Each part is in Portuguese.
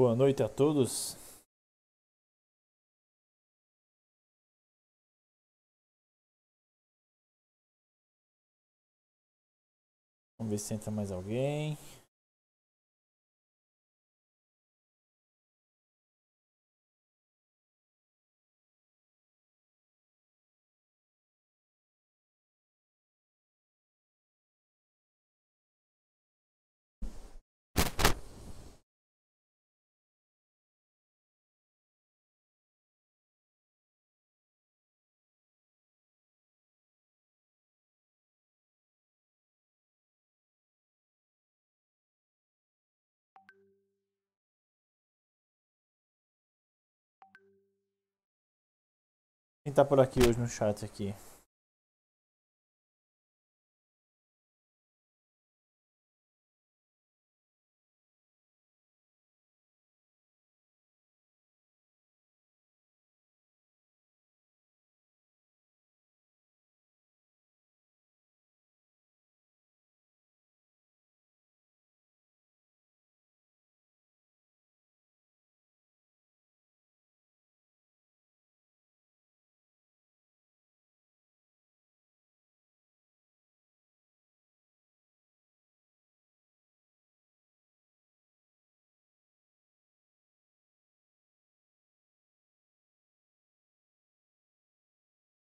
Boa noite a todos. Vamos ver se entra mais alguém. Quem tá por aqui hoje no chat aqui?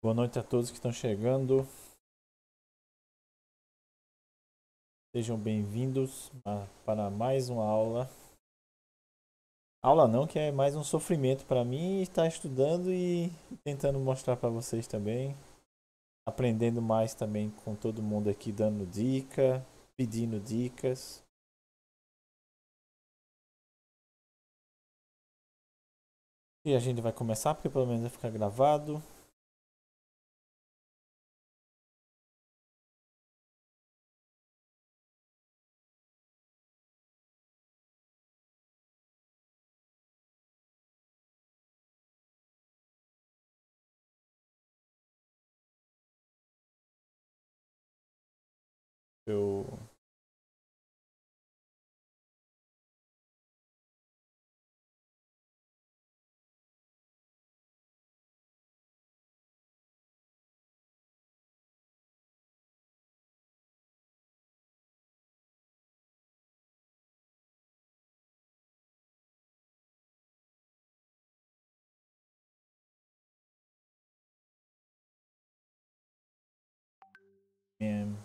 Boa noite a todos que estão chegando. Sejam bem-vindos para mais uma aula. Aula não, que é mais um sofrimento para mim estar estudando e tentando mostrar para vocês também. Aprendendo mais também com todo mundo aqui, dando dica, pedindo dicas. E a gente vai começar, porque pelo menos vai ficar gravado. a.m.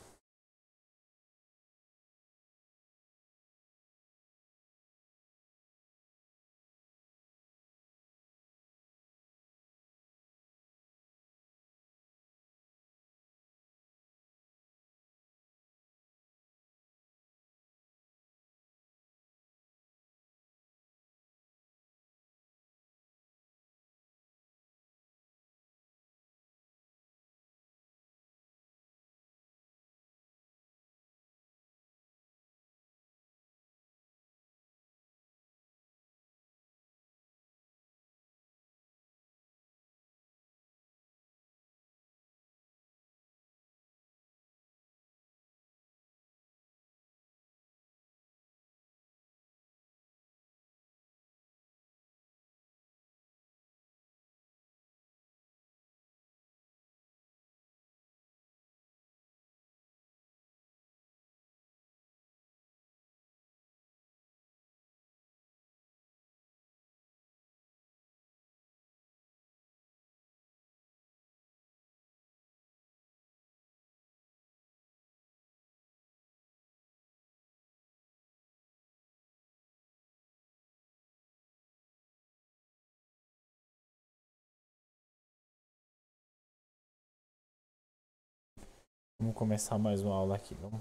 Vamos começar mais uma aula aqui. Vamos,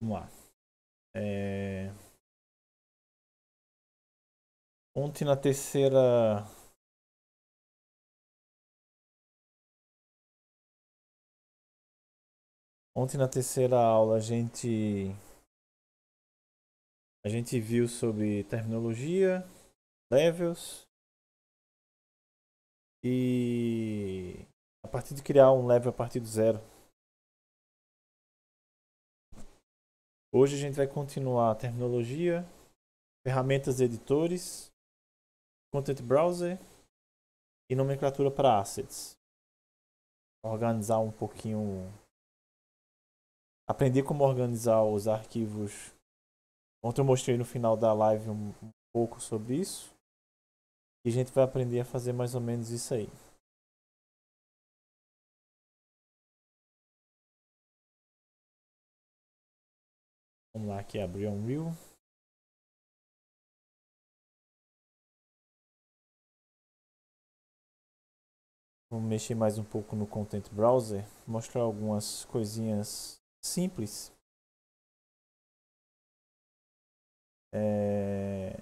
Vamos lá. É... Ontem na terceira. Ontem na terceira aula a gente. A gente viu sobre terminologia, levels e a partir de criar um level a partir do zero. Hoje a gente vai continuar a terminologia, ferramentas de editores, content browser e nomenclatura para assets. Organizar um pouquinho. Aprender como organizar os arquivos. Ontem eu mostrei no final da live um pouco sobre isso. E a gente vai aprender a fazer mais ou menos isso aí. Vamos lá aqui é abrir Unreal. Vamos mexer mais um pouco no Content Browser, mostrar algumas coisinhas simples. É...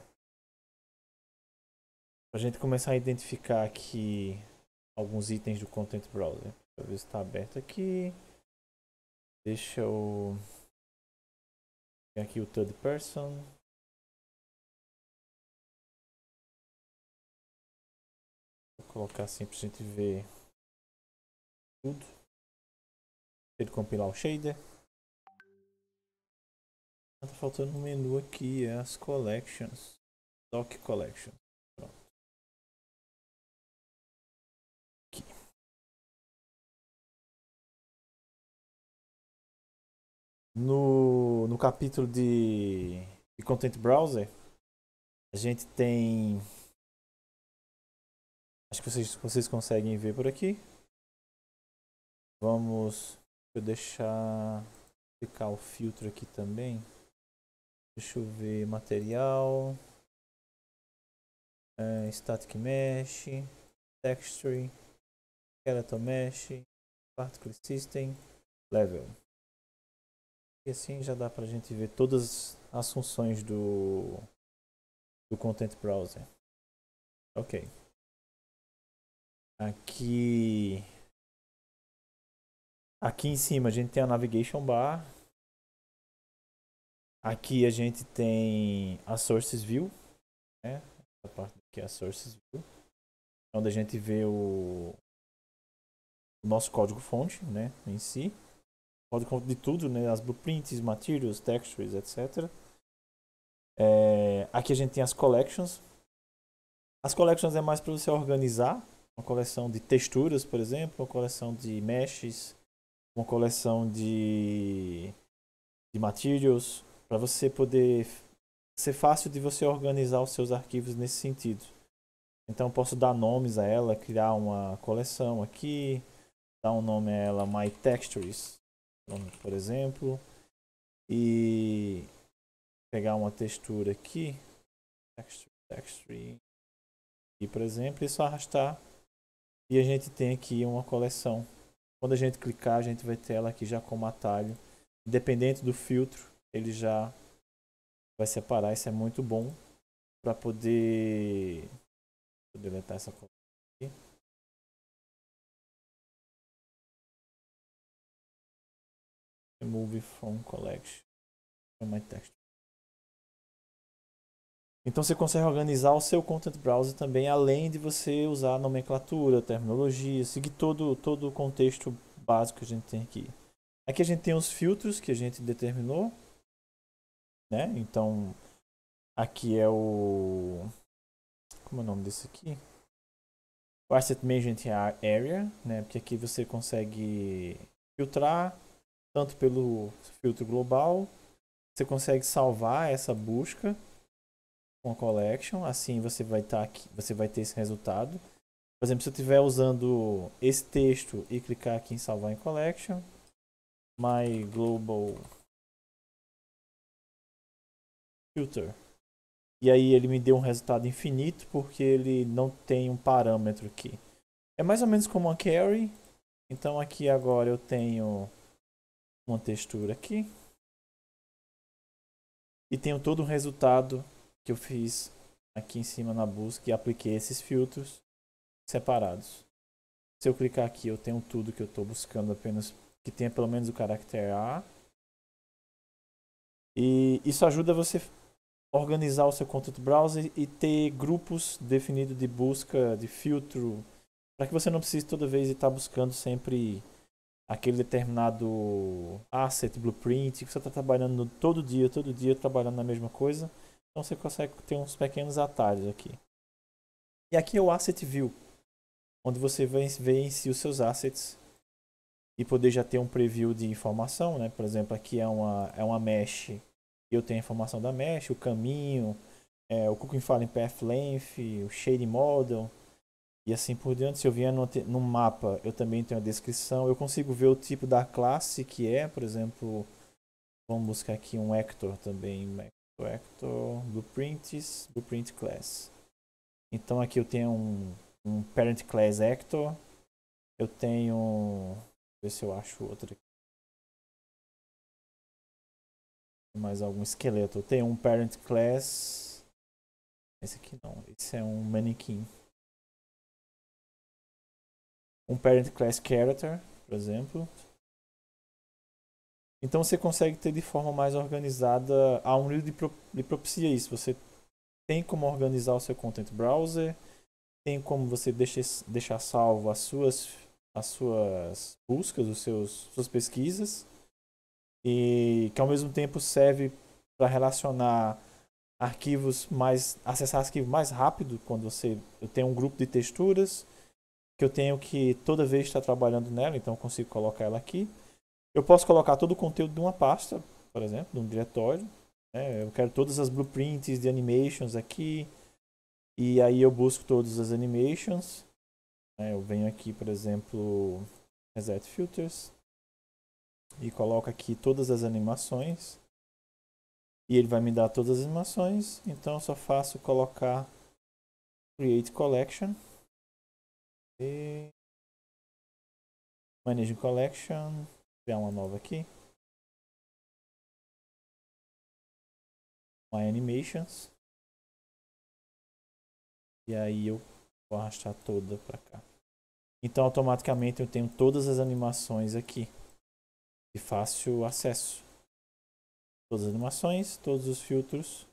Para a gente começar a identificar aqui alguns itens do Content Browser. Deixa eu ver se está aberto aqui. Deixa eu tem aqui o third person. Vou colocar assim para a gente ver tudo. Ele compilar o shader. tá faltando um menu aqui, é as collections. Doc collections. No, no capítulo de, de Content Browser, a gente tem. Acho que vocês, vocês conseguem ver por aqui. Vamos. Deixa eu deixar. aplicar o filtro aqui também. Deixa eu ver material. É, static Mesh. Texture. Skeleton Mesh. Particle System. Level. E assim já dá para a gente ver todas as funções do, do Content Browser. Ok. Aqui... Aqui em cima a gente tem a Navigation Bar. Aqui a gente tem a Sources View. Né? Essa parte aqui é a Sources View. Onde a gente vê o, o nosso código fonte né? em si pode contar de tudo, né? As blueprints, materials, textures, etc. É, aqui a gente tem as collections. As collections é mais para você organizar uma coleção de texturas, por exemplo, uma coleção de meshes, uma coleção de, de materials, para você poder ser fácil de você organizar os seus arquivos nesse sentido. Então posso dar nomes a ela, criar uma coleção aqui, dar um nome a ela My Textures, por exemplo, e pegar uma textura aqui, texture, texture, e por exemplo, e só arrastar e a gente tem aqui uma coleção. Quando a gente clicar, a gente vai ter ela aqui já como atalho. Independente do filtro, ele já vai separar. Isso é muito bom para poder... Vou deletar essa coleção aqui. Remove from collection. É My text. Então você consegue organizar o seu content browser também, além de você usar nomenclatura, terminologia, seguir todo, todo o contexto básico que a gente tem aqui. Aqui a gente tem os filtros que a gente determinou. Né? Então, aqui é o... Como é o nome desse aqui? O Asset Management Area, né? porque aqui você consegue filtrar, tanto pelo filtro global. Você consegue salvar essa busca com a collection, assim você vai estar tá aqui, você vai ter esse resultado. Por exemplo, se eu estiver usando esse texto e clicar aqui em salvar em collection, my global filter. E aí ele me deu um resultado infinito porque ele não tem um parâmetro aqui. É mais ou menos como a carry. Então aqui agora eu tenho uma textura aqui. E tenho todo o resultado que eu fiz aqui em cima na busca e apliquei esses filtros separados. Se eu clicar aqui, eu tenho tudo que eu estou buscando, apenas que tenha pelo menos o caractere A. E isso ajuda você organizar o seu content browser e ter grupos definidos de busca, de filtro, para que você não precise toda vez estar buscando sempre aquele determinado asset, blueprint, que você está trabalhando todo dia, todo dia, trabalhando na mesma coisa. Então você consegue ter uns pequenos atalhos aqui. E aqui é o Asset View, onde você vê, vê em si os seus assets e poder já ter um preview de informação, né? Por exemplo, aqui é uma, é uma mesh, eu tenho a informação da mesh, o caminho, é, o Cooking File Path Length, o Shade Model, e assim por diante, se eu vier no, no mapa, eu também tenho a descrição. Eu consigo ver o tipo da classe que é, por exemplo, vamos buscar aqui um Hector também. Hector, Blueprints, Blueprint Class. Então aqui eu tenho um, um Parent Class Hector. Eu tenho... Deixa eu ver se eu acho outro aqui. mais algum esqueleto. Eu tenho um Parent Class... Esse aqui não, esse é um manequim um parent class character, por exemplo. Então você consegue ter de forma mais organizada. A Unreal lhe propicia isso. Você tem como organizar o seu content browser, tem como você deixar, deixar salvo as suas, as suas buscas, os seus, suas pesquisas, e que ao mesmo tempo serve para relacionar arquivos mais acessar arquivos mais rápido quando você tem um grupo de texturas que eu tenho que toda vez estar trabalhando nela, então eu consigo colocar ela aqui. Eu posso colocar todo o conteúdo de uma pasta, por exemplo, de um diretório. Né? Eu quero todas as blueprints de animations aqui. E aí eu busco todas as animations. Né? Eu venho aqui, por exemplo, Reset Filters. E coloco aqui todas as animações. E ele vai me dar todas as animações. Então eu só faço colocar Create Collection. E... Manage Collection. Criar uma nova aqui. My Animations. E aí eu vou arrastar toda para cá. Então automaticamente eu tenho todas as animações aqui. De fácil acesso. Todas as animações, todos os filtros.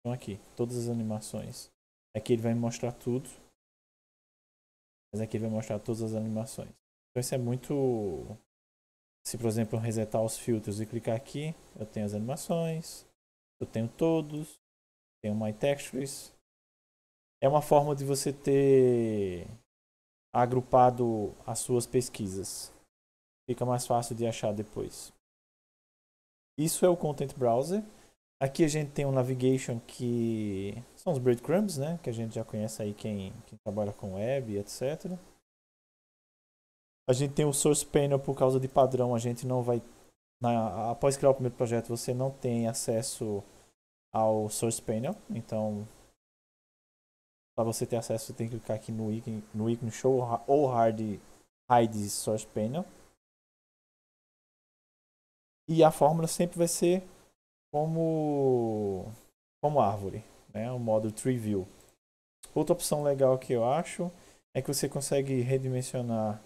estão aqui, todas as animações. Aqui ele vai me mostrar tudo. Mas aqui vai mostrar todas as animações. Então isso é muito... Se, por exemplo, eu resetar os filtros e clicar aqui, eu tenho as animações, eu tenho todos, tenho My Textures. É uma forma de você ter agrupado as suas pesquisas. Fica mais fácil de achar depois. Isso é o Content Browser. Aqui a gente tem um navigation que são os breadcrumbs, né? Que a gente já conhece aí quem, quem trabalha com web, etc. A gente tem o source panel por causa de padrão, a gente não vai na, após criar o primeiro projeto, você não tem acesso ao source panel, então para você ter acesso, você tem que clicar aqui no ícone, no ícone show ou hard hide source panel. E a fórmula sempre vai ser como, como árvore, né? o modo Tree View. Outra opção legal que eu acho é que você consegue redimensionar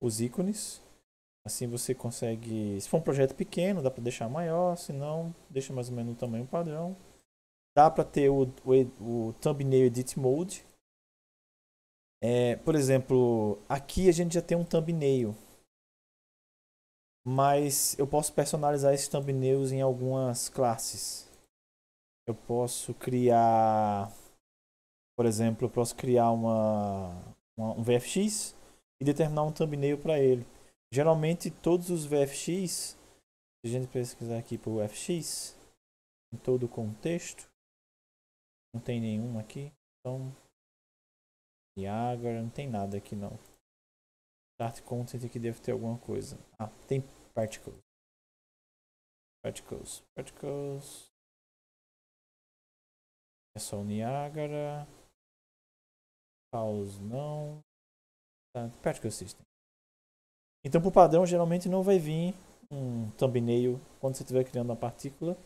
os ícones. Assim você consegue, se for um projeto pequeno, dá para deixar maior, se não, deixa mais ou menos o tamanho padrão. Dá para ter o, o, o thumbnail edit mode. É, por exemplo, aqui a gente já tem um thumbnail mas eu posso personalizar esses thumbnails em algumas classes. Eu posso criar, por exemplo, eu posso criar uma, uma um VFX e determinar um thumbnail para ele. Geralmente todos os VFX, se a gente pesquisar aqui por VFX, em todo o contexto, não tem nenhum aqui, então Niagara, não tem nada aqui não. Art Content aqui deve ter alguma coisa. Ah, tem particles. Particles, particles. É só o Niágara. Caos não. Tá, particle system. Então, por padrão, geralmente não vai vir um thumbnail quando você estiver criando uma partícula.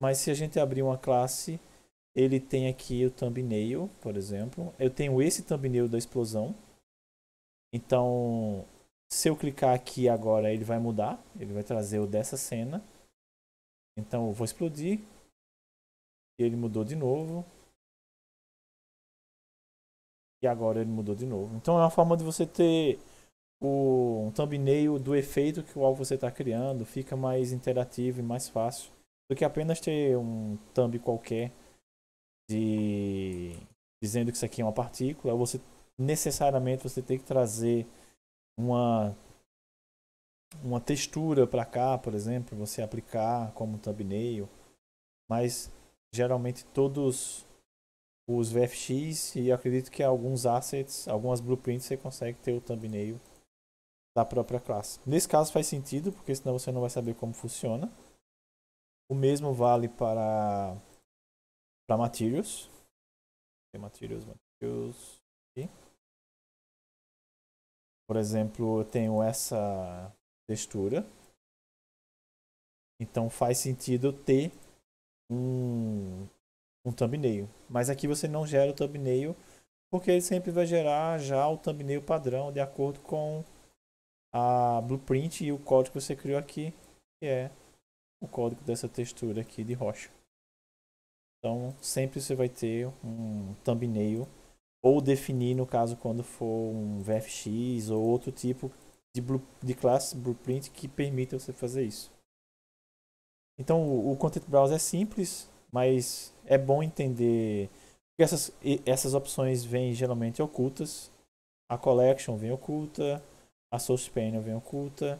Mas se a gente abrir uma classe, ele tem aqui o thumbnail, por exemplo. Eu tenho esse thumbnail da explosão. Então, se eu clicar aqui agora, ele vai mudar. Ele vai trazer o dessa cena. Então eu vou explodir. E ele mudou de novo. E agora ele mudou de novo. Então é uma forma de você ter o um thumbnail do efeito que o alvo você está criando. Fica mais interativo e mais fácil. Do que apenas ter um thumb qualquer de dizendo que isso aqui é uma partícula. Você necessariamente você tem que trazer uma, uma textura para cá, por exemplo, você aplicar como thumbnail, mas geralmente todos os VFX e acredito que alguns assets, algumas blueprints você consegue ter o thumbnail da própria classe. Nesse caso faz sentido, porque senão você não vai saber como funciona. O mesmo vale para para materials. Tem materials, materials aqui. Por exemplo, eu tenho essa textura. Então faz sentido eu ter um, um thumbnail. Mas aqui você não gera o thumbnail, porque ele sempre vai gerar já o thumbnail padrão de acordo com a blueprint e o código que você criou aqui, que é o código dessa textura aqui de rocha. Então sempre você vai ter um thumbnail ou definir, no caso, quando for um VFX ou outro tipo de, blue, de classe blueprint que permita você fazer isso. Então, o, o Content Browser é simples, mas é bom entender que essas, essas opções vêm geralmente ocultas. A Collection vem oculta, a Source Panel vem oculta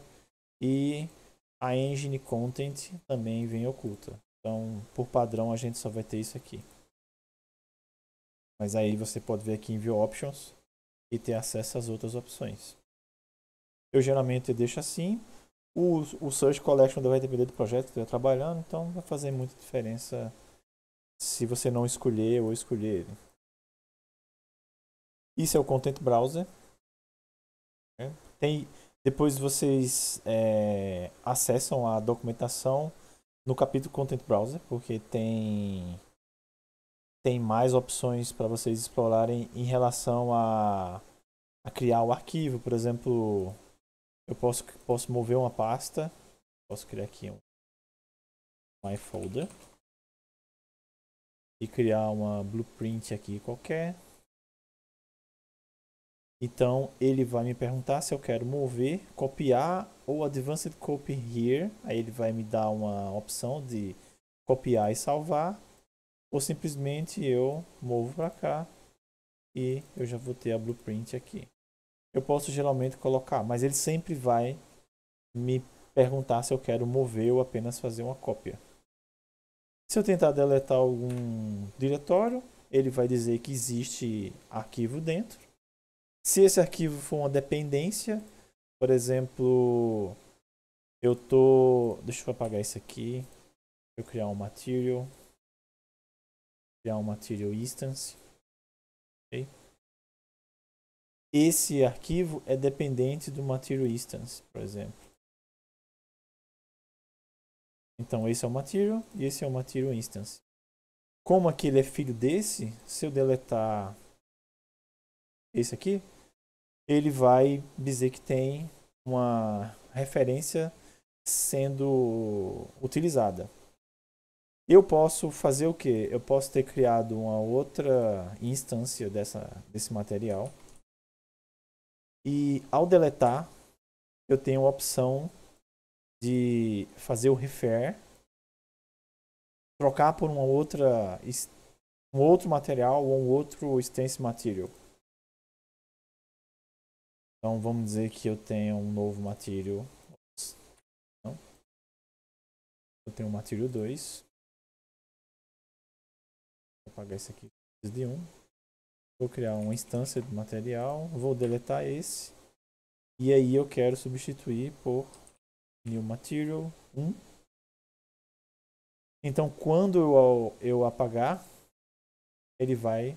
e a Engine Content também vem oculta. Então, por padrão, a gente só vai ter isso aqui. Mas aí você pode ver aqui em View Options e ter acesso às outras opções. Eu geralmente deixo assim. O, o Search Collection vai depender do projeto que você está trabalhando, então vai fazer muita diferença se você não escolher ou escolher ele. Isso é o Content Browser. Né? Tem, depois vocês é, acessam a documentação no capítulo Content Browser, porque tem tem mais opções para vocês explorarem em relação a, a criar o arquivo. Por exemplo, eu posso, posso mover uma pasta, posso criar aqui um My Folder e criar uma blueprint aqui qualquer. Então ele vai me perguntar se eu quero mover, copiar ou Advanced Copy Here. Aí ele vai me dar uma opção de copiar e salvar ou simplesmente eu movo para cá e eu já vou ter a blueprint aqui. Eu posso geralmente colocar, mas ele sempre vai me perguntar se eu quero mover ou apenas fazer uma cópia. Se eu tentar deletar algum diretório, ele vai dizer que existe arquivo dentro. Se esse arquivo for uma dependência, por exemplo, eu tô, deixa eu apagar isso aqui. Eu criar um material criar um material instance. Okay? Esse arquivo é dependente do material instance, por exemplo. Então esse é o material e esse é o material instance. Como aquele é filho desse, se eu deletar esse aqui, ele vai dizer que tem uma referência sendo utilizada eu posso fazer o que? Eu posso ter criado uma outra instância dessa, desse material. E ao deletar, eu tenho a opção de fazer o refer, trocar por uma outra, um outro material ou um outro stance material. Então vamos dizer que eu tenho um novo material. Então, eu tenho o material 2. Vou apagar esse aqui de um. Vou criar uma instância de material. Vou deletar esse. E aí eu quero substituir por new material 1. Então quando eu, eu apagar, ele vai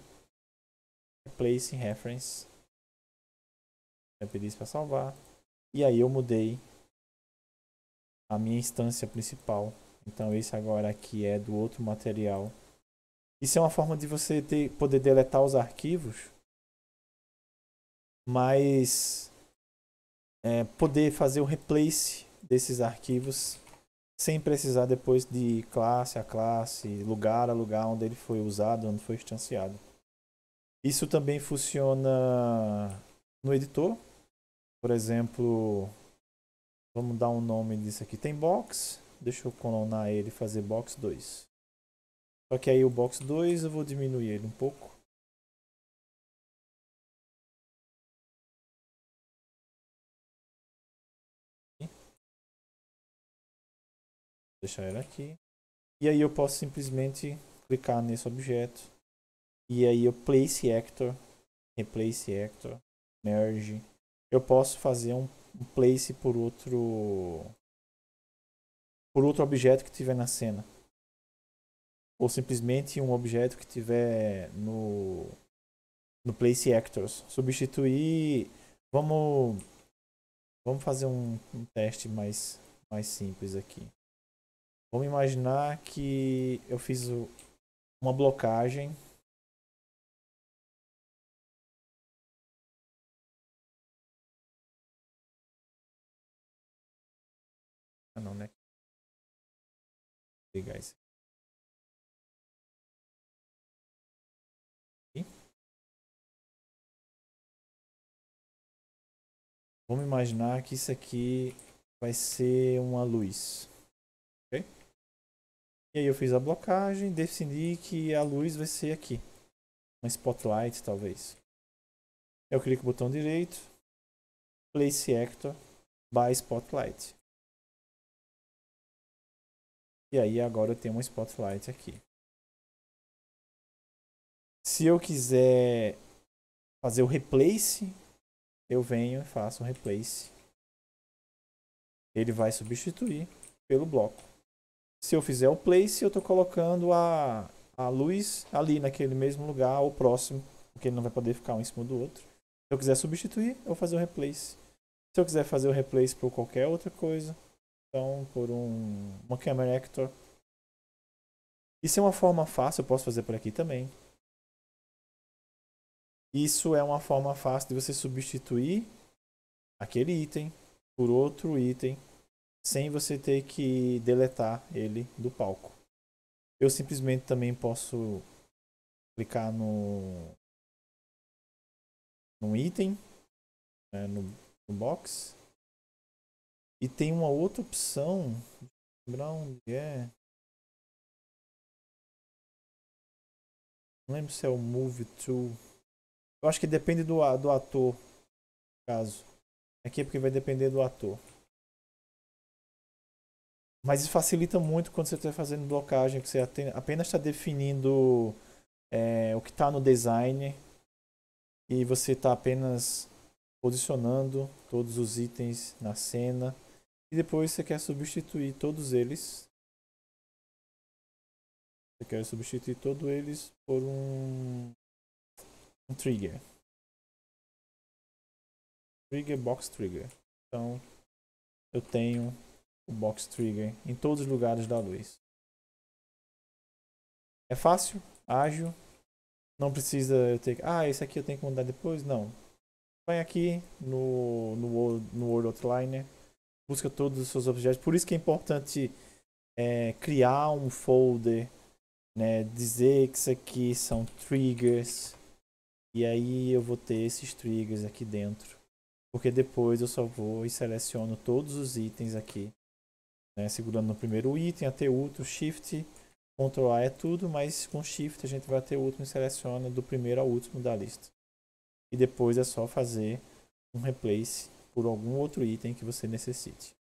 replace reference. Eu pedir isso para salvar. E aí eu mudei a minha instância principal. Então esse agora aqui é do outro material isso é uma forma de você ter, poder deletar os arquivos, mas é, poder fazer o replace desses arquivos sem precisar depois de classe a classe, lugar a lugar onde ele foi usado, onde foi instanciado. Isso também funciona no editor. Por exemplo, vamos dar um nome disso aqui. Tem box, deixa eu colonar ele e fazer box 2. Só que aí o box 2 eu vou diminuir ele um pouco. deixar ele aqui. E aí eu posso simplesmente clicar nesse objeto. E aí eu place actor, replace actor, merge. Eu posso fazer um, um place por outro por outro objeto que tiver na cena ou simplesmente um objeto que tiver no no place actors substituir vamos vamos fazer um, um teste mais mais simples aqui vamos imaginar que eu fiz o, uma blocagem ah não né ligar isso Vamos imaginar que isso aqui vai ser uma luz. Ok? E aí eu fiz a blocagem, defini que a luz vai ser aqui. Uma spotlight, talvez. Eu clico no botão direito, Place Actor by Spotlight. E aí agora eu tenho uma spotlight aqui. Se eu quiser fazer o replace eu venho e faço um replace. Ele vai substituir pelo bloco. Se eu fizer o place, eu estou colocando a, a luz ali naquele mesmo lugar ou próximo, porque ele não vai poder ficar um em cima do outro. Se eu quiser substituir, eu vou fazer o replace. Se eu quiser fazer o replace por qualquer outra coisa, então por um, uma camera actor. Isso é uma forma fácil, eu posso fazer por aqui também. Isso é uma forma fácil de você substituir aquele item por outro item sem você ter que deletar ele do palco. Eu simplesmente também posso clicar no num item né, no, no, box e tem uma outra opção lembrar onde é não lembro se é o move to eu acho que depende do, do ator. Caso. Aqui é porque vai depender do ator. Mas isso facilita muito quando você está fazendo blocagem, que você apenas está definindo é, o que está no design e você está apenas posicionando todos os itens na cena e depois você quer substituir todos eles. Você quer substituir todos eles por um um trigger. Trigger, box trigger. Então, eu tenho o box trigger em todos os lugares da luz. É fácil, ágil, não precisa eu ter ah, esse aqui eu tenho que mudar depois, não. Vai aqui no, no, no world Outliner, busca todos os seus objetos. Por isso que é importante é, criar um folder, né? dizer que isso aqui são triggers, e aí eu vou ter esses triggers aqui dentro. Porque depois eu só vou e seleciono todos os itens aqui. Né? Segurando no primeiro item, até outro, shift, ctrl A é tudo, mas com shift a gente vai até o último e seleciona do primeiro ao último da lista. E depois é só fazer um replace por algum outro item que você necessite.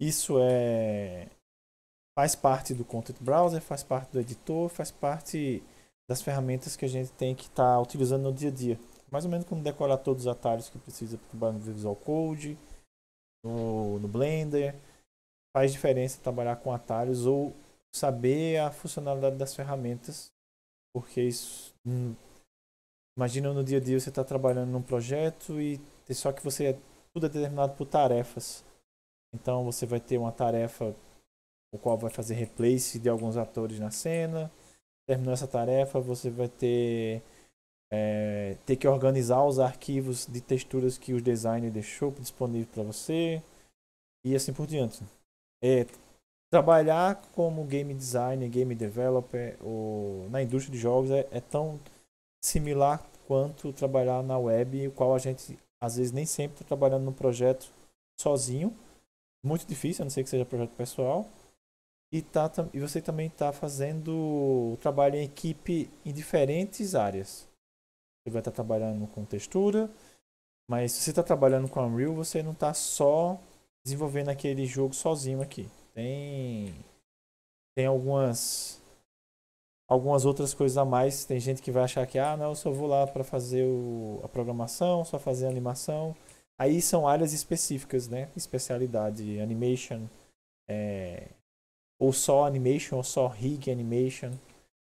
Isso é faz parte do Content Browser, faz parte do editor, faz parte das ferramentas que a gente tem que estar tá utilizando no dia a dia. Mais ou menos como decorar todos os atalhos que precisa para no Visual Code, no, no, Blender. Faz diferença trabalhar com atalhos ou saber a funcionalidade das ferramentas, porque isso. Hum, imagina no dia a dia você está trabalhando num projeto e é só que você é, tudo é determinado por tarefas. Então você vai ter uma tarefa o qual vai fazer replace de alguns atores na cena terminou essa tarefa, você vai ter é, ter que organizar os arquivos de texturas que o designer deixou disponível para você e assim por diante. É, trabalhar como game designer, game developer ou na indústria de jogos é, é tão similar quanto trabalhar na web, o qual a gente às vezes nem sempre está trabalhando num projeto sozinho, muito difícil, a não ser que seja projeto pessoal, e, tá, e você também está fazendo trabalho em equipe em diferentes áreas. Você vai estar tá trabalhando com textura, mas se você está trabalhando com Unreal, você não está só desenvolvendo aquele jogo sozinho aqui. Tem, tem algumas algumas outras coisas a mais. Tem gente que vai achar que, ah, não, eu só vou lá para fazer o, a programação, só fazer a animação. Aí são áreas específicas, né? Especialidade, animation, é, ou só animation, ou só rig animation.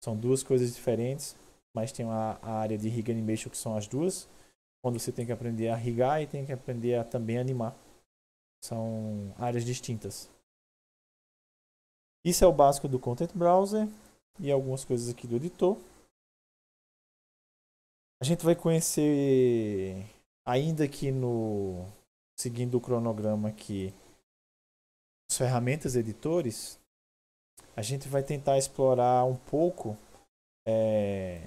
São duas coisas diferentes, mas tem a, a área de rig animation que são as duas, quando você tem que aprender a rigar e tem que aprender a também animar. São áreas distintas. Isso é o básico do Content Browser e algumas coisas aqui do editor. A gente vai conhecer ainda aqui no seguindo o cronograma aqui as ferramentas editores a gente vai tentar explorar um pouco é...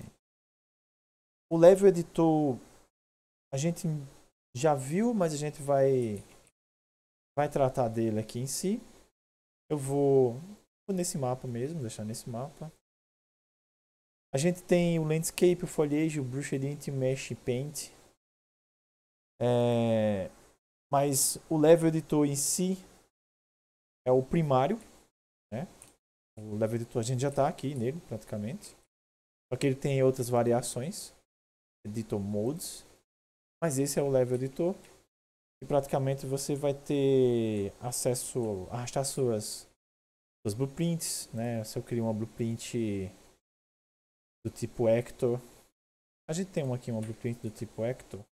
o level editor. A gente já viu, mas a gente vai vai tratar dele aqui em si. Eu vou, nesse mapa mesmo, deixar nesse mapa. A gente tem o landscape, o foliage, o edit mesh, paint. É... mas o level editor em si é o primário o level editor a gente já está aqui nele, praticamente. Só que ele tem outras variações. Editor modes. Mas esse é o level editor. E praticamente você vai ter acesso a arrastar suas, suas blueprints. Né? Se eu criar uma blueprint do tipo Hector. A gente tem uma aqui, uma blueprint do tipo Hector.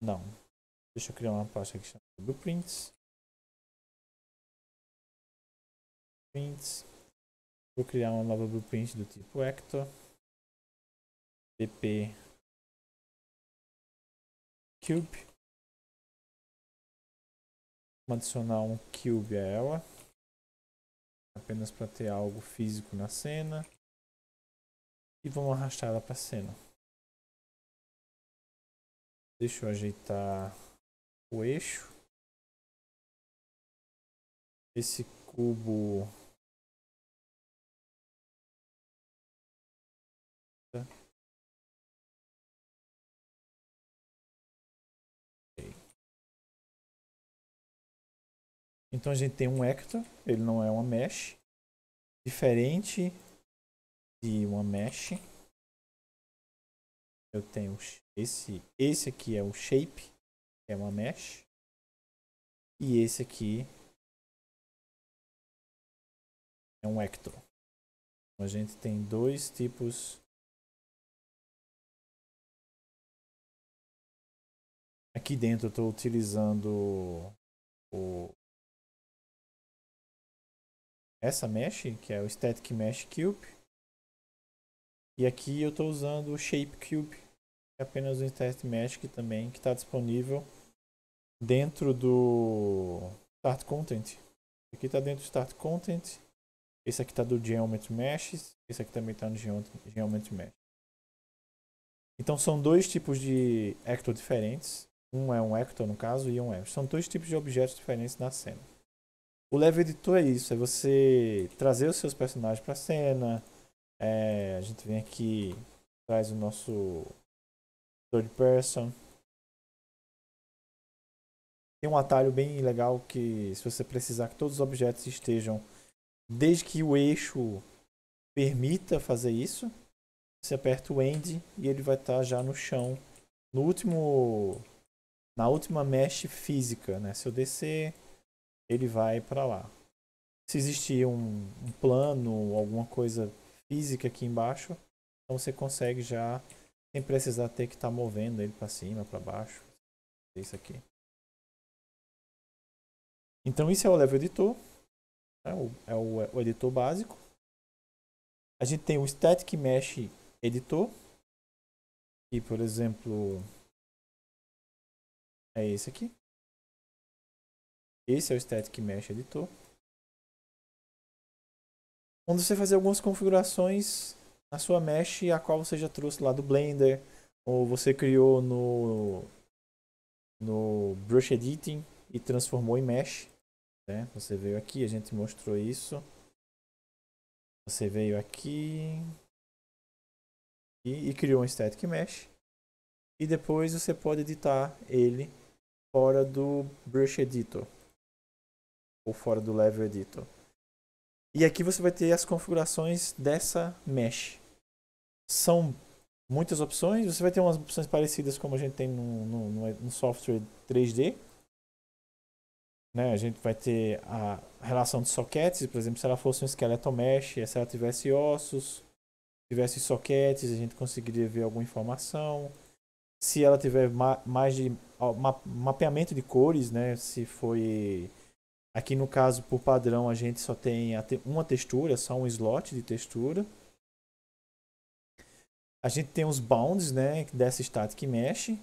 Não. Deixa eu criar uma pasta que chama Blueprints. blueprints. Vou criar uma nova blueprint do tipo Hector. PP Cube. Vou adicionar um cube a ela. Apenas para ter algo físico na cena. E vamos arrastar ela para a cena. Deixa eu ajeitar o eixo. Esse cubo Então a gente tem um hectare, ele não é uma mesh. Diferente de uma mesh, eu tenho esse, esse aqui é o shape, que é uma mesh. E esse aqui é um hectare. Então a gente tem dois tipos Aqui dentro eu estou utilizando o essa mesh, que é o Static Mesh Cube. E aqui eu estou usando o Shape Cube, que é apenas um Static Mesh que também que está disponível tá dentro do Start Content. Esse aqui está dentro do Start Content, esse aqui está do Geometry Meshes, esse aqui também está no Geometry Mesh. Então são dois tipos de Actor diferentes. Um é um Actor no caso e um é. São dois tipos de objetos diferentes na cena. O level editor é isso, é você trazer os seus personagens para cena. É, a gente vem aqui, traz o nosso third person. Tem um atalho bem legal que se você precisar que todos os objetos estejam desde que o eixo permita fazer isso, você aperta o end e ele vai estar tá já no chão, no último na última mesh física, né? Se eu descer ele vai para lá. Se existir um, um plano, alguma coisa física aqui embaixo, então você consegue já, sem precisar ter que estar tá movendo ele para cima, para baixo. Isso aqui. Então isso é o level editor, é o, é o, é o editor básico. A gente tem o Static Mesh Editor, que por exemplo é esse aqui. Esse é o Static Mesh Editor. Onde você fazer algumas configurações na sua mesh, a qual você já trouxe lá do Blender, ou você criou no, no Brush Editing e transformou em mesh. Né? Você veio aqui, a gente mostrou isso. Você veio aqui e, e criou um Static Mesh. E depois você pode editar ele fora do Brush Editor ou fora do level editor. E aqui você vai ter as configurações dessa mesh. São muitas opções, você vai ter umas opções parecidas como a gente tem no, no, no software 3D. Né? A gente vai ter a relação de sockets, por exemplo, se ela fosse um esqueleto mesh, se ela tivesse ossos, tivesse sockets, a gente conseguiria ver alguma informação. Se ela tiver ma mais de ma mapeamento de cores, né? se foi Aqui no caso, por padrão, a gente só tem uma textura, só um slot de textura. A gente tem os bounds, né, dessa static que mexe.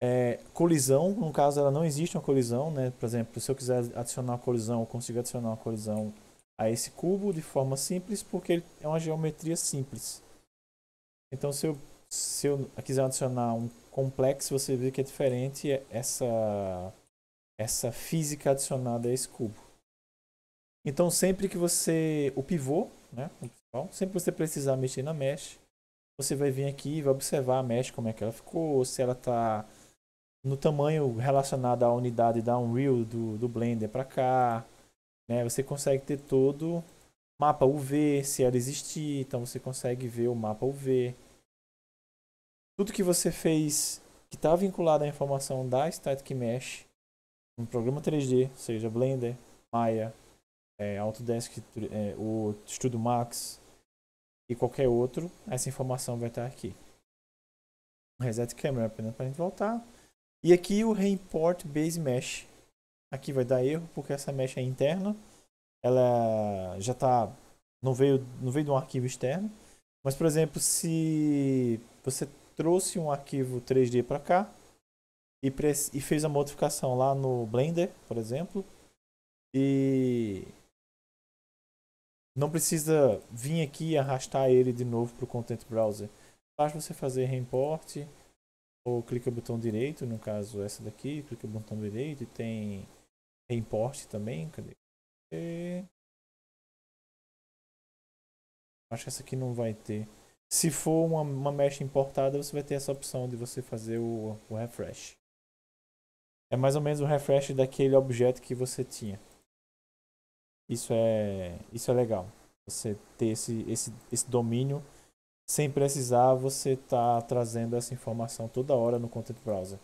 É, colisão, no caso ela não existe uma colisão, né? Por exemplo, se eu quiser adicionar uma colisão, eu consigo adicionar uma colisão a esse cubo de forma simples, porque ele é uma geometria simples. Então, se eu, se eu quiser adicionar um complexo, você vê que é diferente essa essa física adicionada a esse cubo. Então, sempre que você. O pivô, né? sempre que você precisar mexer na mesh, você vai vir aqui e vai observar a mesh, como é que ela ficou, se ela está no tamanho relacionado à unidade da Unreal do, do Blender para cá. Né? Você consegue ter todo mapa UV, se ela existir, então você consegue ver o mapa UV. Tudo que você fez que está vinculado à informação da Static Mesh, um programa 3D, seja Blender, Maya, é, Autodesk, é, o Studio Max e qualquer outro, essa informação vai estar aqui. Reset Camera, apenas para a gente voltar. E aqui o Reimport Base Mesh. Aqui vai dar erro, porque essa mesh é interna. Ela já está... Não veio, não veio de um arquivo externo. Mas, por exemplo, se você trouxe um arquivo 3D para cá, e, e fez a modificação lá no Blender, por exemplo, e não precisa vir aqui e arrastar ele de novo para o Content Browser. Basta você fazer reimport ou clica no botão direito, no caso essa daqui, clica no botão direito e tem reimport também. Cadê? E... Acho que essa aqui não vai ter. Se for uma, uma mesh importada, você vai ter essa opção de você fazer o, o refresh. É mais ou menos o refresh daquele objeto que você tinha. Isso é, isso é legal. Você ter esse, esse, esse domínio sem precisar você estar tá trazendo essa informação toda hora no Content Browser.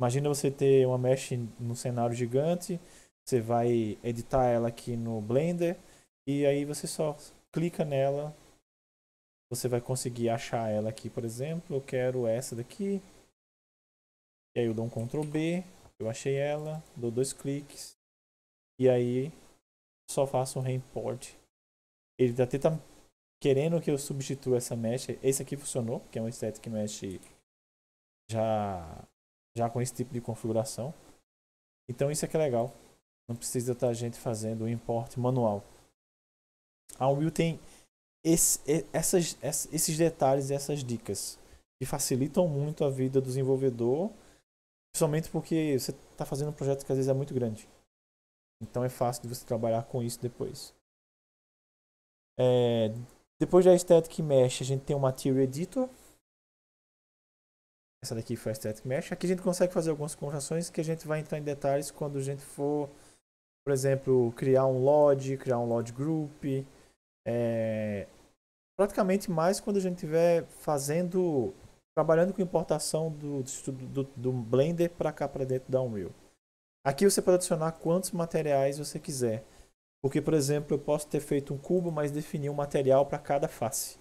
Imagina você ter uma mesh no cenário gigante, você vai editar ela aqui no Blender e aí você só clica nela, você vai conseguir achar ela aqui, por exemplo, eu quero essa daqui, e aí eu dou um Ctrl B, eu achei ela, dou dois cliques e aí só faço um reimport. Ele até tá querendo que eu substitua essa mesh. Esse aqui funcionou, que é um static mesh já, já com esse tipo de configuração. Então isso é que é legal. Não precisa estar tá a gente fazendo o import manual. A Unreal tem esse, essas, esses detalhes e essas dicas que facilitam muito a vida do desenvolvedor Principalmente porque você está fazendo um projeto que às vezes é muito grande. Então é fácil de você trabalhar com isso depois. É, depois da Static Mesh, a gente tem o Material Editor. Essa daqui foi a Static Mesh. Aqui a gente consegue fazer algumas conjunções que a gente vai entrar em detalhes quando a gente for, por exemplo, criar um LOD, criar um LOD Group. É, praticamente mais quando a gente estiver fazendo trabalhando com importação do, do, do Blender para cá para dentro da Unreal. Aqui você pode adicionar quantos materiais você quiser. Porque, por exemplo, eu posso ter feito um cubo, mas definir um material para cada face.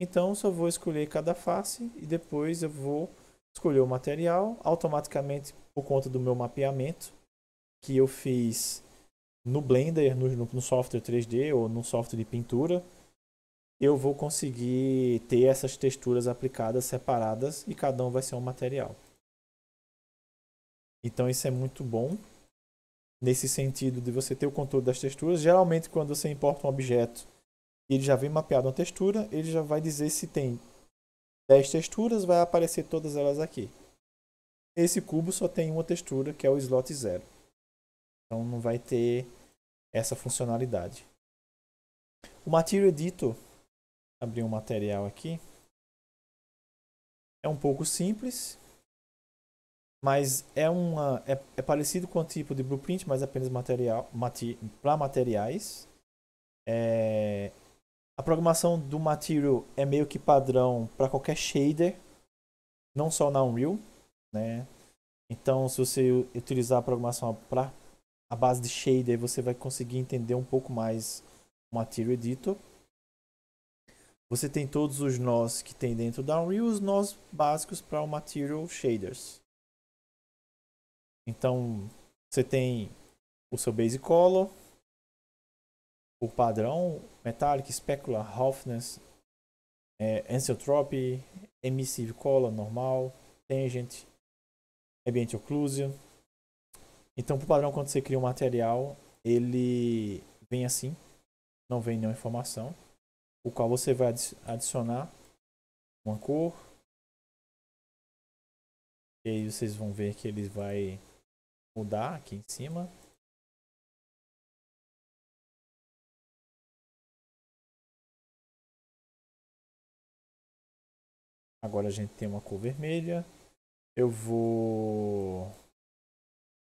Então, só vou escolher cada face e depois eu vou escolher o material automaticamente por conta do meu mapeamento que eu fiz no Blender, no, no software 3D ou no software de pintura eu vou conseguir ter essas texturas aplicadas separadas e cada um vai ser um material. Então isso é muito bom nesse sentido de você ter o controle das texturas. Geralmente quando você importa um objeto e ele já vem mapeado uma textura, ele já vai dizer se tem 10 texturas, vai aparecer todas elas aqui. Esse cubo só tem uma textura, que é o slot 0. Então não vai ter essa funcionalidade. O Material Editor Abrir um material aqui. É um pouco simples, mas é uma é, é parecido com o tipo de blueprint, mas apenas material para materiais. É, a programação do material é meio que padrão para qualquer shader, não só na Unreal, né? Então, se você utilizar a programação para a base de shader, você vai conseguir entender um pouco mais o Material Editor. Você tem todos os nós que tem dentro da Unreal, os nós básicos para o Material Shaders. Então, você tem o seu Base Color, o padrão Metallic, Specular, Roughness, é, Emissive Color, normal, Tangent, Ambient Occlusion. Então, por padrão, quando você cria um material, ele vem assim, não vem nenhuma informação o qual você vai adicionar uma cor. E aí vocês vão ver que ele vai mudar aqui em cima. Agora a gente tem uma cor vermelha. Eu vou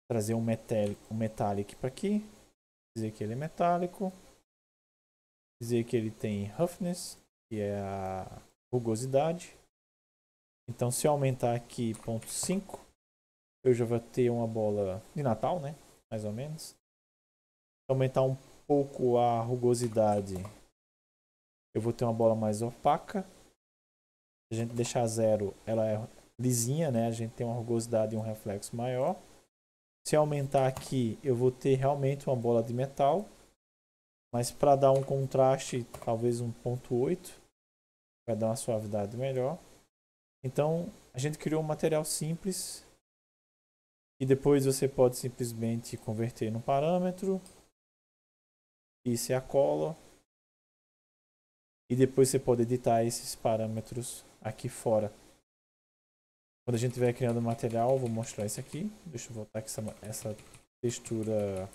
trazer um metal um metálico para aqui. Dizer que ele é metálico dizer que ele tem roughness, que é a rugosidade. Então se eu aumentar aqui 0.5, eu já vou ter uma bola de Natal, né? Mais ou menos. aumentar um pouco a rugosidade, eu vou ter uma bola mais opaca. Se a gente deixar zero, ela é lisinha, né? A gente tem uma rugosidade e um reflexo maior. Se aumentar aqui, eu vou ter realmente uma bola de metal. Mas para dar um contraste, talvez 1.8, vai dar uma suavidade melhor. Então, a gente criou um material simples e depois você pode simplesmente converter no parâmetro. Isso é a cola. E depois você pode editar esses parâmetros aqui fora. Quando a gente estiver criando material, vou mostrar isso aqui. Deixa eu voltar que essa, essa textura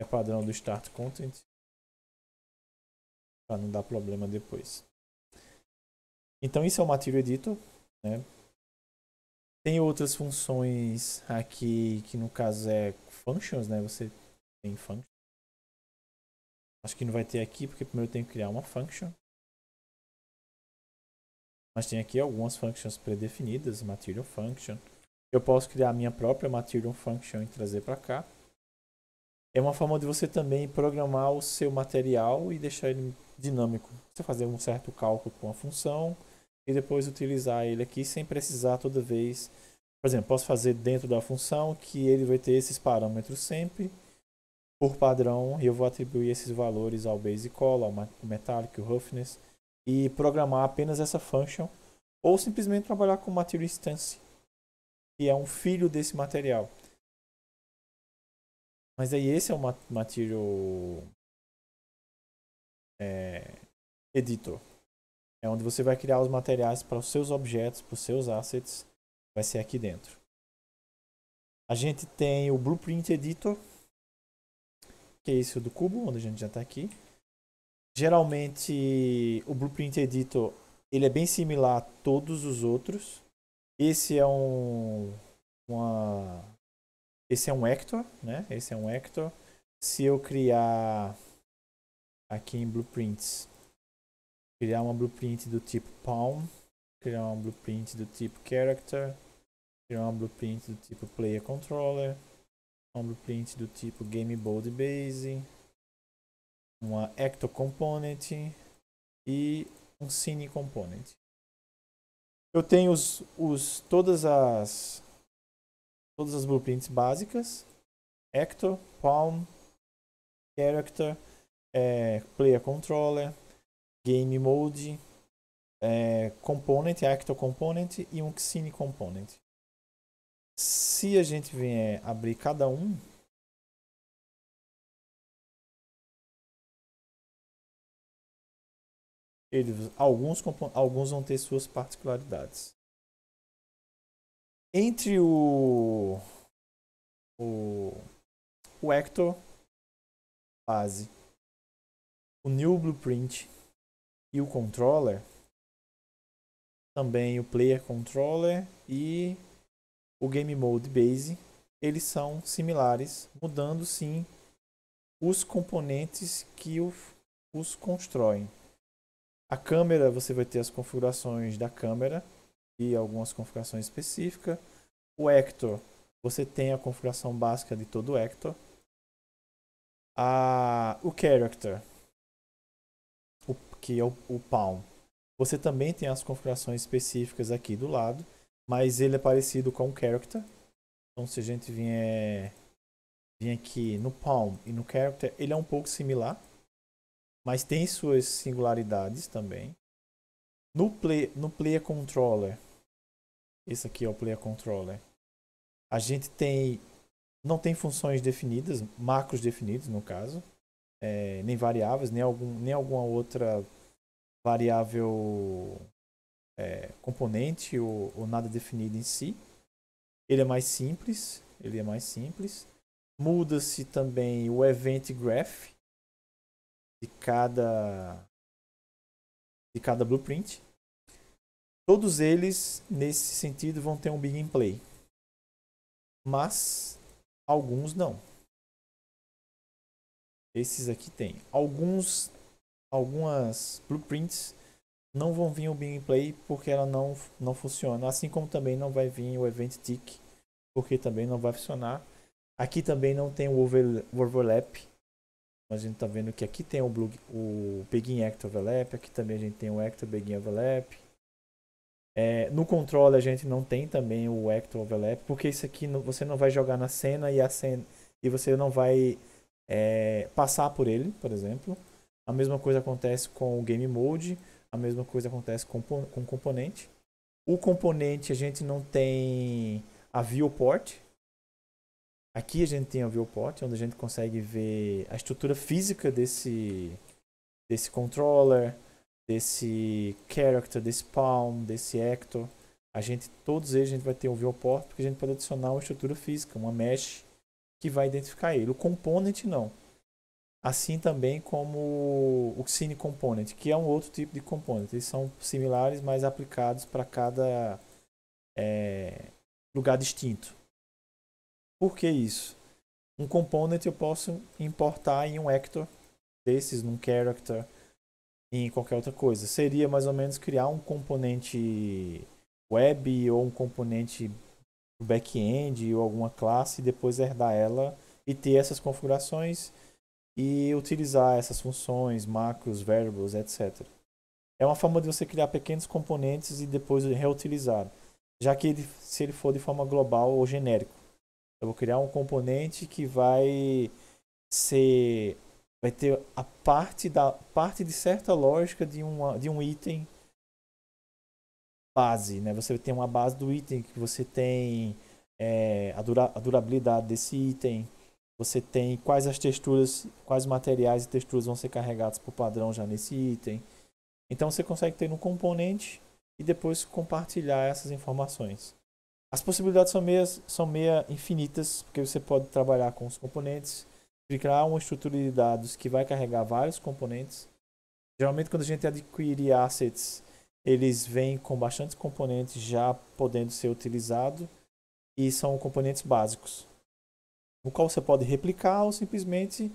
é padrão do Start Content para não dar problema depois. Então isso é o Material Editor, né? Tem outras funções aqui que no caso é functions, né? Você tem function. Acho que não vai ter aqui porque primeiro eu tenho que criar uma function. Mas tem aqui algumas functions predefinidas, material function. Eu posso criar a minha própria material function e trazer para cá. É uma forma de você também programar o seu material e deixar ele dinâmico. Você fazer um certo cálculo com a função e depois utilizar ele aqui sem precisar toda vez. Por exemplo, posso fazer dentro da função que ele vai ter esses parâmetros sempre por padrão e eu vou atribuir esses valores ao base call, ao metallic, ao roughness e programar apenas essa function ou simplesmente trabalhar com material instance que é um filho desse material. Mas aí esse é o material é, editor. É onde você vai criar os materiais para os seus objetos, para os seus assets. Vai ser aqui dentro. A gente tem o Blueprint Editor, que é isso do cubo, onde a gente já está aqui. Geralmente o Blueprint Editor ele é bem similar a todos os outros. Esse é um uma esse é um Hector, né? Esse é um Hector. Se eu criar aqui em Blueprints. Criar uma blueprint do tipo Palm, criar uma blueprint do tipo Character, criar uma blueprint do tipo Player Controller, uma blueprint do tipo Game body Base, uma Actor Component e um Cine Component. Eu tenho os, os, todas as todas as blueprints básicas, Actor, Palm, Character é, Player Controller, Game Mode, é, Component, Actor Component e um Xine Component. Se a gente vier abrir cada um, eles, alguns, alguns vão ter suas particularidades. Entre o, o, o Hector, base, o New Blueprint e o Controller. Também o Player Controller e o Game Mode Base. Eles são similares, mudando sim os componentes que os constroem. A câmera, você vai ter as configurações da câmera e algumas configurações específicas. O Hector, você tem a configuração básica de todo o Hector. A, o Character, que é o, o Palm. Você também tem as configurações específicas aqui do lado, mas ele é parecido com o Character. Então se a gente vier, vier aqui no Palm e no Character, ele é um pouco similar, mas tem suas singularidades também. No, play, no Player Controller, esse aqui é o Player Controller, a gente tem não tem funções definidas, macros definidos no caso é, nem variáveis, nem, algum, nem alguma outra variável é, componente ou, ou nada definido em si. Ele é mais simples, ele é mais simples. Muda-se também o event graph de cada de cada blueprint. Todos eles, nesse sentido, vão ter um big in play. Mas alguns não. Esses aqui tem. Alguns, algumas blueprints não vão vir o play porque ela não, não funciona. Assim como também não vai vir o event tick porque também não vai funcionar. Aqui também não tem o overlap. A gente está vendo que aqui tem o, blue, o Begin Act Overlap, aqui também a gente tem o Actor Begin Overlap. É, no controle a gente não tem também o Actor Overlap, porque isso aqui não, você não vai jogar na cena e a cena e você não vai é, passar por ele, por exemplo. A mesma coisa acontece com o game mode, a mesma coisa acontece com, com o componente. O componente a gente não tem a viewport. Aqui a gente tem a viewport, onde a gente consegue ver a estrutura física desse, desse controller, desse character, desse palm, desse actor. A gente, todos eles a gente vai ter um viewport, porque a gente pode adicionar uma estrutura física, uma mesh que vai identificar ele. O component não. Assim também como o Cine Component, que é um outro tipo de component. Eles são similares, mas aplicados para cada é, lugar distinto. Por que isso? Um component eu posso importar em um actor desses, num character, em qualquer outra coisa. Seria mais ou menos criar um componente web ou um componente back-end ou alguma classe e depois herdar ela e ter essas configurações e utilizar essas funções, macros, variables, etc. É uma forma de você criar pequenos componentes e depois reutilizar, já que ele, se ele for de forma global ou genérico. Eu vou criar um componente que vai ser vai ter a parte da parte de certa lógica de, uma, de um item base, né? Você tem uma base do item que você tem é, a, dura, a durabilidade desse item, você tem quais as texturas, quais materiais e texturas vão ser carregados por padrão já nesse item. Então você consegue ter um componente e depois compartilhar essas informações. As possibilidades são meia, são meia infinitas, porque você pode trabalhar com os componentes, criar uma estrutura de dados que vai carregar vários componentes. Geralmente quando a gente adquire assets, eles vêm com bastantes componentes já podendo ser utilizados e são componentes básicos, no qual você pode replicar ou simplesmente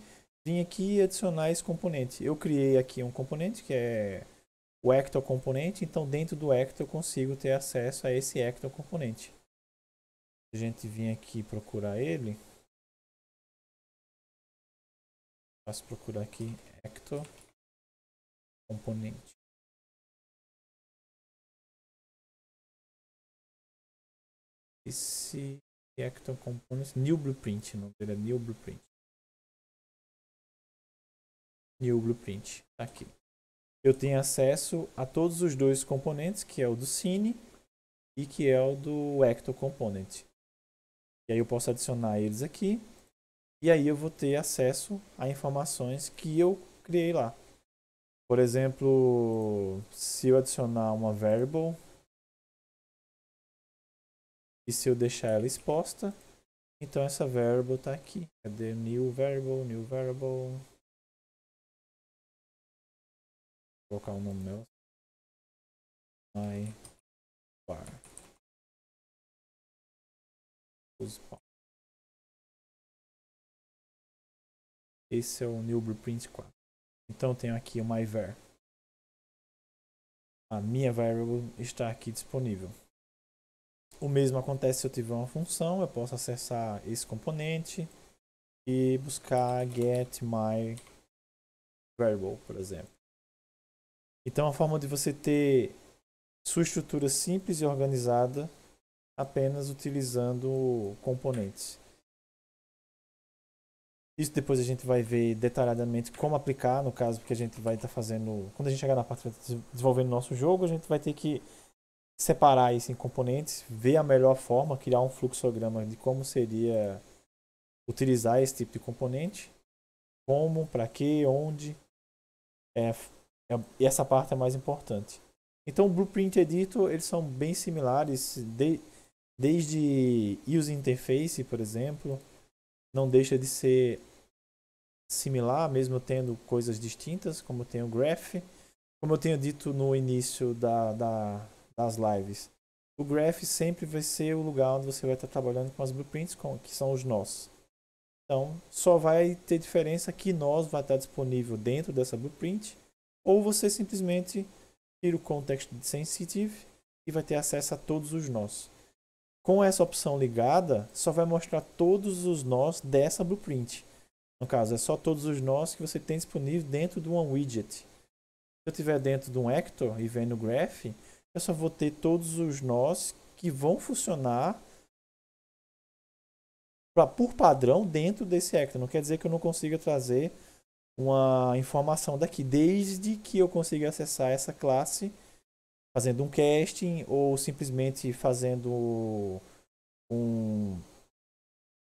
vir aqui e adicionar esse componente. Eu criei aqui um componente que é o Hector componente, então dentro do Hector eu consigo ter acesso a esse Hector componente. a gente vir aqui procurar ele, posso procurar aqui Hector componente. É esse Reactor Components, New Blueprint, o nome dele é New Blueprint. New Blueprint, tá aqui. Eu tenho acesso a todos os dois componentes, que é o do Cine e que é o do Hector Component. E aí eu posso adicionar eles aqui. E aí eu vou ter acesso a informações que eu criei lá. Por exemplo, se eu adicionar uma variable e se eu deixar ela exposta, então essa variable está aqui. Cadê new variable, new variable? Vou colocar um nome meu. My Bar. Esse é o new blueprint 4. Então tenho aqui o myvar. A minha variable está aqui disponível. O mesmo acontece se eu tiver uma função, eu posso acessar esse componente e buscar get my variable, por exemplo. Então, é a forma de você ter sua estrutura simples e organizada apenas utilizando componentes. Isso depois a gente vai ver detalhadamente como aplicar, no caso, porque a gente vai estar tá fazendo. Quando a gente chegar na parte de desenvolvendo nosso jogo, a gente vai ter que separar isso em componentes, ver a melhor forma, criar um fluxograma de como seria utilizar esse tipo de componente, como, para que, onde. É, é, e essa parte é mais importante. Então, o Blueprint Editor, eles são bem similares, de, desde Use Interface, por exemplo, não deixa de ser similar, mesmo tendo coisas distintas, como tem o Graph. Como eu tenho dito no início da, da das lives. O Graph sempre vai ser o lugar onde você vai estar trabalhando com as blueprints, que são os nós. Então, só vai ter diferença que nós vai estar disponível dentro dessa blueprint, ou você simplesmente tira o contexto de sensitive e vai ter acesso a todos os nós. Com essa opção ligada, só vai mostrar todos os nós dessa blueprint. No caso, é só todos os nós que você tem disponível dentro de um widget. Se eu tiver dentro de um actor e vendo o graph, eu só vou ter todos os nós que vão funcionar pra, por padrão dentro desse Hector. Não quer dizer que eu não consiga trazer uma informação daqui, desde que eu consiga acessar essa classe fazendo um casting ou simplesmente fazendo um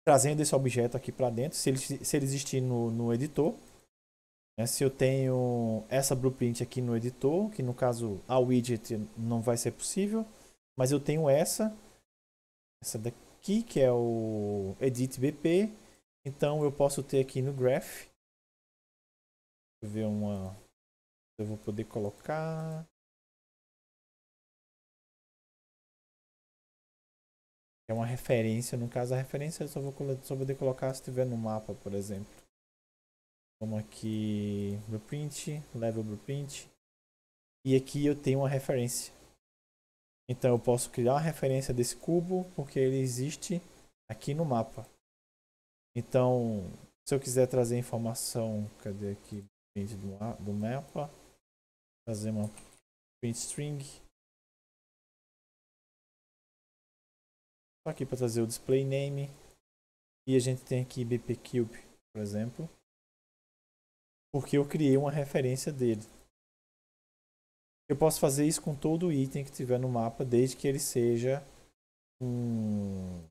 trazendo esse objeto aqui para dentro, se ele, se ele existir no, no editor. É, se eu tenho essa blueprint aqui no editor, que no caso a widget não vai ser possível, mas eu tenho essa, essa daqui que é o Edit BP, então eu posso ter aqui no Graph, deixa eu ver uma, eu vou poder colocar, é uma referência, no caso a referência eu só vou, só vou poder colocar se estiver no mapa, por exemplo. Vamos aqui, blueprint, level blueprint. E aqui eu tenho uma referência. Então eu posso criar uma referência desse cubo, porque ele existe aqui no mapa. Então, se eu quiser trazer informação, cadê aqui, do, do mapa, fazer uma print string. aqui para trazer o display name. E a gente tem aqui bpcube, por exemplo porque eu criei uma referência dele. Eu posso fazer isso com todo item que tiver no mapa, desde que ele seja um,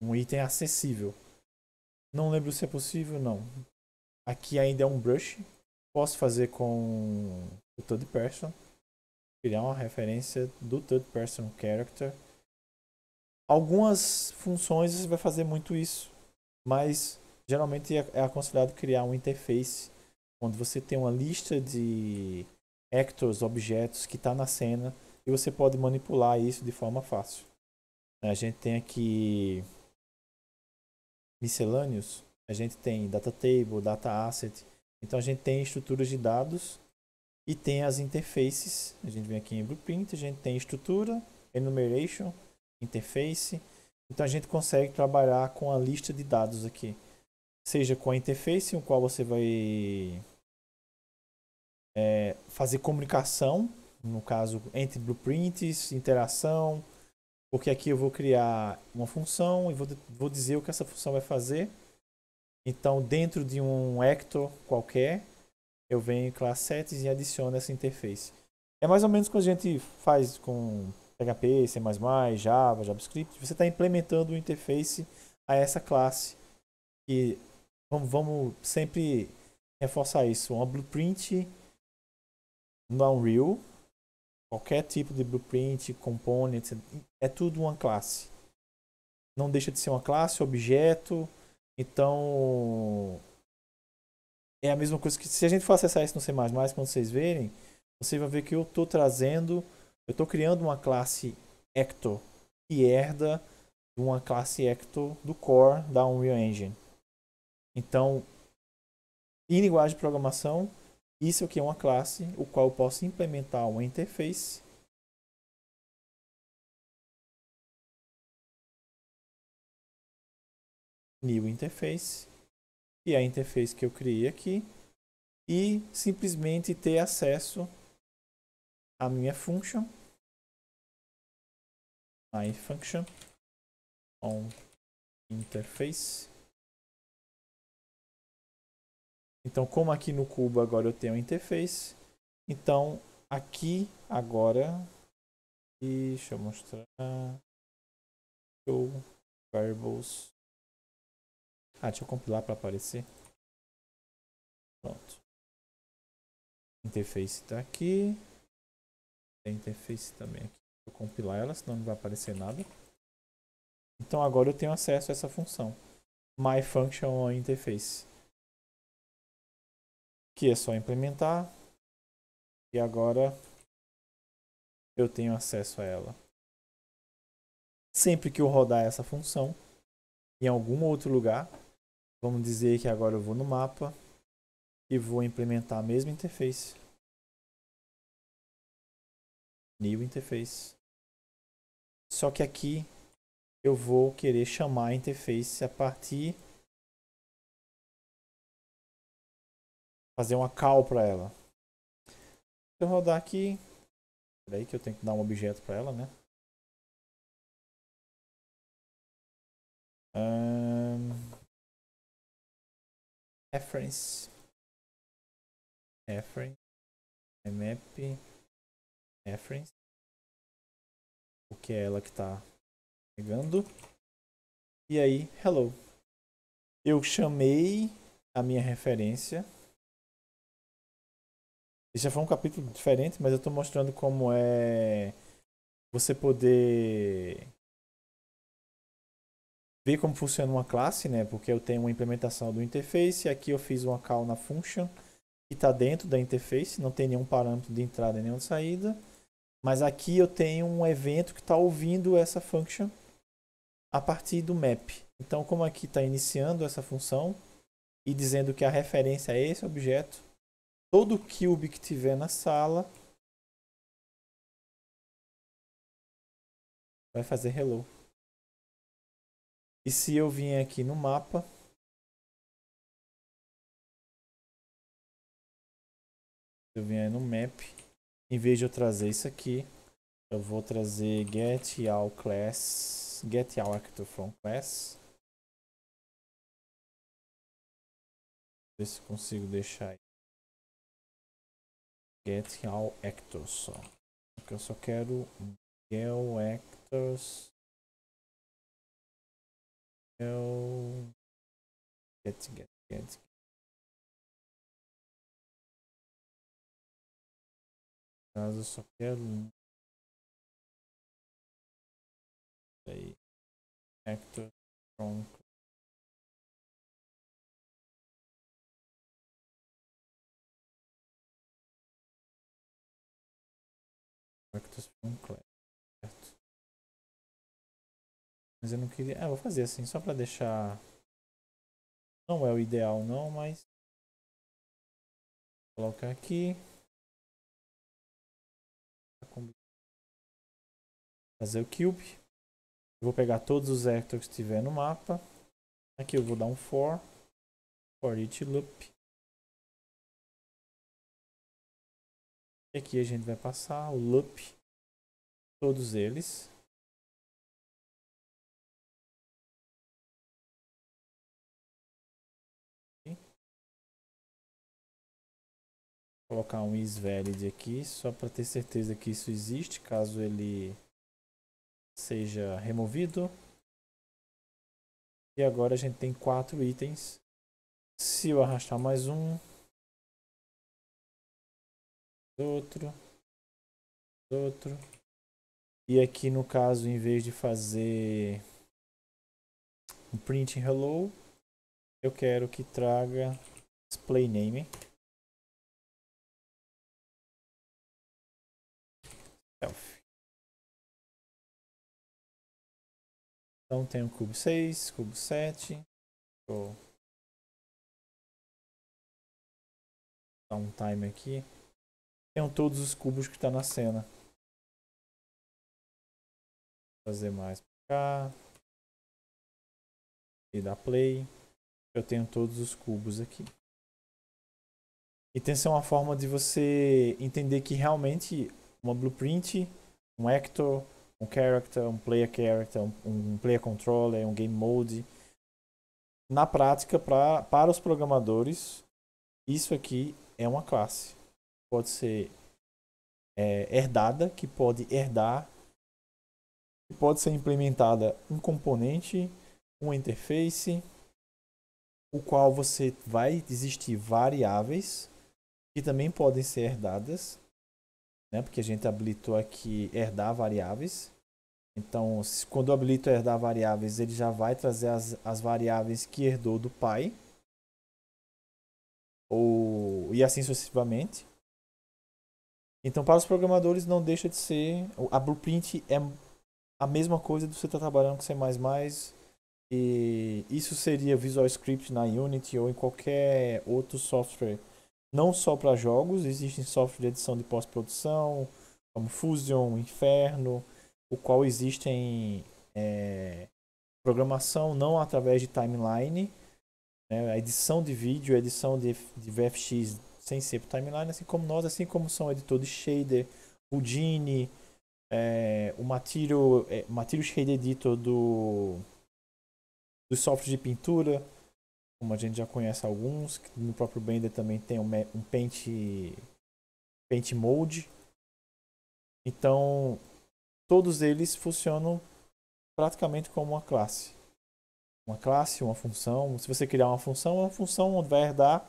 um item acessível. Não lembro se é possível, não. Aqui ainda é um brush. Posso fazer com o third person. Criar uma referência do third person character. Algumas funções você vai fazer muito isso. Mas geralmente é, é aconselhado criar uma interface onde você tem uma lista de actors, objetos que está na cena e você pode manipular isso de forma fácil. A gente tem aqui miscelâneos, a gente tem data table, data asset, então a gente tem estruturas de dados e tem as interfaces. A gente vem aqui em blueprint, a gente tem estrutura, enumeration, interface. Então a gente consegue trabalhar com a lista de dados aqui seja com a interface, em qual você vai é, fazer comunicação, no caso entre blueprints, interação, porque aqui eu vou criar uma função e vou, vou dizer o que essa função vai fazer. Então, dentro de um actor qualquer, eu venho em class sets e adiciono essa interface. É mais ou menos o que a gente faz com PHP, C++, Java, JavaScript. Você está implementando uma interface a essa classe que Vamos, vamos sempre reforçar isso. Uma blueprint no Unreal, qualquer tipo de blueprint, component, é tudo uma classe. Não deixa de ser uma classe, objeto. Então é a mesma coisa que se a gente for acessar isso no C++, quando vocês verem, você vai ver que eu estou trazendo, eu estou criando uma classe Hector que herda de uma classe Hector do core da Unreal Engine. Então, em linguagem de programação, isso aqui é uma classe, o qual eu posso implementar uma interface. New Interface, que é a interface que eu criei aqui, e simplesmente ter acesso à minha function, my function on interface Então, como aqui no cubo agora eu tenho a interface, então aqui agora, deixa eu mostrar, show variables, ah, deixa eu compilar para aparecer, pronto, interface está aqui, tem interface também aqui, vou compilar ela, senão não vai aparecer nada, então agora eu tenho acesso a essa função, my function interface que é só implementar e agora eu tenho acesso a ela. Sempre que eu rodar essa função em algum outro lugar, vamos dizer que agora eu vou no mapa e vou implementar a mesma interface. New Interface. Só que aqui eu vou querer chamar a interface a partir fazer uma call para ela. Se eu rodar aqui, aí que eu tenho que dar um objeto para ela, né? Um, reference, reference, map, reference, o que é ela que está pegando. E aí, hello. Eu chamei a minha referência isso já foi um capítulo diferente, mas eu tô mostrando como é você poder ver como funciona uma classe, né? Porque eu tenho uma implementação do interface, aqui eu fiz uma call na function que está dentro da interface, não tem nenhum parâmetro de entrada e nenhuma saída. Mas aqui eu tenho um evento que está ouvindo essa function a partir do map. Então, como aqui está iniciando essa função e dizendo que a referência é esse objeto, todo cube que tiver na sala vai fazer hello. E se eu vim aqui no mapa, eu vim aí no map, em vez de eu trazer isso aqui, eu vou trazer get all class, get all actor from class. Ver se consigo deixar Get all actors só. Porque eu só quero Gel actors. Gel. Get, get, get. caso eu só quero um. Aí. Actor from Cactus é Certo. Mas eu não queria... Ah, vou fazer assim, só pra deixar... Não é o ideal não, mas... Vou colocar aqui. Fazer o cube. Eu vou pegar todos os vectors que tiver no mapa. Aqui eu vou dar um for. For each loop. E aqui a gente vai passar o loop, todos eles. colocar um is valid aqui só para ter certeza que isso existe caso ele seja removido e agora a gente tem quatro itens se eu arrastar mais um outro, outro. E aqui no caso, em vez de fazer um print hello, eu quero que traga display name. Self. Então tem o cubo 6, cubo 7. Vou dar um time aqui. Tenham todos os cubos que está na cena. fazer mais pra cá. E dar play. Eu tenho todos os cubos aqui. E tem ser uma forma de você entender que realmente uma blueprint, um actor, um character, um player character, um, um player controller, um game mode. Na prática, pra, para os programadores, isso aqui é uma classe pode ser é, herdada, que pode herdar, que pode ser implementada um componente, uma interface, o qual você vai existir variáveis que também podem ser herdadas, né? Porque a gente habilitou aqui herdar variáveis. Então, quando eu habilito é herdar variáveis, ele já vai trazer as, as variáveis que herdou do pai. Ou, e assim sucessivamente. Então, para os programadores, não deixa de ser. A Blueprint é a mesma coisa do você estar tá trabalhando com C. E isso seria Visual Script na Unity ou em qualquer outro software. Não só para jogos, existem softwares de edição de pós-produção, como Fusion, Inferno, o qual existem é, programação não através de timeline, né, a edição de vídeo, a edição de, de VFX sem ser pro timeline, assim como nós, assim como são editor de shader, o Gini, é, o Material, é, Material Shader Editor do, do software de pintura, como a gente já conhece alguns, no próprio Blender também tem um, um Paint, Paint Mode. Então, todos eles funcionam praticamente como uma classe. Uma classe, uma função. Se você criar uma função, uma função onde vai herdar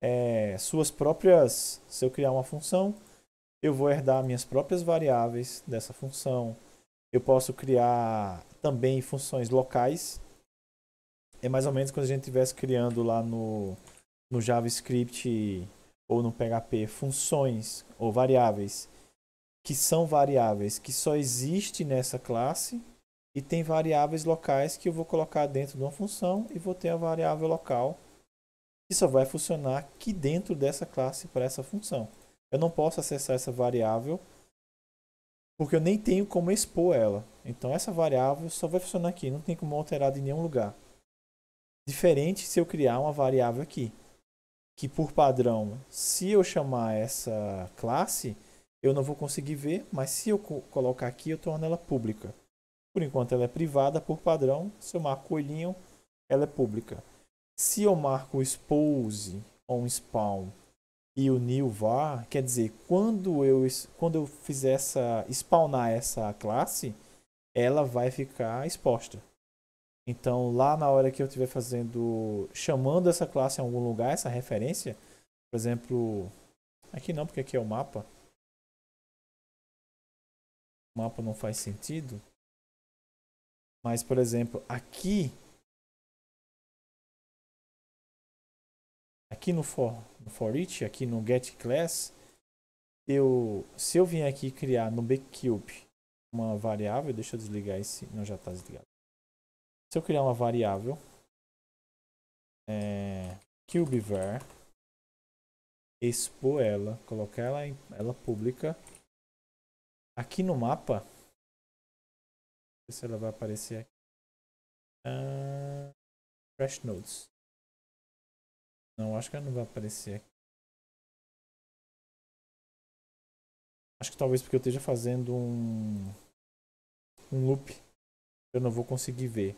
é, suas próprias. Se eu criar uma função, eu vou herdar minhas próprias variáveis dessa função. Eu posso criar também funções locais. É mais ou menos quando a gente estivesse criando lá no, no JavaScript ou no PHP funções ou variáveis que são variáveis que só existe nessa classe e tem variáveis locais que eu vou colocar dentro de uma função e vou ter a variável local que só vai funcionar aqui dentro dessa classe para essa função. Eu não posso acessar essa variável porque eu nem tenho como expor ela. Então essa variável só vai funcionar aqui, não tem como alterar em nenhum lugar. Diferente se eu criar uma variável aqui, que por padrão, se eu chamar essa classe, eu não vou conseguir ver, mas se eu colocar aqui, eu torno ela pública. Por enquanto ela é privada por padrão, se eu marco o olhinho, ela é pública. Se eu marco o expose ou um spawn e o new var, quer dizer, quando eu, quando eu fizer essa, spawnar essa classe, ela vai ficar exposta. Então, lá na hora que eu estiver fazendo, chamando essa classe em algum lugar, essa referência, por exemplo, aqui não, porque aqui é o mapa. O mapa não faz sentido. Mas, por exemplo, aqui aqui no for, no for each, aqui no get class, eu, se eu vim aqui criar no bcube uma variável, deixa eu desligar esse, não já está desligado. Se eu criar uma variável, é, cubeVar, expor ela, colocar ela, em, ela pública, aqui no mapa, se ela vai aparecer aqui, uh, Fresh Nodes. Não, acho que ela não vai aparecer aqui. Acho que talvez porque eu esteja fazendo um, um loop. Eu não vou conseguir ver.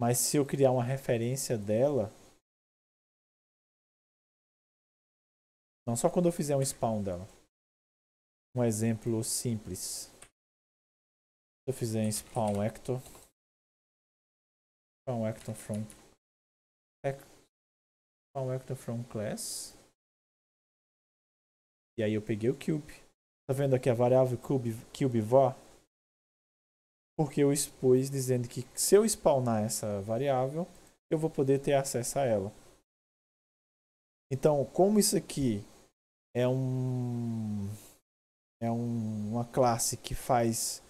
Mas se eu criar uma referência dela. Não só quando eu fizer um spawn dela. Um exemplo simples. Se eu fizer um spawn actor. Spawn actor from. Actor from class. E aí eu peguei o cube. Tá vendo aqui a variável cube, cube vó Porque eu expus dizendo que se eu spawnar essa variável, eu vou poder ter acesso a ela. Então, como isso aqui é um é um, uma classe que faz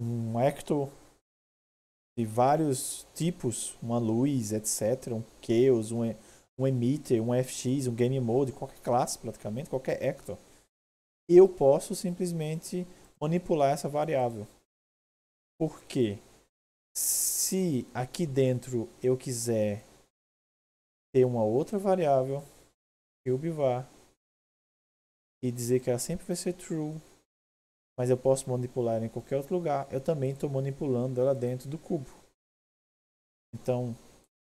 um actor de vários tipos, uma luz, etc, um chaos, um um emitter, um FX, um game mode, qualquer classe praticamente, qualquer actor, eu posso simplesmente manipular essa variável. Porque se aqui dentro eu quiser ter uma outra variável, bivar e dizer que ela sempre vai ser true, mas eu posso manipular ela em qualquer outro lugar, eu também estou manipulando ela dentro do cubo. Então,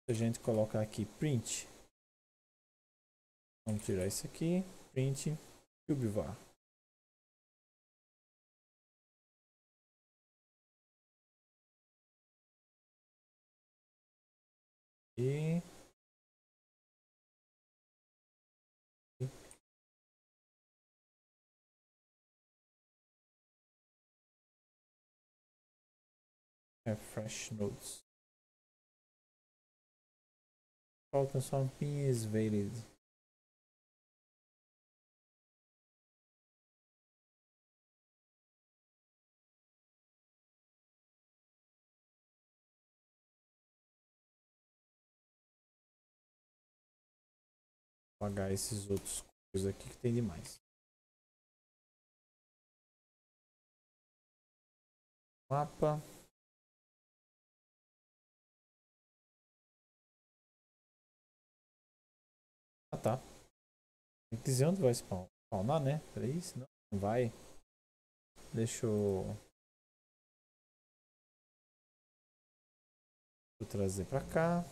se a gente colocar aqui print, Vamos tirar isso aqui, print, cubevar. E... Refresh é notes. Faltam só um pins valid. apagar esses outros coisas aqui que tem demais. Mapa. Ah tá. Tem que dizer onde vai spawnar, né? Peraí, senão não vai. Deixa eu... Vou trazer pra cá.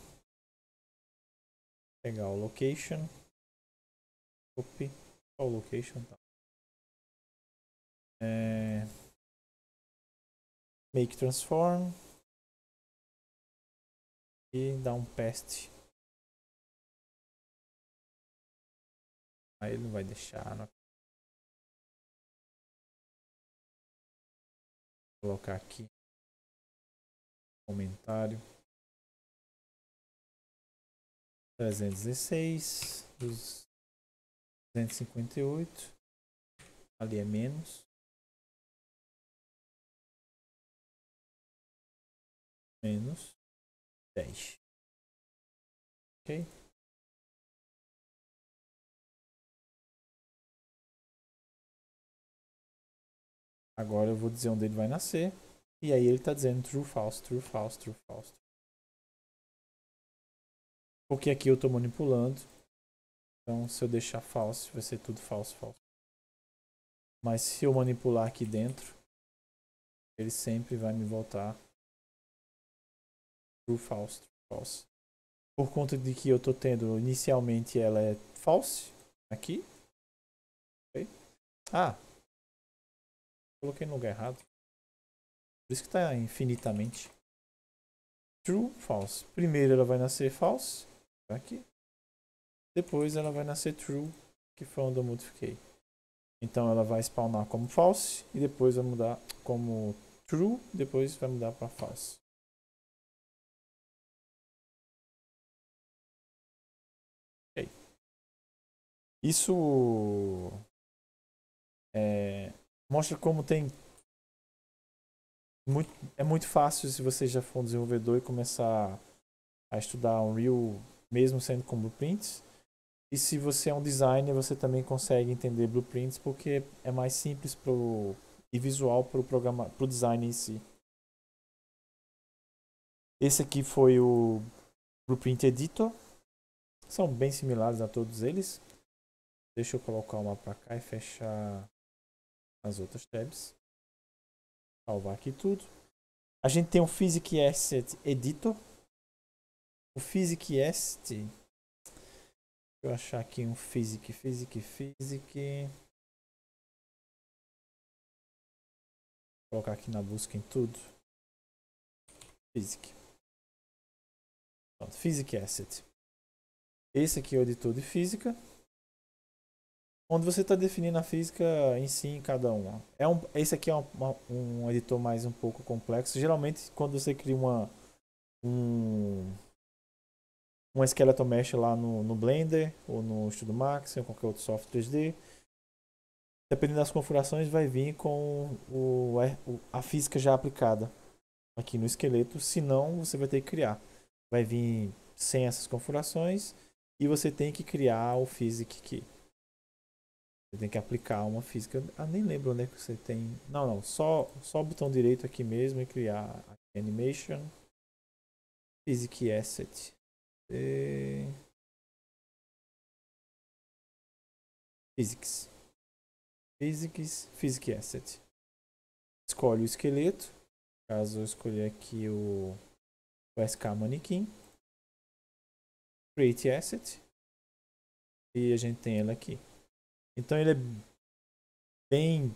Pegar o location. Copy. Qual location? Tá. É... Make transform. E dá um paste. Aí ele não vai deixar. Não... colocar aqui. Comentário. 316 dos 258. Ali é menos. Menos 10. Ok? Agora eu vou dizer onde ele vai nascer. E aí ele está dizendo true, false, true, false, true, false. Porque aqui eu estou manipulando então, se eu deixar falso, vai ser tudo falso, falso. Mas se eu manipular aqui dentro, ele sempre vai me voltar true, false, true, false. Por conta de que eu estou tendo, inicialmente ela é false, aqui. Okay. Ah, coloquei no lugar errado. Por isso que está infinitamente. True, false. Primeiro ela vai nascer false, tá aqui. Depois ela vai nascer true, que foi onde eu modifiquei. Então ela vai spawnar como false e depois vai mudar como true, depois vai mudar para false. Okay. Isso é, mostra como tem muito, é muito fácil se você já for um desenvolvedor e começar a estudar Unreal mesmo sendo com blueprints e se você é um designer, você também consegue entender blueprints, porque é mais simples pro, e visual para o programa, pro design em si. Esse aqui foi o Blueprint Editor. São bem similares a todos eles. Deixa eu colocar uma para cá e fechar as outras tabs. Salvar aqui tudo. A gente tem o Physic Asset Editor. O physics Asset Deixa eu achar aqui um physic, physic, physic. Vou colocar aqui na busca em tudo. Physic. Pronto, physic asset. Esse aqui é o editor de física. Onde você está definindo a física em si em cada um É um, esse aqui é um, um editor mais um pouco complexo. Geralmente, quando você cria uma, um, um skeleton mesh lá no, no Blender ou no Studio Max ou qualquer outro software 3D. Dependendo das configurações, vai vir com o, a física já aplicada aqui no esqueleto, Se não, você vai ter que criar. Vai vir sem essas configurações e você tem que criar o physic aqui. Você tem que aplicar uma física. Ah, nem lembro onde é que você tem. Não, não. Só, só o botão direito aqui mesmo e criar animation. Physic asset. É, physics, Physics. Physics, é Asset. Escolhe o esqueleto. Caso eu escolher aqui o, o SK Manequim. Create Asset. E a gente tem ela aqui. Então ele é bem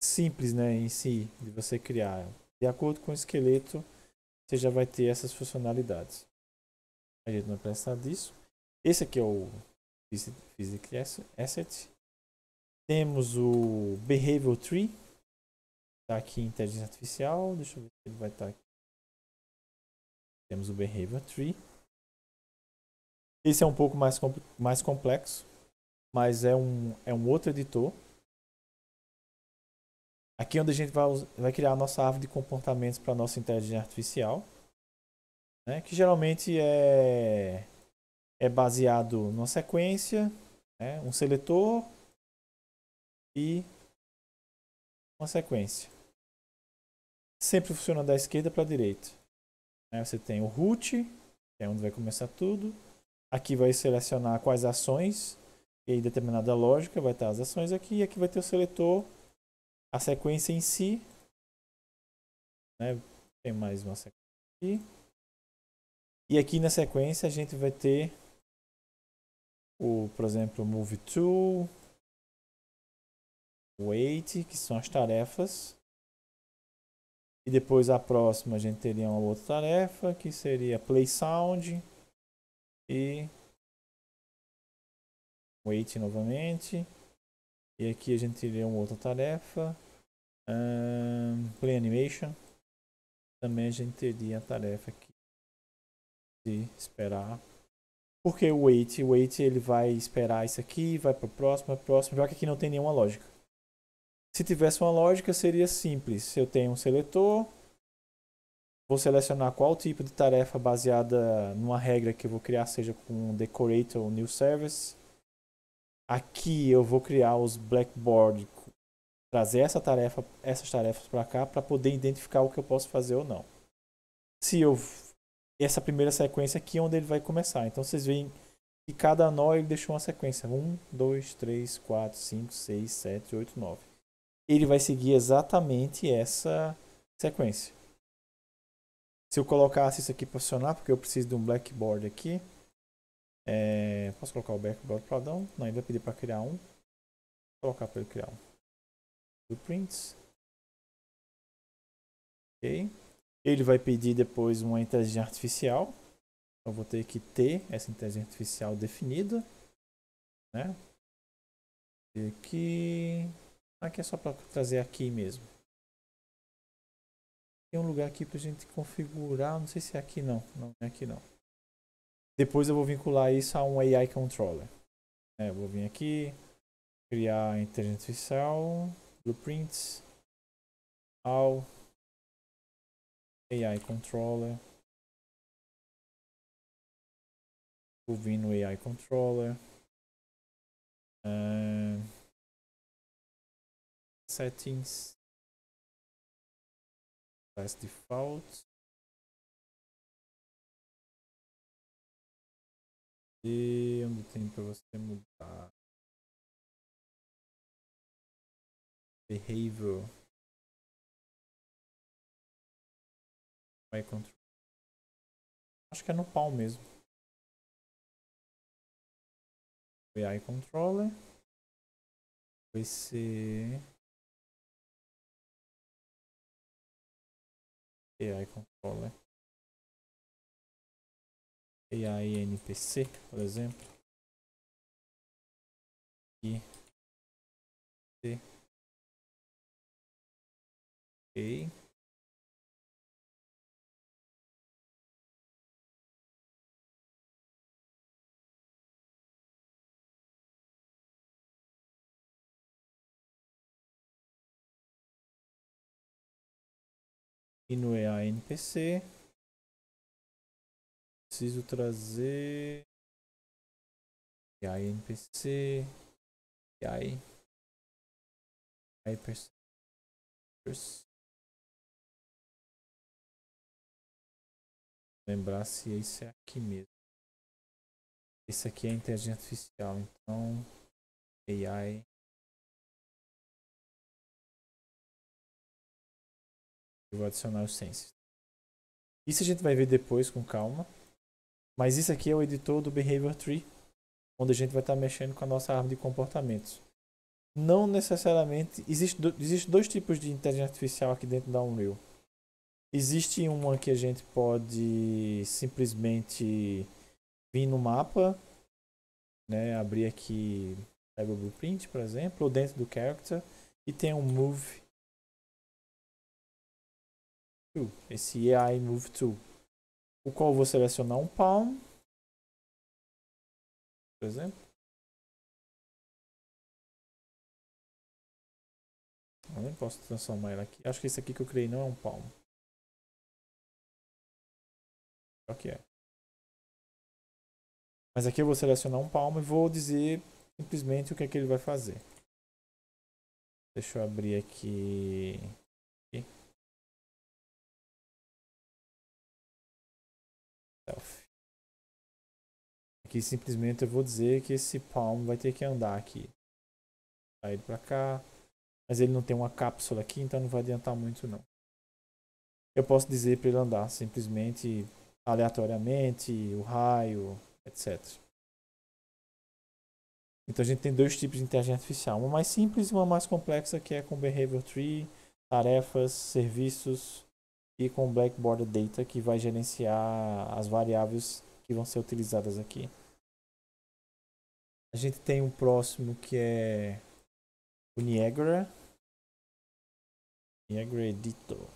simples né, em si de você criar. De acordo com o esqueleto, você já vai ter essas funcionalidades. A gente não vai precisar disso. Esse aqui é o Physical Asset. Temos o Behavior Tree. Está aqui inteligência artificial. Deixa eu ver se ele vai estar tá aqui. Temos o Behavior Tree. Esse é um pouco mais, mais complexo, mas é um, é um outro editor. Aqui é onde a gente vai, vai criar a nossa árvore de comportamentos para a nossa inteligência artificial né? que geralmente é, é baseado numa sequência, né? um seletor e uma sequência. Sempre funciona da esquerda para a direita. Né? Você tem o root, que é onde vai começar tudo. Aqui vai selecionar quais ações e aí determinada lógica, vai estar as ações aqui. E aqui vai ter o seletor, a sequência em si. Né? Tem mais uma sequência aqui. E aqui na sequência a gente vai ter o, por exemplo, move to, wait, que são as tarefas. E depois a próxima a gente teria uma outra tarefa, que seria play sound e wait novamente. E aqui a gente teria uma outra tarefa, um, play animation. Também a gente teria a tarefa aqui de esperar. Porque o wait, o wait ele vai esperar isso aqui, vai para o próximo, para o próximo, já que aqui não tem nenhuma lógica. Se tivesse uma lógica, seria simples. Eu tenho um seletor, vou selecionar qual tipo de tarefa baseada numa regra que eu vou criar, seja com decorator ou new service. Aqui eu vou criar os blackboard, trazer essa tarefa, essas tarefas para cá para poder identificar o que eu posso fazer ou não. Se eu essa primeira sequência aqui é onde ele vai começar. Então vocês veem que cada nó ele deixou uma sequência. 1, 2, 3, 4, 5, 6, 7, 8, 9. Ele vai seguir exatamente essa sequência. Se eu colocasse isso aqui para funcionar, porque eu preciso de um blackboard aqui. É, posso colocar o blackboard para dar um? Não, ele vai pedir para criar um. Vou colocar para ele criar um. Blueprints. Ok. Ele vai pedir depois uma inteligência artificial. Então vou ter que ter essa inteligência artificial definida. Né? E aqui. Aqui é só para trazer aqui mesmo. Tem um lugar aqui para gente configurar. Não sei se é aqui não. Não é aqui não. Depois eu vou vincular isso a um AI controller. É, vou vir aqui, criar inteligência artificial, blueprints, all, AI Controller. Ouvir no AI Controller. Uh, settings. Class Default. E onde tem para você mudar? Behavior. Vai contra. Acho que é no pau mesmo. AI controller. Vai ser. AI controller. AI NPC, por exemplo. E C. Okay. E no EANPC. Preciso trazer. EANPC. EAI. EAI Lembrar se esse é aqui mesmo. Esse aqui é a inteligência artificial, então AI vou adicionar os senses. Isso a gente vai ver depois com calma. Mas isso aqui é o editor do Behavior Tree, onde a gente vai estar mexendo com a nossa árvore de comportamentos. Não necessariamente... Existem do, existe dois tipos de inteligência artificial aqui dentro da Unreal. Existe uma que a gente pode simplesmente vir no mapa, né, abrir aqui Pega o Blueprint, por exemplo, ou dentro do Character, e tem um Move esse AI move to, o qual vou selecionar um palm, por exemplo. Eu nem posso transformar ela aqui. Acho que esse aqui que eu criei não é um palm. Só que é. Mas aqui eu vou selecionar um palmo e vou dizer simplesmente o que é que ele vai fazer. Deixa eu abrir aqui Então, aqui simplesmente eu vou dizer que esse palm vai ter que andar aqui. Vai pra cá. Mas ele não tem uma cápsula aqui, então não vai adiantar muito não. Eu posso dizer para ele andar simplesmente aleatoriamente, o raio, etc. Então a gente tem dois tipos de inteligência artificial, uma mais simples e uma mais complexa que é com behavior tree, tarefas, serviços, e com o Blackboard Data que vai gerenciar as variáveis que vão ser utilizadas aqui. A gente tem um próximo que é o Niagara. Niagara Editor.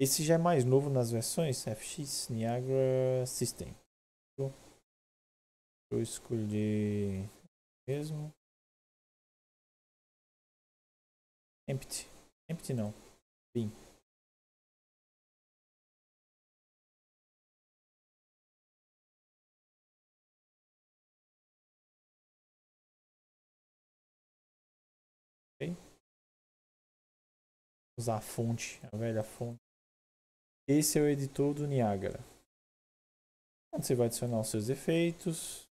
Esse já é mais novo nas versões FX Niagara System. Eu escolhi mesmo. Empty. Empty não. Bim. usar a fonte, a velha fonte. Esse é o editor do Niagara. Onde você vai adicionar os seus efeitos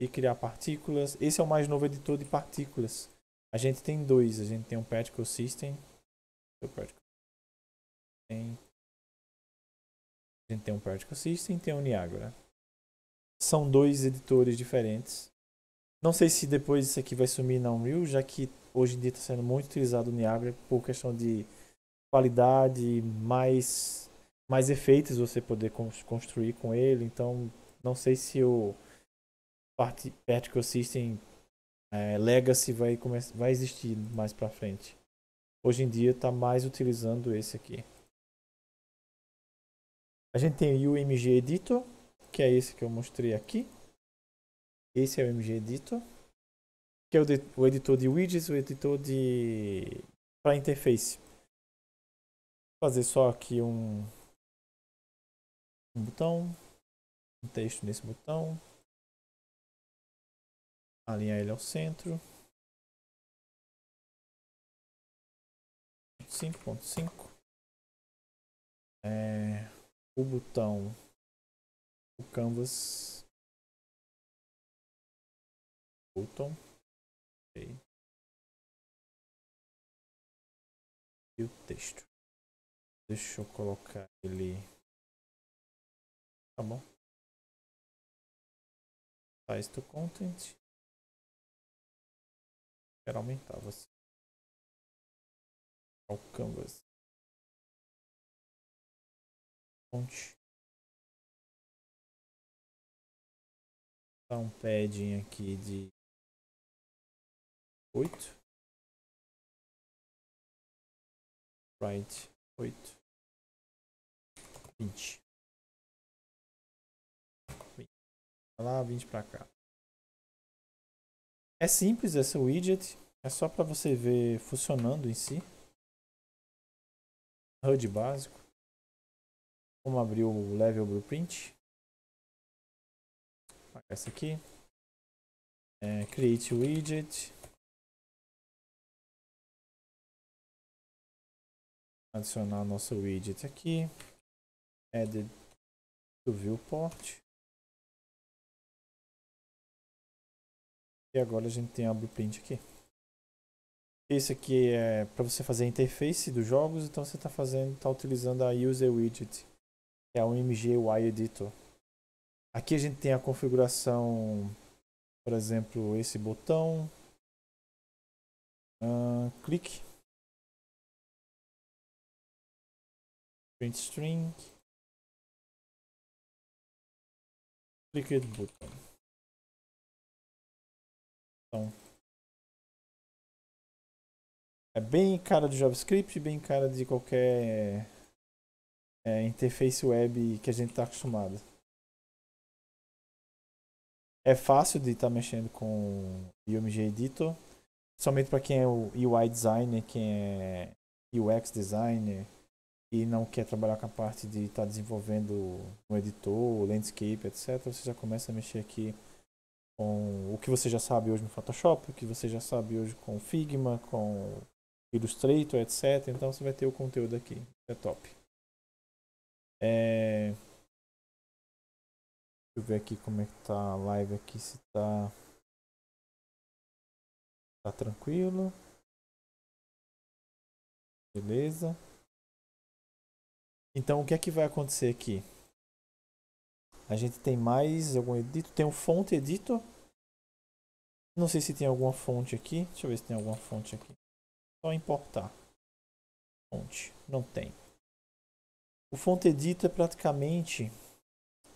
e criar partículas. Esse é o mais novo editor de partículas. A gente tem dois. A gente tem um Particle System. System. A gente tem um Particle System e tem o um Niagara. São dois editores diferentes. Não sei se depois isso aqui vai sumir na Unreal, já que hoje em dia está sendo muito utilizado o Niagara por questão de qualidade, mais, mais efeitos você poder construir com ele. Então, não sei se o Particle System é, Legacy vai, vai existir mais para frente. Hoje em dia está mais utilizando esse aqui. A gente tem o MG Editor, que é esse que eu mostrei aqui. Esse é o MG Editor que é o editor de widgets, o editor de para interface. Vou fazer só aqui um, um botão, um texto nesse botão, alinhar ele ao centro. 5.5 é, o botão o canvas botão e o texto. Deixa eu colocar ele. Tá bom. Size to content. Quero aumentar você. Ao canvas. Fonte. Dá um padding aqui de 8. Right, 8. 20. 20 lá, 20 para cá. É simples essa widget, é só para você ver funcionando em si. HUD básico. Vamos abrir o Level Blueprint. Essa aqui. É, create Widget. adicionar nosso widget aqui. Edit to viewport. E agora a gente tem a blueprint aqui. Esse aqui é para você fazer a interface dos jogos, então você está fazendo, está utilizando a User Widget, que é o MG UI Editor. Aqui a gente tem a configuração, por exemplo, esse botão, uh, clique, print string clicked button então é bem cara de JavaScript bem cara de qualquer é, interface web que a gente está acostumado é fácil de estar tá mexendo com UMG Editor somente para quem é o UI designer quem é UX designer e não quer trabalhar com a parte de estar tá desenvolvendo um editor, landscape, etc., você já começa a mexer aqui com o que você já sabe hoje no Photoshop, o que você já sabe hoje com Figma, com Illustrator, etc. Então você vai ter o conteúdo aqui. É top. É... Deixa eu ver aqui como é que tá a live aqui, se tá... Tá tranquilo. Beleza. Então, o que é que vai acontecer aqui? A gente tem mais algum edito? Tem um fonte editor. Não sei se tem alguma fonte aqui. Deixa eu ver se tem alguma fonte aqui. Só importar. Fonte. Não tem. O fonte editor é praticamente...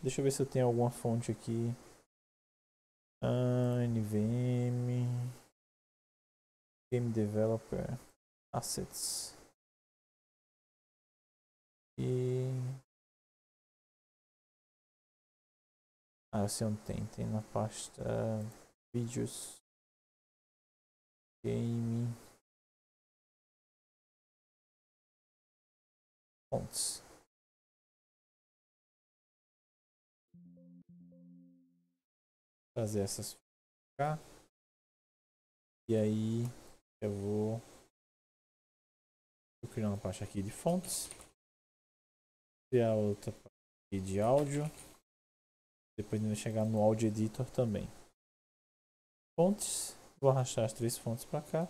Deixa eu ver se eu tenho alguma fonte aqui. Ah, NVM. Game Developer. Assets. E... Ah, se não tem, tem na pasta vídeos game fontes. Trazer essas cá. E aí eu vou, vou criar uma pasta aqui de fontes criar outra parte de áudio. Depois de chegar no áudio editor também. Fontes. Vou arrastar as três fontes para cá.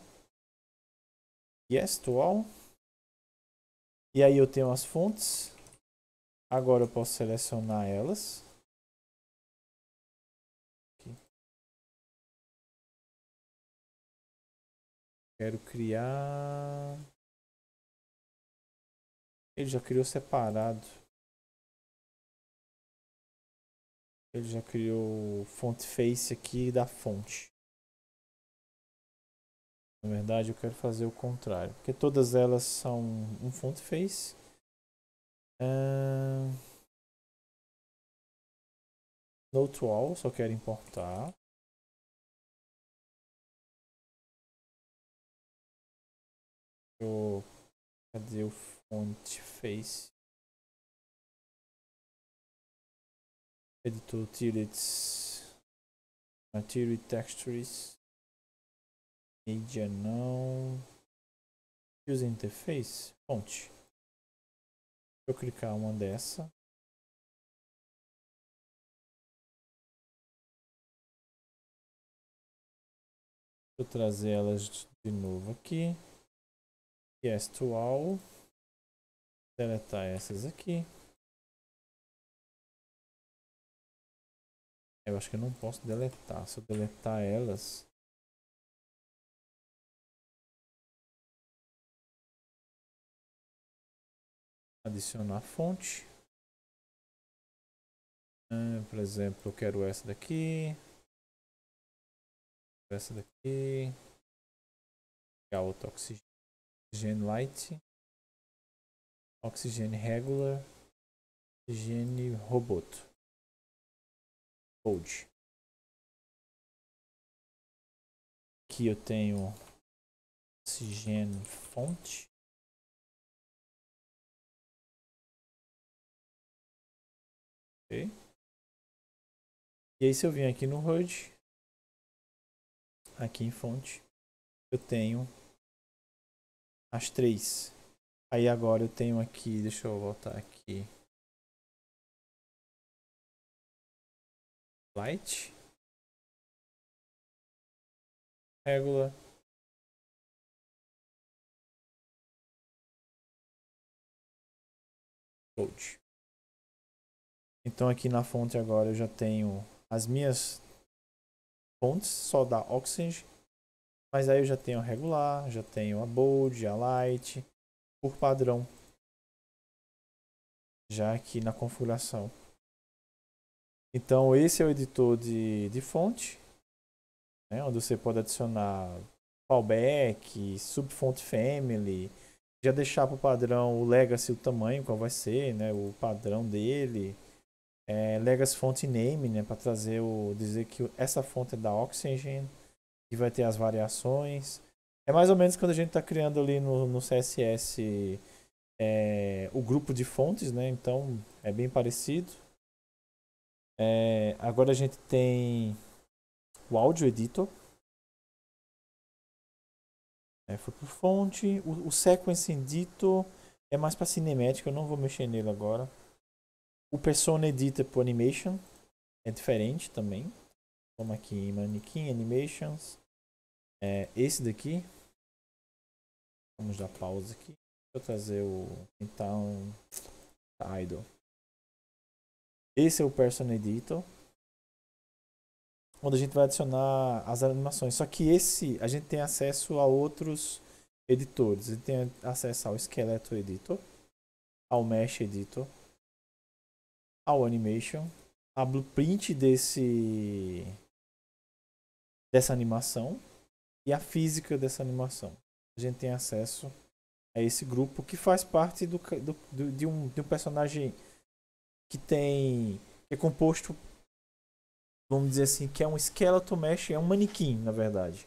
Yes to all. E aí eu tenho as fontes. Agora eu posso selecionar elas. Aqui. Quero criar... Ele já criou separado. Ele já criou font face aqui da fonte. Na verdade, eu quero fazer o contrário, porque todas elas são um font face. Uh... Note all, só quero importar. Cadê o face Editor Tillets. Material Textures. Media não. User Interface. Fonte. Deixa eu clicar uma dessa. vou trazer elas de novo aqui. Yes to all deletar essas aqui. Eu acho que eu não posso deletar. Se eu deletar elas... Adicionar fonte. Ah, por exemplo, eu quero essa daqui. Essa daqui. Pegar outro oxigênio light. Oxigênio regular. Oxigênio roboto. Hold. Aqui eu tenho oxigênio fonte. Okay. E aí se eu vim aqui no HUD, aqui em fonte, eu tenho as três Aí agora eu tenho aqui, deixa eu voltar aqui. Light. Régula. Load. Então aqui na fonte agora eu já tenho as minhas fontes, só da Oxygen. Mas aí eu já tenho a regular, já tenho a bold, a light, por padrão já aqui na configuração. Então esse é o editor de, de fonte, né, onde você pode adicionar fallback, subfont family, já deixar para o padrão o legacy, o tamanho, qual vai ser, né, o padrão dele, é, legacy font name, né, para trazer o dizer que essa fonte é da Oxygen, que vai ter as variações, é mais ou menos quando a gente está criando ali no, no CSS é, o grupo de fontes, né? Então é bem parecido. É, agora a gente tem o áudio editor. É, foi por fonte. O, o sequence editor é mais para cinemática, eu não vou mexer nele agora. O persona editor por animation é diferente também. Vamos aqui em manequim, animations. É, esse daqui. Vamos dar pausa aqui. Deixa eu trazer o. Então. Idol. Esse é o Person Editor. Onde a gente vai adicionar as animações. Só que esse a gente tem acesso a outros editores. A gente tem acesso ao Skeleto Editor, ao Mesh Editor, ao Animation, a blueprint desse dessa animação e a física dessa animação. A gente tem acesso a esse grupo que faz parte do, do, do de, um, de um personagem que tem. que é composto, vamos dizer assim, que é um esqueleto mesh, é um manequim, na verdade.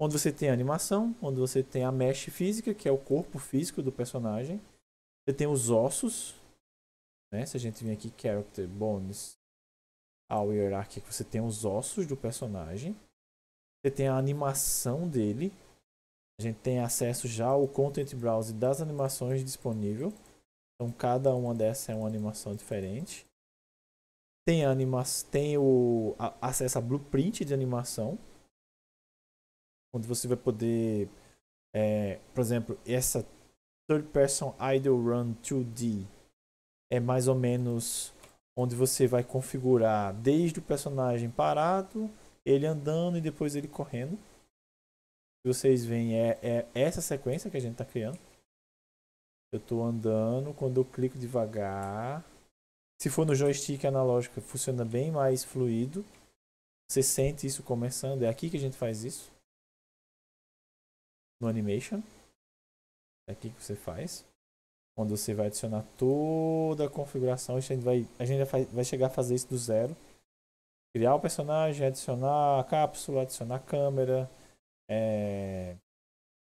Onde você tem a animação, onde você tem a mesh física, que é o corpo físico do personagem. Você tem os ossos, né? Se a gente vir aqui, character, bones, ao hierárquico, você tem os ossos do personagem. Você tem a animação dele. A gente tem acesso já ao content browser das animações disponível. Então cada uma dessas é uma animação diferente. Tem animas tem o a, acesso a blueprint de animação, onde você vai poder, é, por exemplo, essa third person idle run 2D é mais ou menos onde você vai configurar desde o personagem parado ele andando e depois ele correndo. Vocês veem, é, é essa sequência que a gente está criando. Eu estou andando, quando eu clico devagar. Se for no joystick analógico, funciona bem mais fluido. Você sente isso começando. É aqui que a gente faz isso. No animation. É aqui que você faz. quando você vai adicionar toda a configuração. A gente vai, a gente vai, vai chegar a fazer isso do zero criar o personagem, adicionar a cápsula, adicionar a câmera, é,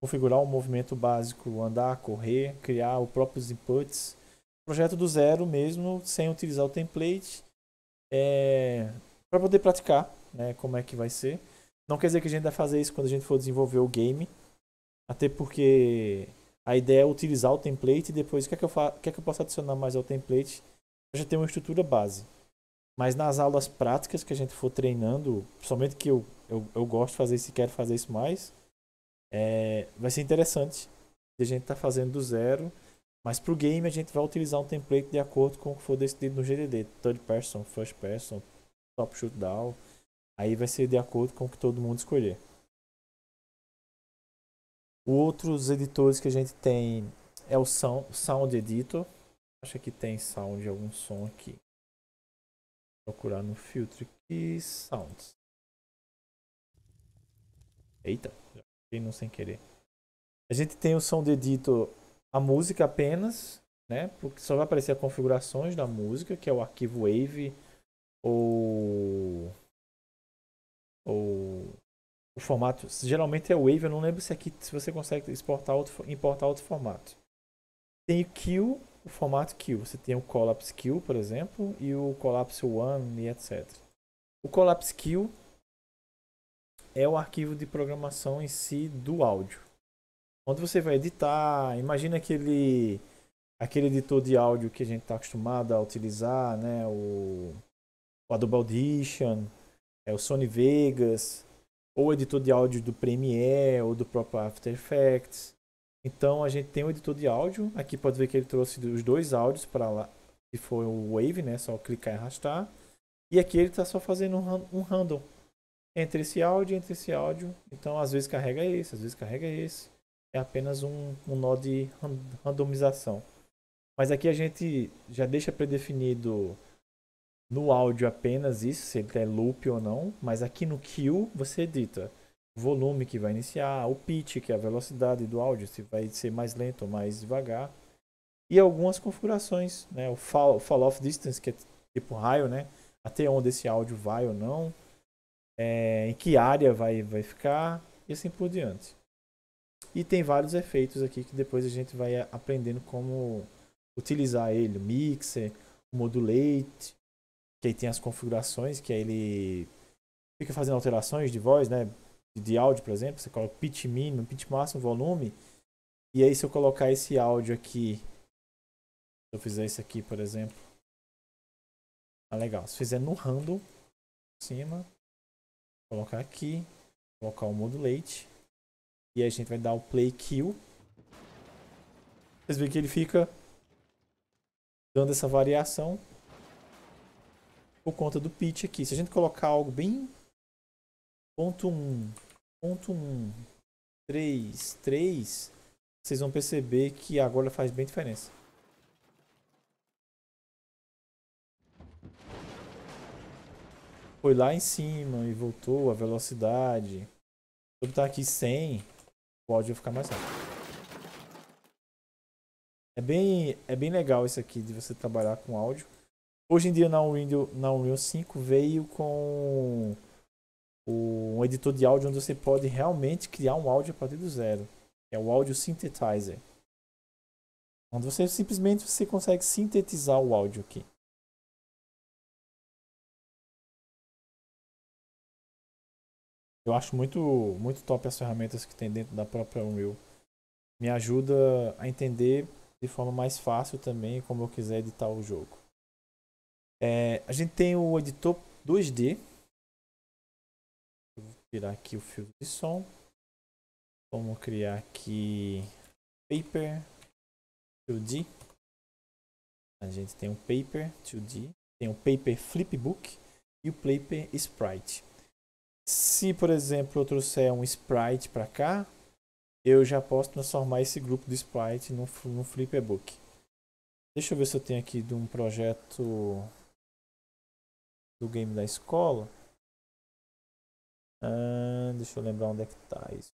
configurar o um movimento básico, andar, correr, criar os próprios inputs. Projeto do zero mesmo, sem utilizar o template, é, para poder praticar né, como é que vai ser. Não quer dizer que a gente vai fazer isso quando a gente for desenvolver o game, até porque a ideia é utilizar o template e depois o que é que eu, fa o que é que eu posso adicionar mais ao template para já ter uma estrutura base. Mas nas aulas práticas que a gente for treinando, principalmente que eu, eu, eu gosto de fazer isso e quero fazer isso mais, é, vai ser interessante. A gente está fazendo do zero, mas para o game a gente vai utilizar um template de acordo com o que for decidido no GDD. Third person, first person, top shoot down. Aí vai ser de acordo com o que todo mundo escolher. Outros editores que a gente tem é o Sound, sound Editor. Acho que tem sound, algum som aqui procurar no filtro aqui sounds. Eita, já fiquei não sem querer. A gente tem o som de edito a música apenas, né? Porque só vai aparecer configurações da música, que é o arquivo wave ou ou o formato, geralmente é wave, eu não lembro se aqui se você consegue exportar outro importar outro formato. Tem o kill o formato queue. Você tem o Collapse Queue, por exemplo, e o Collapse One e etc. O Collapse Queue é o arquivo de programação em si do áudio. Onde você vai editar, imagina aquele aquele editor de áudio que a gente está acostumado a utilizar, né? O, o Adobe Audition, é o Sony Vegas, ou editor de áudio do Premiere ou do próprio After Effects. Então a gente tem um editor de áudio. Aqui pode ver que ele trouxe os dois áudios para lá, que foi o Wave, né? Só clicar e arrastar. E aqui ele está só fazendo um random entre esse áudio e entre esse áudio. Então às vezes carrega esse, às vezes carrega esse. É apenas um, um nó de randomização. Mas aqui a gente já deixa predefinido no áudio apenas isso, se ele é loop ou não. Mas aqui no kill você edita volume que vai iniciar, o pitch, que é a velocidade do áudio, se vai ser mais lento ou mais devagar. E algumas configurações, né? O fall, fall off distance, que é tipo raio, né? Até onde esse áudio vai ou não. É, em que área vai, vai ficar e assim por diante. E tem vários efeitos aqui que depois a gente vai aprendendo como utilizar ele. O mixer, o modulate, que aí tem as configurações, que aí ele fica fazendo alterações de voz, né? de áudio, por exemplo, você coloca pitch mínimo, pitch máximo, volume. E aí se eu colocar esse áudio aqui, se eu fizer isso aqui, por exemplo. Tá legal. Se fizer no handle, cima, colocar aqui, colocar o modulate. E aí a gente vai dar o play kill. Vocês veem que ele fica dando essa variação por conta do pitch aqui. Se a gente colocar algo bem ponto um ponto um três três vocês vão perceber que agora faz bem diferença. Foi lá em cima e voltou a velocidade. Se eu botar aqui 100, pode ficar mais rápido. É bem, é bem legal isso aqui de você trabalhar com áudio. Hoje em dia na Windows na Unreal 5 veio com um editor de áudio onde você pode realmente criar um áudio a partir do zero. É o áudio synthesizer. Onde você simplesmente você consegue sintetizar o áudio aqui. Eu acho muito, muito top as ferramentas que tem dentro da própria Unreal. Me ajuda a entender de forma mais fácil também como eu quiser editar o jogo. É, a gente tem o editor 2D, tirar aqui o fio de som. Vamos criar aqui paper 2D. A gente tem o um paper 2D, tem o um paper flipbook e o paper sprite. Se, por exemplo, eu trouxer um sprite para cá, eu já posso transformar esse grupo de sprite num, num flipbook. Deixa eu ver se eu tenho aqui de um projeto do game da escola. Ah, deixa eu lembrar onde é que tá isso.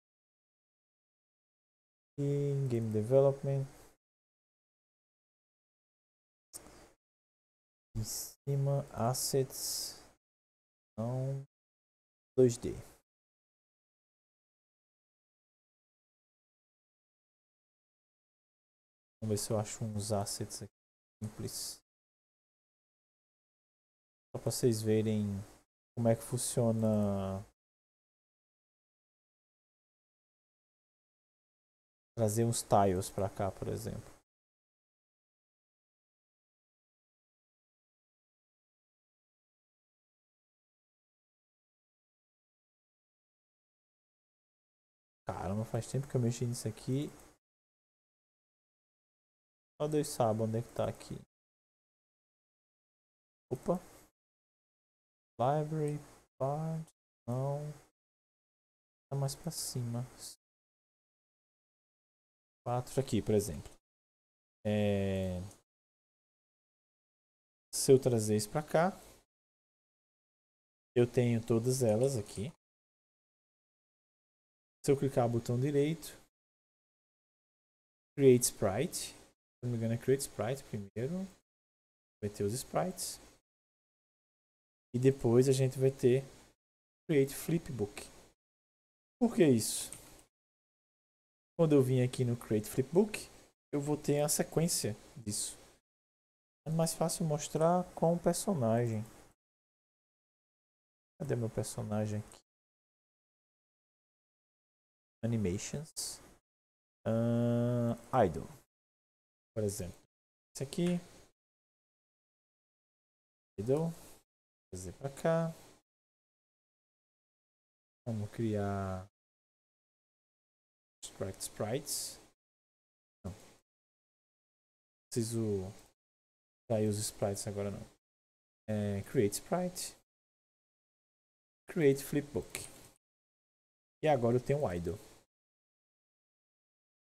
E game development. Em cima, assets. Não. 2D. Vamos ver se eu acho uns assets aqui simples. Só para vocês verem como é que funciona trazer uns tiles para cá, por exemplo. Caramba, faz tempo que eu mexi nisso aqui. Só Deus sabe onde é que tá aqui. Opa. Library, part, não. Tá mais pra cima. 4 aqui, por exemplo. É... Se eu trazer isso para cá, eu tenho todas elas aqui. Se eu clicar no botão direito, Create Sprite. Se não me engano é Create Sprite primeiro. Vai ter os sprites. E depois a gente vai ter Create Flipbook. Por que isso? Quando eu vim aqui no Create Flipbook, eu vou ter a sequência disso. É mais fácil mostrar com o personagem. Cadê meu personagem aqui? Animations. Uh, idol. Por exemplo. Esse aqui. Idol. Vou fazer para cá. Vamos criar Extract Sprites. Não. Preciso sair os sprites agora não. É, create Sprite. Create Flipbook. E agora eu tenho um idle.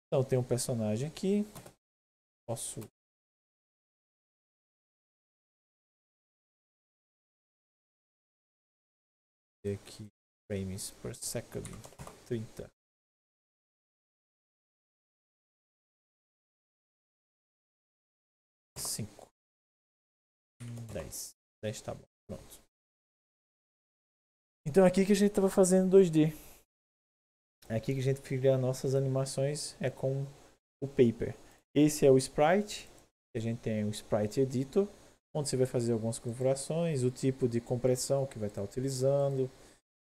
Então tem tenho um personagem aqui. Posso aqui frames per second 30 10. 10 tá bom. Pronto. Então aqui que a gente estava fazendo 2D. É Aqui que a gente cria é nossas animações é com o paper. Esse é o sprite. A gente tem o sprite editor, onde você vai fazer algumas configurações, o tipo de compressão que vai estar tá utilizando.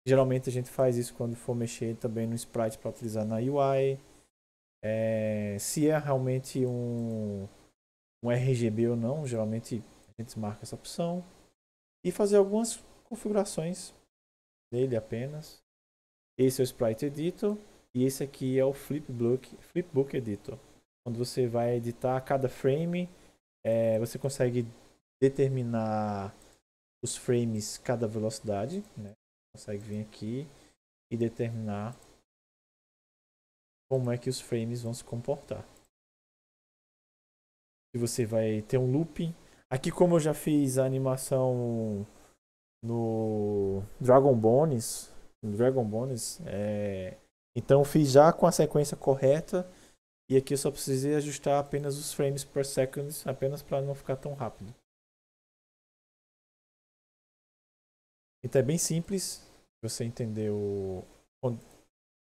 Geralmente a gente faz isso quando for mexer também no sprite para utilizar na UI. É, se é realmente um, um RGB ou não, geralmente gente marca essa opção e fazer algumas configurações dele apenas. Esse é o Sprite Editor e esse aqui é o Flipbook, Flipbook Editor. Quando você vai editar cada frame, é, você consegue determinar os frames cada velocidade. Né? Consegue vir aqui e determinar como é que os frames vão se comportar. Se você vai ter um looping, Aqui como eu já fiz a animação no Dragon Bones, Dragon Bones, é... então fiz já com a sequência correta e aqui eu só precisei ajustar apenas os frames per second, apenas para não ficar tão rápido. Então é bem simples você entender o.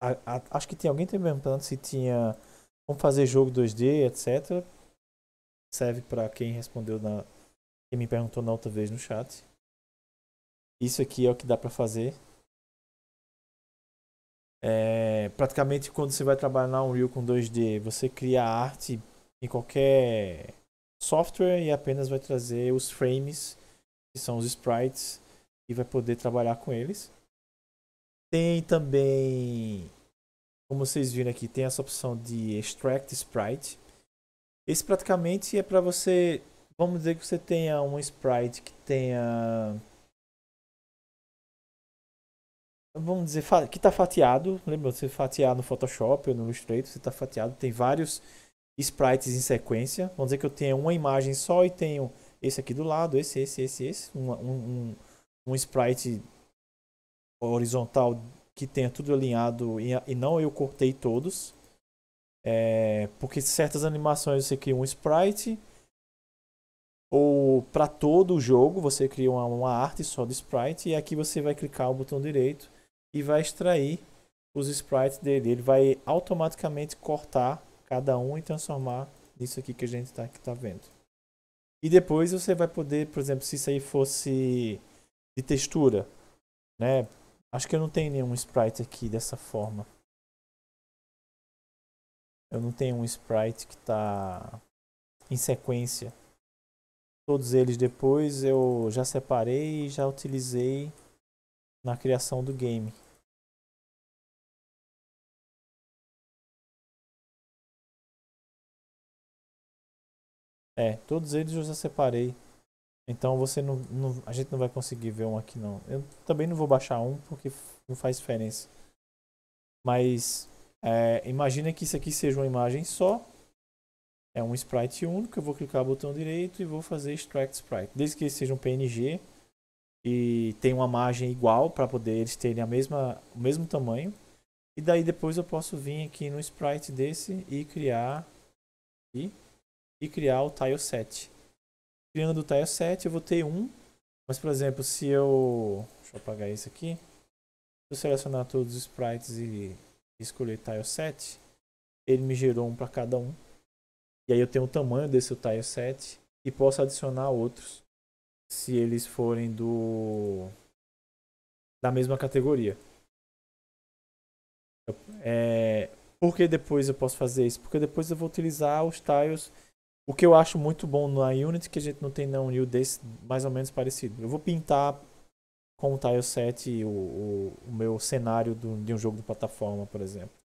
A, a, acho que tem alguém também perguntando se tinha como fazer jogo 2D, etc. Serve para quem respondeu na, que me perguntou na outra vez no chat. Isso aqui é o que dá para fazer. É, praticamente quando você vai trabalhar na Unreal com 2D, você cria arte em qualquer software e apenas vai trazer os frames, que são os sprites, e vai poder trabalhar com eles. Tem também, como vocês viram aqui, tem essa opção de Extract Sprite. Esse praticamente é para você Vamos dizer que você tenha um sprite que tenha. Vamos dizer, que está fatiado. Lembra, você fatiar no Photoshop ou no Illustrator, você está fatiado. Tem vários sprites em sequência. Vamos dizer que eu tenho uma imagem só e tenho esse aqui do lado, esse, esse, esse, esse. Um, um, um sprite horizontal que tenha tudo alinhado e não eu cortei todos. É, porque certas animações você cria um sprite ou para todo o jogo, você cria uma, uma, arte só de sprite e aqui você vai clicar o botão direito e vai extrair os sprites dele. Ele vai automaticamente cortar cada um e transformar nisso aqui que a gente está tá vendo. E depois você vai poder, por exemplo, se isso aí fosse de textura, né? Acho que eu não tenho nenhum sprite aqui dessa forma. Eu não tenho um sprite que está em sequência. Todos eles depois eu já separei e já utilizei na criação do game. É, todos eles eu já separei. Então você não, não, a gente não vai conseguir ver um aqui não. Eu também não vou baixar um porque não faz diferença. Mas é, imagina que isso aqui seja uma imagem só é um sprite único, eu vou clicar no botão direito e vou fazer extract sprite. Desde que seja um PNG e tenha uma margem igual para poder eles terem a mesma, o mesmo tamanho. E daí depois eu posso vir aqui no sprite desse e criar e, e criar o tile set. Criando o tile set eu vou ter um, mas por exemplo se eu, deixa eu apagar isso aqui, se eu selecionar todos os sprites e escolher tile set, ele me gerou um para cada um. E aí eu tenho o tamanho desse tile set e posso adicionar outros se eles forem do da mesma categoria. É, por que depois eu posso fazer isso? Porque depois eu vou utilizar os tiles. O que eu acho muito bom na Unity, que a gente não tem não Unreal desse, mais ou menos parecido. Eu vou pintar com o tile set o, o, o meu cenário do, de um jogo de plataforma, por exemplo.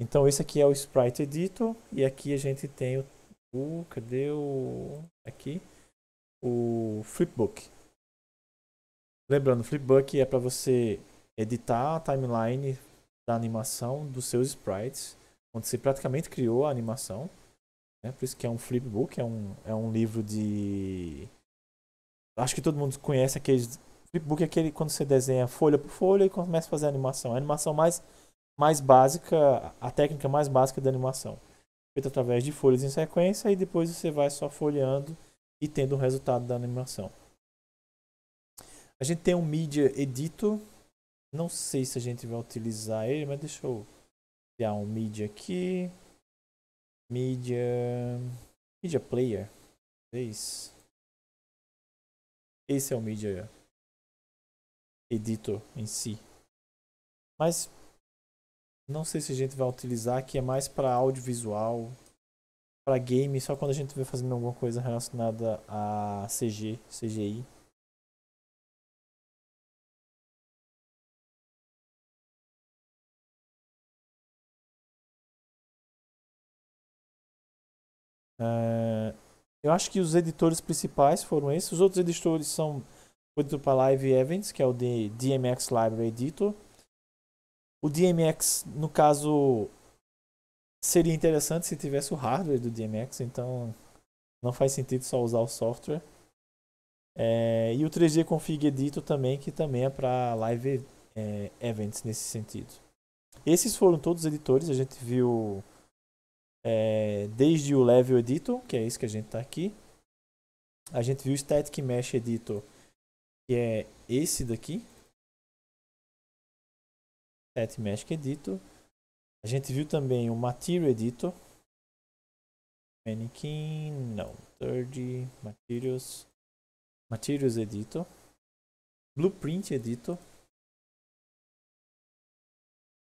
Então esse aqui é o sprite Editor e aqui a gente tem o, o cadê o aqui o flipbook. Lembrando, o flipbook é para você editar a timeline da animação dos seus sprites, onde você praticamente criou a animação. Né? Por isso que é um flipbook, é um, é um livro de... Acho que todo mundo conhece aquele Flipbook é aquele quando você desenha folha por folha e começa a fazer a animação. A animação mais mais básica, a técnica mais básica da animação. Feita através de folhas em sequência e depois você vai só folheando e tendo o resultado da animação. A gente tem um Media Editor. Não sei se a gente vai utilizar ele, mas deixa eu criar um Media aqui. Media... Media Player. Esse é o Media Editor em si. Mas não sei se a gente vai utilizar, que é mais para audiovisual, para game, só quando a gente estiver fazendo alguma coisa relacionada a CG, CGI. Uh, é, eu acho que os editores principais foram esses. Os outros editores são o editor para Live Events, que é o de DMX Library Editor. O DMX, no caso, seria interessante se tivesse o hardware do DMX, então não faz sentido só usar o software. É, e o 3D Config Editor também, que também é para live é, events nesse sentido. Esses foram todos os editores, a gente viu é, desde o Level Editor, que é isso que a gente está aqui. A gente viu o Static Mesh Editor, que é esse daqui, Set Magic Editor. A gente viu também o Material Editor. Mannequin, não. Third Materials. Materials Editor. Blueprint Editor.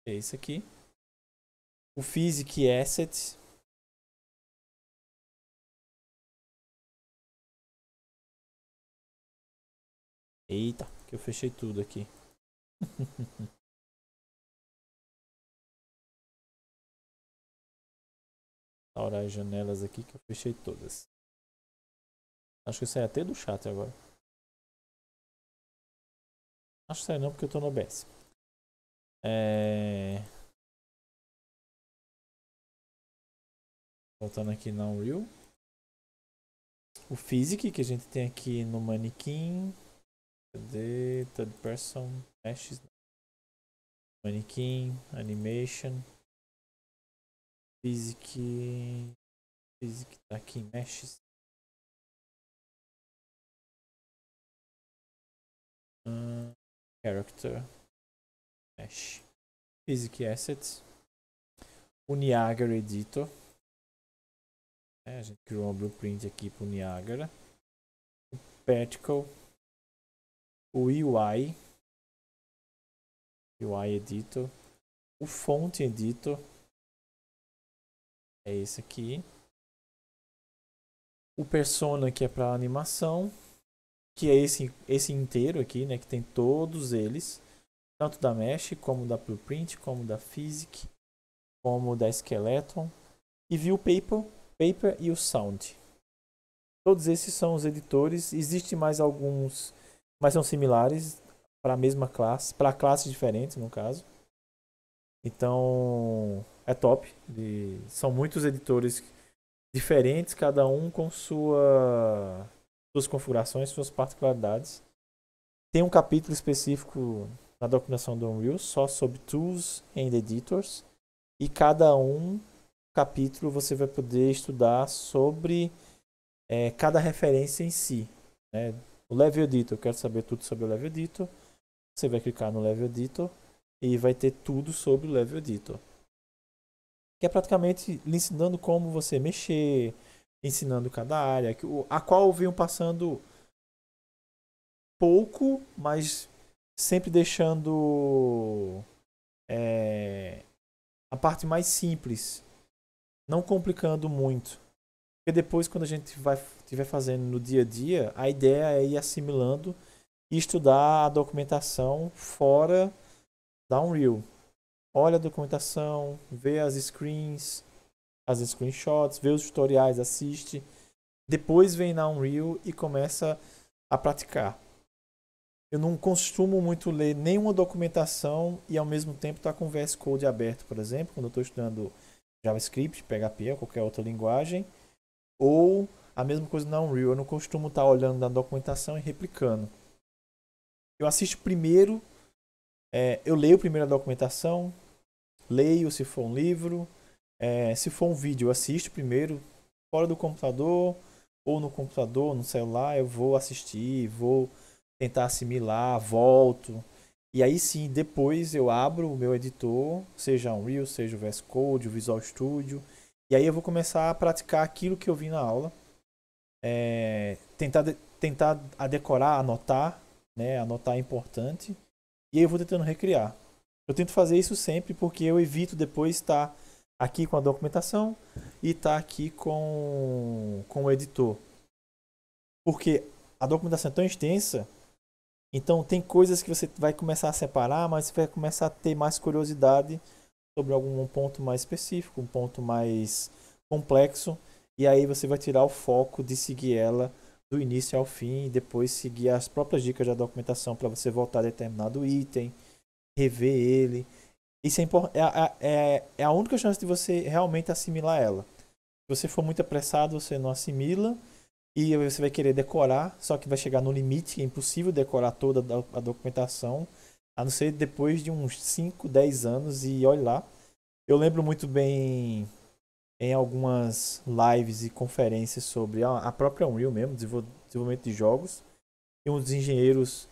É isso aqui. O Physic Asset. Eita, que eu fechei tudo aqui. restaurar as janelas aqui que eu fechei todas. Acho que eu até do chat agora. Acho que sai não porque eu tô no OBS. É... Voltando aqui na Unreal. O Physic que a gente tem aqui no manequim. Cadê? Third person. Meshes. Manequim. Animation. Physic. Physic tá aqui em hum, meshes. character. Mesh. Physic assets. O Niagara Editor. É, a gente criou um blueprint aqui para o Niagara. O Particle. O UI. UI Editor. O Font Editor é esse aqui. O Persona que é para animação, que é esse, esse inteiro aqui, né, que tem todos eles, tanto da Mesh, como da Blueprint, como da Physic, como da Skeleton, e viu o Paper, Paper e o Sound. Todos esses são os editores, existem mais alguns, mas são similares para a mesma classe, para classes diferentes no caso. Então, é top. E são muitos editores diferentes, cada um com sua, suas configurações, suas particularidades. Tem um capítulo específico na documentação do Unreal só sobre Tools and Editors. E cada um capítulo você vai poder estudar sobre é, cada referência em si. Né? O Level Editor, eu quero saber tudo sobre o Level Editor. Você vai clicar no Level Editor e vai ter tudo sobre o Level Editor. Que é praticamente lhe ensinando como você mexer, ensinando cada área, a qual vinham passando pouco, mas sempre deixando é, a parte mais simples, não complicando muito. Porque depois, quando a gente vai estiver fazendo no dia a dia, a ideia é ir assimilando e estudar a documentação fora um Unreal. Olha a documentação, vê as screens, as screenshots, vê os tutoriais, assiste. Depois vem na Unreal e começa a praticar. Eu não costumo muito ler nenhuma documentação e ao mesmo tempo estar tá com o VS Code aberto, por exemplo, quando eu estou estudando JavaScript, PHP ou qualquer outra linguagem. Ou a mesma coisa na Unreal, eu não costumo estar tá olhando na documentação e replicando. Eu assisto primeiro é, eu leio primeiro a documentação, leio se for um livro, é, se for um vídeo, eu assisto primeiro, fora do computador, ou no computador, no celular, eu vou assistir, vou tentar assimilar, volto. E aí sim, depois eu abro o meu editor, seja um Real, seja o VS Code, o Visual Studio, e aí eu vou começar a praticar aquilo que eu vi na aula, é, tentar, de, tentar a decorar, anotar, né? Anotar é importante. E aí eu vou tentando recriar. Eu tento fazer isso sempre porque eu evito depois estar aqui com a documentação e estar aqui com, com o editor. Porque a documentação é tão extensa, então tem coisas que você vai começar a separar, mas você vai começar a ter mais curiosidade sobre algum ponto mais específico, um ponto mais complexo, e aí você vai tirar o foco de seguir ela do início ao fim, e depois seguir as próprias dicas da documentação para você voltar a determinado item, rever ele. Isso é, é, é, é, a única chance de você realmente assimilar ela. Se você for muito apressado, você não assimila e você vai querer decorar, só que vai chegar no limite, é impossível decorar toda a documentação, a não ser depois de uns 5, 10 anos e olha lá. Eu lembro muito bem em algumas lives e conferências sobre a própria Unreal mesmo, desenvolvimento de jogos. E uns engenheiros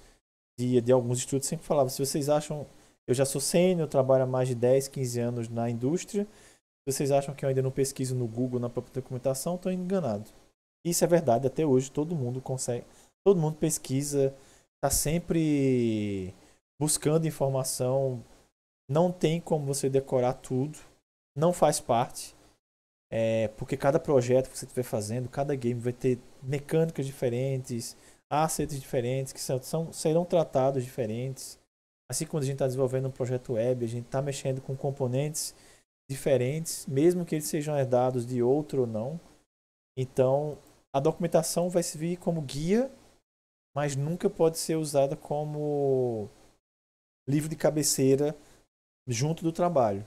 de, de alguns estudos sempre falavam, se vocês acham, eu já sou sênior, trabalho há mais de 10, 15 anos na indústria, se vocês acham que eu ainda não pesquiso no Google, na própria documentação, estou enganado. Isso é verdade, até hoje todo mundo consegue, todo mundo pesquisa, está sempre buscando informação, não tem como você decorar tudo, não faz parte. É, porque cada projeto que você estiver fazendo, cada game vai ter mecânicas diferentes, assets diferentes, que são, são serão tratados diferentes. Assim como a gente está desenvolvendo um projeto web, a gente está mexendo com componentes diferentes, mesmo que eles sejam herdados de outro ou não. Então, a documentação vai servir como guia, mas nunca pode ser usada como livro de cabeceira junto do trabalho.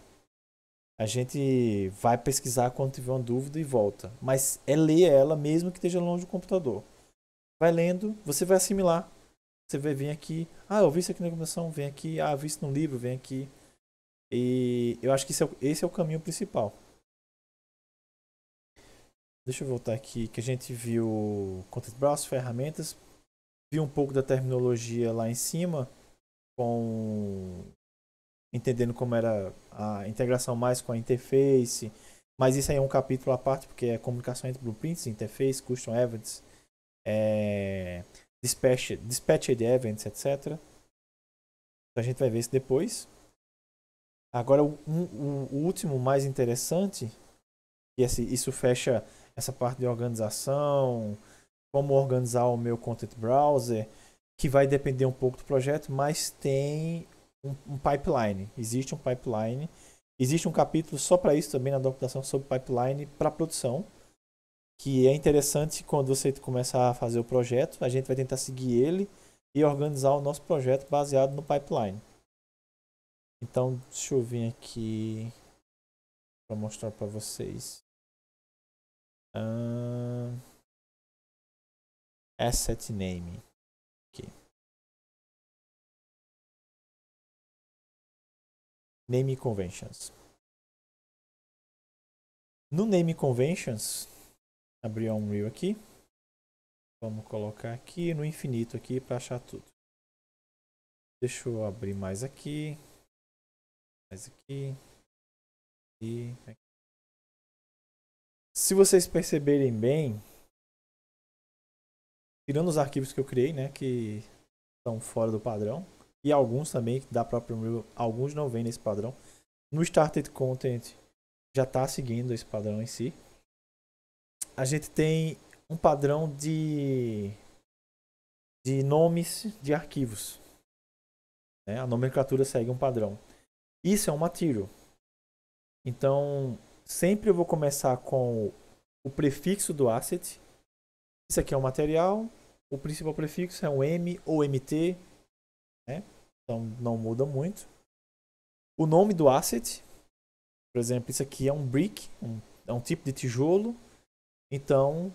A gente vai pesquisar quando tiver uma dúvida e volta. Mas é ler ela mesmo que esteja longe do computador. Vai lendo, você vai assimilar. Você vai vir aqui. Ah, eu vi isso aqui na recomendação, vem aqui. Ah, eu vi isso no livro, vem aqui. E eu acho que esse é, o, esse é o caminho principal. Deixa eu voltar aqui, que a gente viu Content Browse, ferramentas. Viu um pouco da terminologia lá em cima com entendendo como era a integração mais com a interface. Mas isso aí é um capítulo à parte, porque é comunicação entre blueprints, interface, custom events, é, dispatch, dispatched events, etc. Então a gente vai ver isso depois. Agora, o, o último, mais interessante, e esse, isso fecha essa parte de organização, como organizar o meu content browser, que vai depender um pouco do projeto, mas tem um, um pipeline. Existe um pipeline. Existe um capítulo só para isso também na documentação sobre pipeline para produção, que é interessante quando você começar a fazer o projeto. A gente vai tentar seguir ele e organizar o nosso projeto baseado no pipeline. Então, deixa eu vir aqui para mostrar para vocês. Uh, asset name. Okay. Name Conventions. No Name Conventions, abrir um Unreal aqui. Vamos colocar aqui no infinito aqui para achar tudo. Deixa eu abrir mais aqui. Mais aqui. E aqui. Se vocês perceberem bem, tirando os arquivos que eu criei, né, que estão fora do padrão, e alguns também da própria Unreal, alguns não vêm nesse padrão. No Started Content já está seguindo esse padrão em si. A gente tem um padrão de, de nomes de arquivos. Né? A nomenclatura segue um padrão. Isso é um material. Então, sempre eu vou começar com o prefixo do asset. Isso aqui é um material. O principal prefixo é um M ou MT. Né? Então não muda muito. O nome do asset, por exemplo, isso aqui é um brick, um, é um tipo de tijolo. Então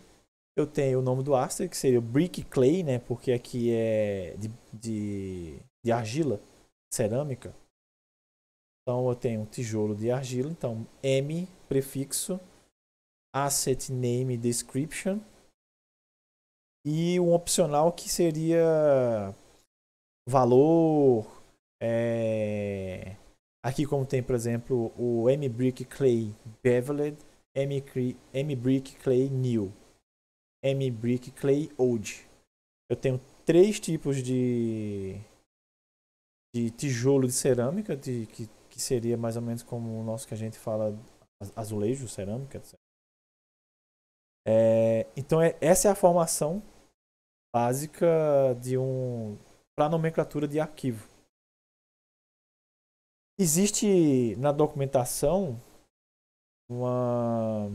eu tenho o nome do asset, que seria brick clay, né? Porque aqui é de, de, de argila, cerâmica. Então eu tenho um tijolo de argila, então M prefixo asset name description e um opcional que seria valor. É... Aqui como tem, por exemplo, o M-Brick Clay Beveled, M-Brick Clay New, M-Brick Clay Old. Eu tenho três tipos de, de tijolo de cerâmica, de, que, que seria mais ou menos como o nosso que a gente fala, azulejo, cerâmica, etc. É, então é, essa é a formação básica de um para a nomenclatura de arquivo. Existe na documentação uma.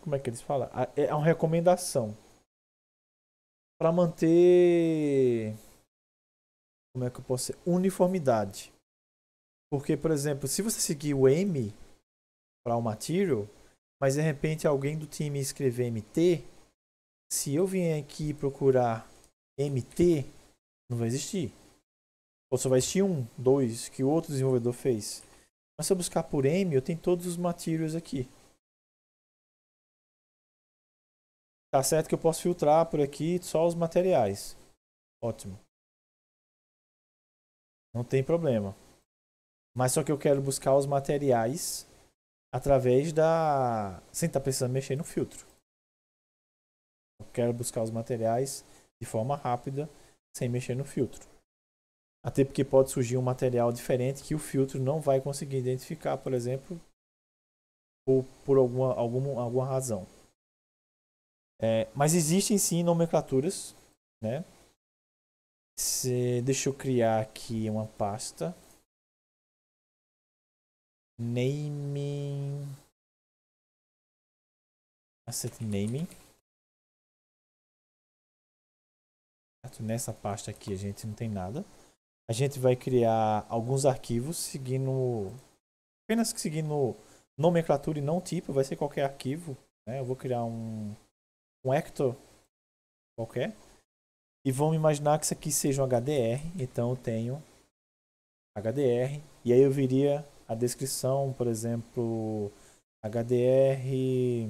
Como é que eles falam? É uma recomendação para manter. Como é que eu posso ser? Uniformidade. Porque, por exemplo, se você seguir o M para o material, mas de repente alguém do time escrever MT, se eu vim aqui procurar MT, não vai existir. Ou só vai existir um, dois, que outro desenvolvedor fez. Mas se eu buscar por M, eu tenho todos os materials aqui. Tá certo que eu posso filtrar por aqui só os materiais. Ótimo. Não tem problema. Mas só que eu quero buscar os materiais através da... Sem estar tá precisando mexer no filtro. Eu quero buscar os materiais de forma rápida sem mexer no filtro. Até porque pode surgir um material diferente que o filtro não vai conseguir identificar, por exemplo, ou por alguma, alguma, alguma razão. É, mas existem sim nomenclaturas, né? Se, deixa eu criar aqui uma pasta. Naming. Asset Naming. certo? Nessa pasta aqui a gente não tem nada. A gente vai criar alguns arquivos seguindo apenas que seguindo nomenclatura e não tipo, vai ser qualquer arquivo, né? Eu vou criar um um Hector qualquer. E vamos imaginar que isso aqui seja um HDR, então eu tenho HDR e aí eu viria a descrição, por exemplo, HDR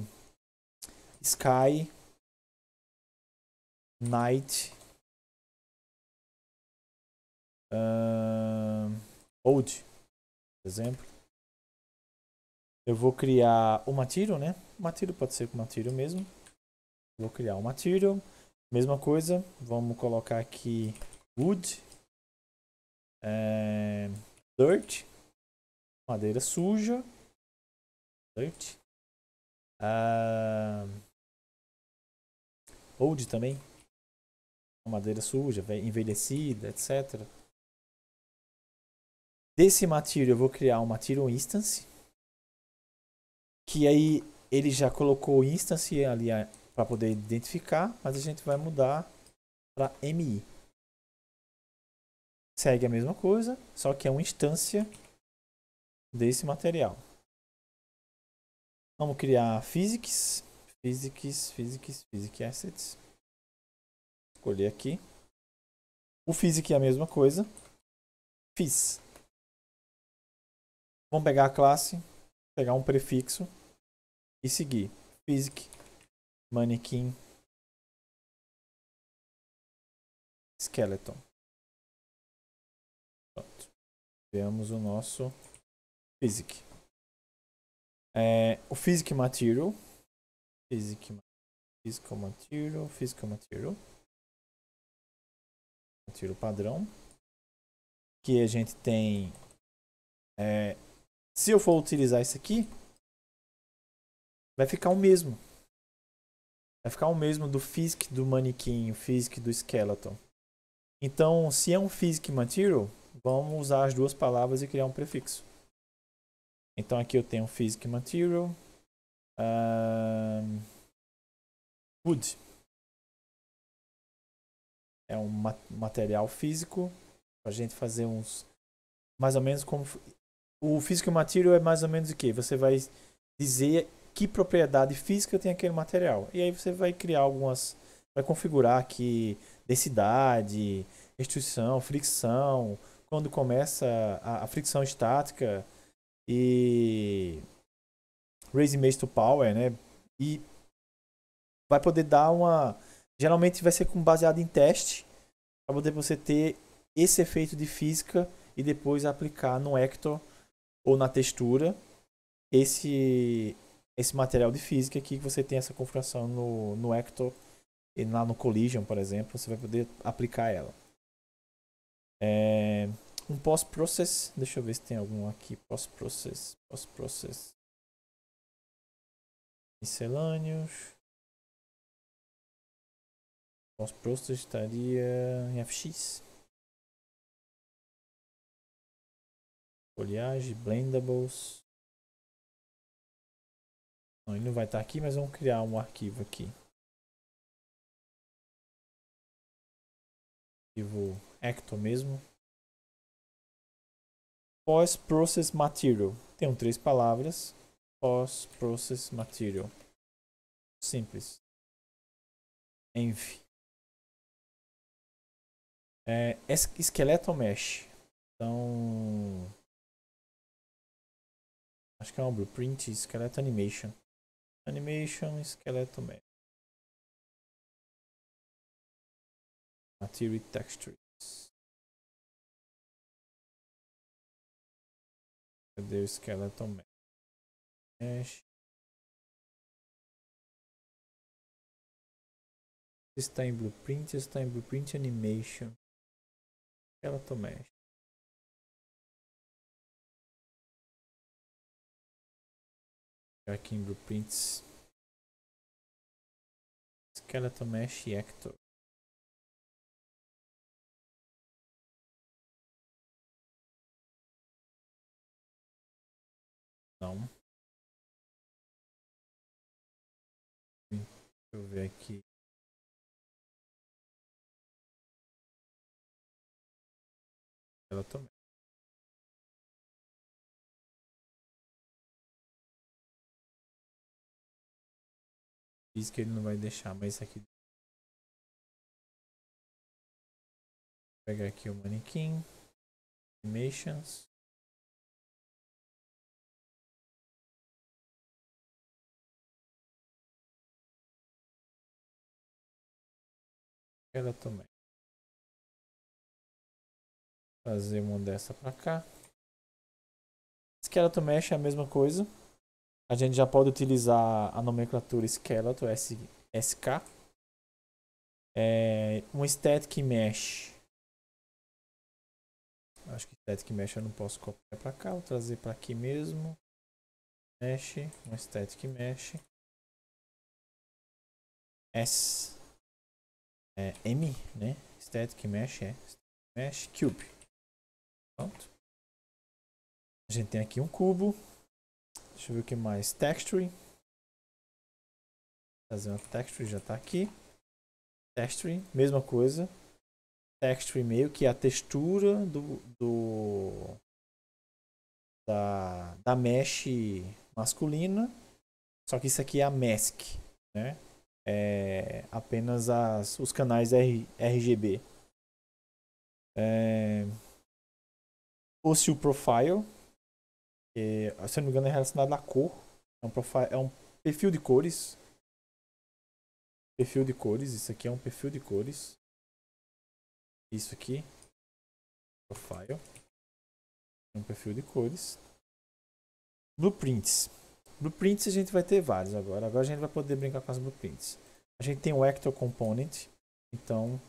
Sky Night uh, old, por exemplo. Eu vou criar o material né? Uma tiro pode ser com material mesmo. Vou criar o material Mesma coisa, vamos colocar aqui wood, eh, dirt, madeira suja, dirt, uh, old também, madeira suja, envelhecida, etc. Desse Material eu vou criar um Material Instance. Que aí ele já colocou o Instance ali é, para poder identificar, mas a gente vai mudar para MI. Segue a mesma coisa, só que é uma instância desse material. Vamos criar Physics, Physics, Physics, Physics Assets. Escolher aqui. O Physics é a mesma coisa. Fiz. Vamos pegar a classe, pegar um prefixo e seguir. Physic, manequim, skeleton. Pronto. Criamos o nosso physic. É, o physic material. Physic, physical material, physical material. Material padrão. Que a gente tem é, se eu for utilizar isso aqui, vai ficar o mesmo. Vai ficar o mesmo do physic do manequim, o physic do skeleton. Então, se é um physic material, vamos usar as duas palavras e criar um prefixo. Então aqui eu tenho physic material, wood. É um material físico para a gente fazer uns mais ou menos como o physical material é mais ou menos o que? Você vai dizer que propriedade física tem aquele material. E aí você vai criar algumas. Vai configurar aqui densidade, restrição, fricção, quando começa a, a fricção estática e raising mace to power, né? E vai poder dar uma. Geralmente vai ser com baseado em teste para poder você ter esse efeito de física e depois aplicar no Hector ou na textura esse esse material de física aqui que você tem essa configuração no, no Hector e lá no Collision, por exemplo, você vai poder aplicar ela. É, um post-process, deixa eu ver se tem algum aqui, post-process, post-process. Miscelâneos. Post-process estaria em FX. Folhagem, blendables. Não, ele não vai estar tá aqui, mas vamos criar um arquivo aqui. Arquivo Hector mesmo. Post-process material. Tem três palavras. Post-process material. Simples. Env. É, esqueleto mesh. Então Acho que é um blueprint, esqueleto animation. Animation, esqueleto mesmo. Material textures. Cadê o esqueleto médio? Está em blueprint, está em blueprint animation. Esqueleto mesh. aqui em Blueprints. Skeleton Mesh e Hector. Não. Deixa eu ver aqui. Ela também. Diz que ele não vai deixar, mas aqui. Vou pegar aqui o manequim. Animations. Ela também. Fazer uma dessa pra cá. Esqueleto mexe é a mesma coisa. A gente já pode utilizar a nomenclatura Skeleton S, SK. É, um Static Mesh. Acho que Static Mesh eu não posso copiar para cá. Vou trazer para aqui mesmo. Mesh. Um Static Mesh. S. É, M, né? Static Mesh é. Static Mesh Cube. Pronto. A gente tem aqui um cubo. Deixa eu ver o que mais. Texture. Fazer uma texture já está aqui. Texture, mesma coisa. Texture meio que é a textura do, do da, da mesh masculina. Só que isso aqui é a mask, né? É apenas as, os canais R, RGB. É, o profile se eu não me engano, é relacionado à cor. É um, profile, é um perfil de cores. Perfil de cores. Isso aqui é um perfil de cores. Isso aqui. Profile. É um perfil de cores. Blueprints. Blueprints a gente vai ter vários agora. Agora a gente vai poder brincar com as blueprints. A gente tem o Hector Component. Então,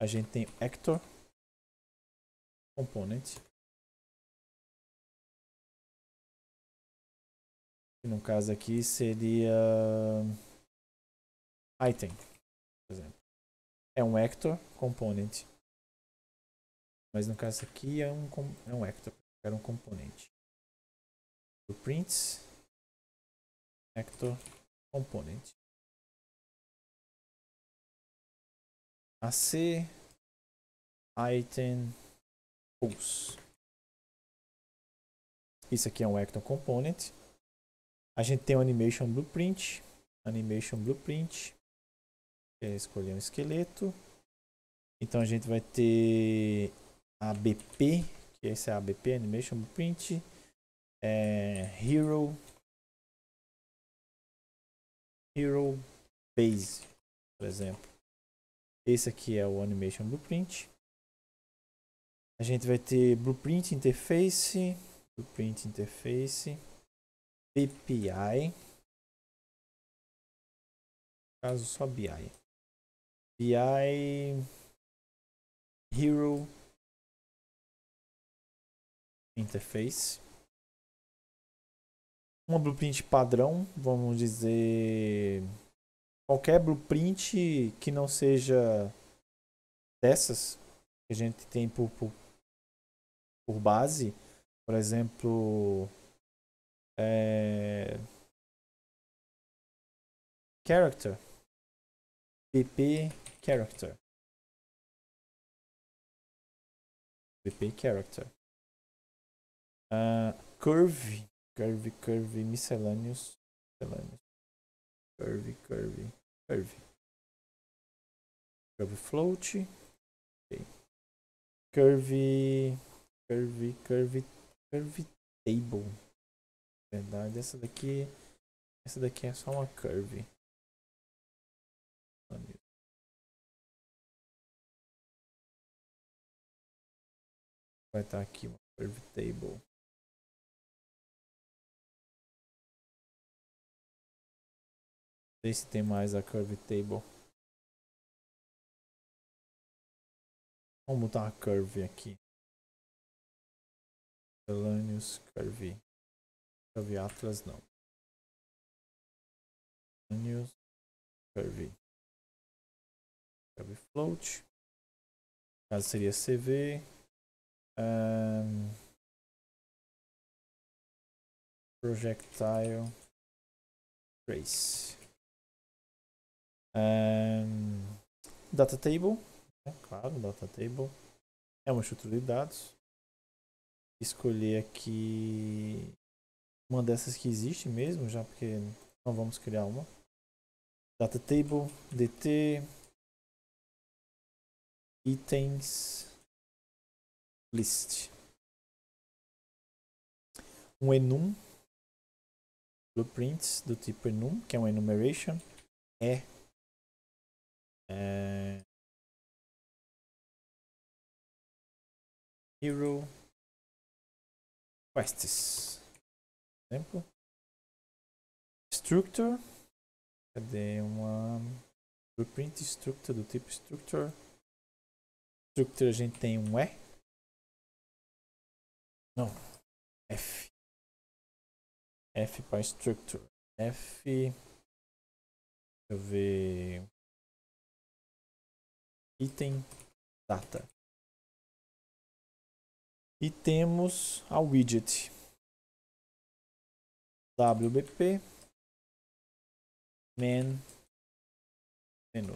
a gente tem Hector Component. no caso aqui seria item, por exemplo. É um actor component. Mas no caso aqui é um, é um actor, era um componente. prints actor component. AC item pulse. Isso aqui é um actor component. A gente tem o Animation Blueprint. Animation Blueprint. É escolher um esqueleto. Então a gente vai ter a BP, que esse é a BP, Animation Blueprint. É, Hero. Hero Base, por exemplo. Esse aqui é o Animation Blueprint. A gente vai ter Blueprint Interface. Blueprint Interface. BPI. caso, só BI. BI Hero Interface. Uma blueprint padrão, vamos dizer. Qualquer blueprint que não seja dessas que a gente tem por, por, por base. Por exemplo, é... Character. PP Character. PP Character. Uh, ah, curve. Curve, curve, miscellaneous. Miscellaneous. Curve, curve, curve. Curve float. Okay. Curve, curve, curve, curve table verdade. Essa daqui. Essa daqui é só uma curve. Vai estar tá aqui uma curve table. Não sei se tem mais a curve table. Vamos botar uma curve aqui. Elanius curve. Curve Atlas não. News Curve. Curve Float. caso seria CV. Um, projectile Trace. Um, data Table. É claro, Data Table. É uma estrutura de dados. Escolher aqui uma dessas que existe mesmo, já porque não vamos criar uma. Data table, DT, itens, list. Um enum, blueprints do tipo enum, que é um enumeration, é, é hero quests exemplo. Structure. Cadê uma blueprint structure do tipo structure? Structure a gente tem um E. Não. F. F para structure. F. Deixa eu ver. Item data. E temos a widget. WBP men menu.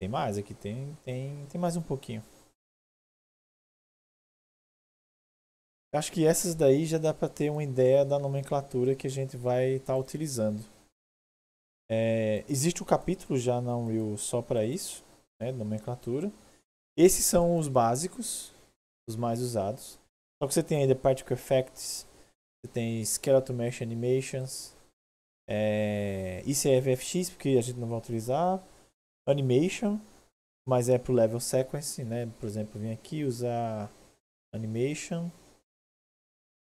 Tem mais aqui, tem, tem, tem mais um pouquinho. Acho que essas daí já dá para ter uma ideia da nomenclatura que a gente vai estar tá utilizando. É, existe o um capítulo já na Unreal só para isso, né, nomenclatura. Esses são os básicos, os mais usados. Só que você tem ainda Particle Effects, você tem skeleton Mesh Animations, é, é FFX, porque a gente não vai utilizar, Animation, mas é pro level sequence, né? Por exemplo, vim aqui usar Animation,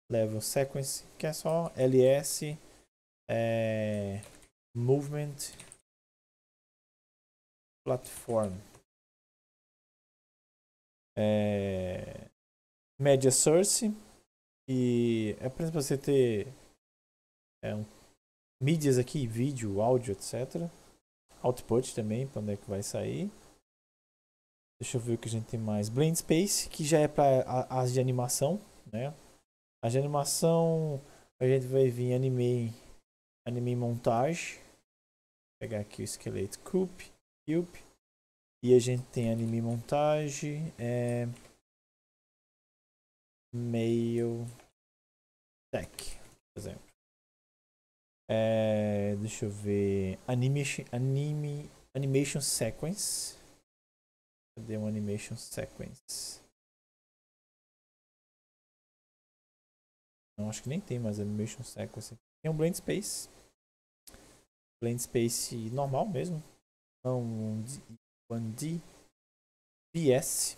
Level Sequence, que é só LS, é, Movement, Platform é, media source e é para você ter é, um, mídias aqui, vídeo, áudio, etc. Output também, para onde é que vai sair. Deixa eu ver o que a gente tem mais. Blend Space, que já é para as de animação, né? As de animação, a gente vai vir anime, anime montagem. Vou pegar aqui o esqueleto Cube. E a gente tem anime montagem, é... mail tech, por exemplo. É, deixa eu ver. Animation, anime, animation sequence. Cadê uma animation sequence? Não, acho que nem tem mais animation sequence. Tem um blend space. Blend space normal mesmo. Não 1D, BS,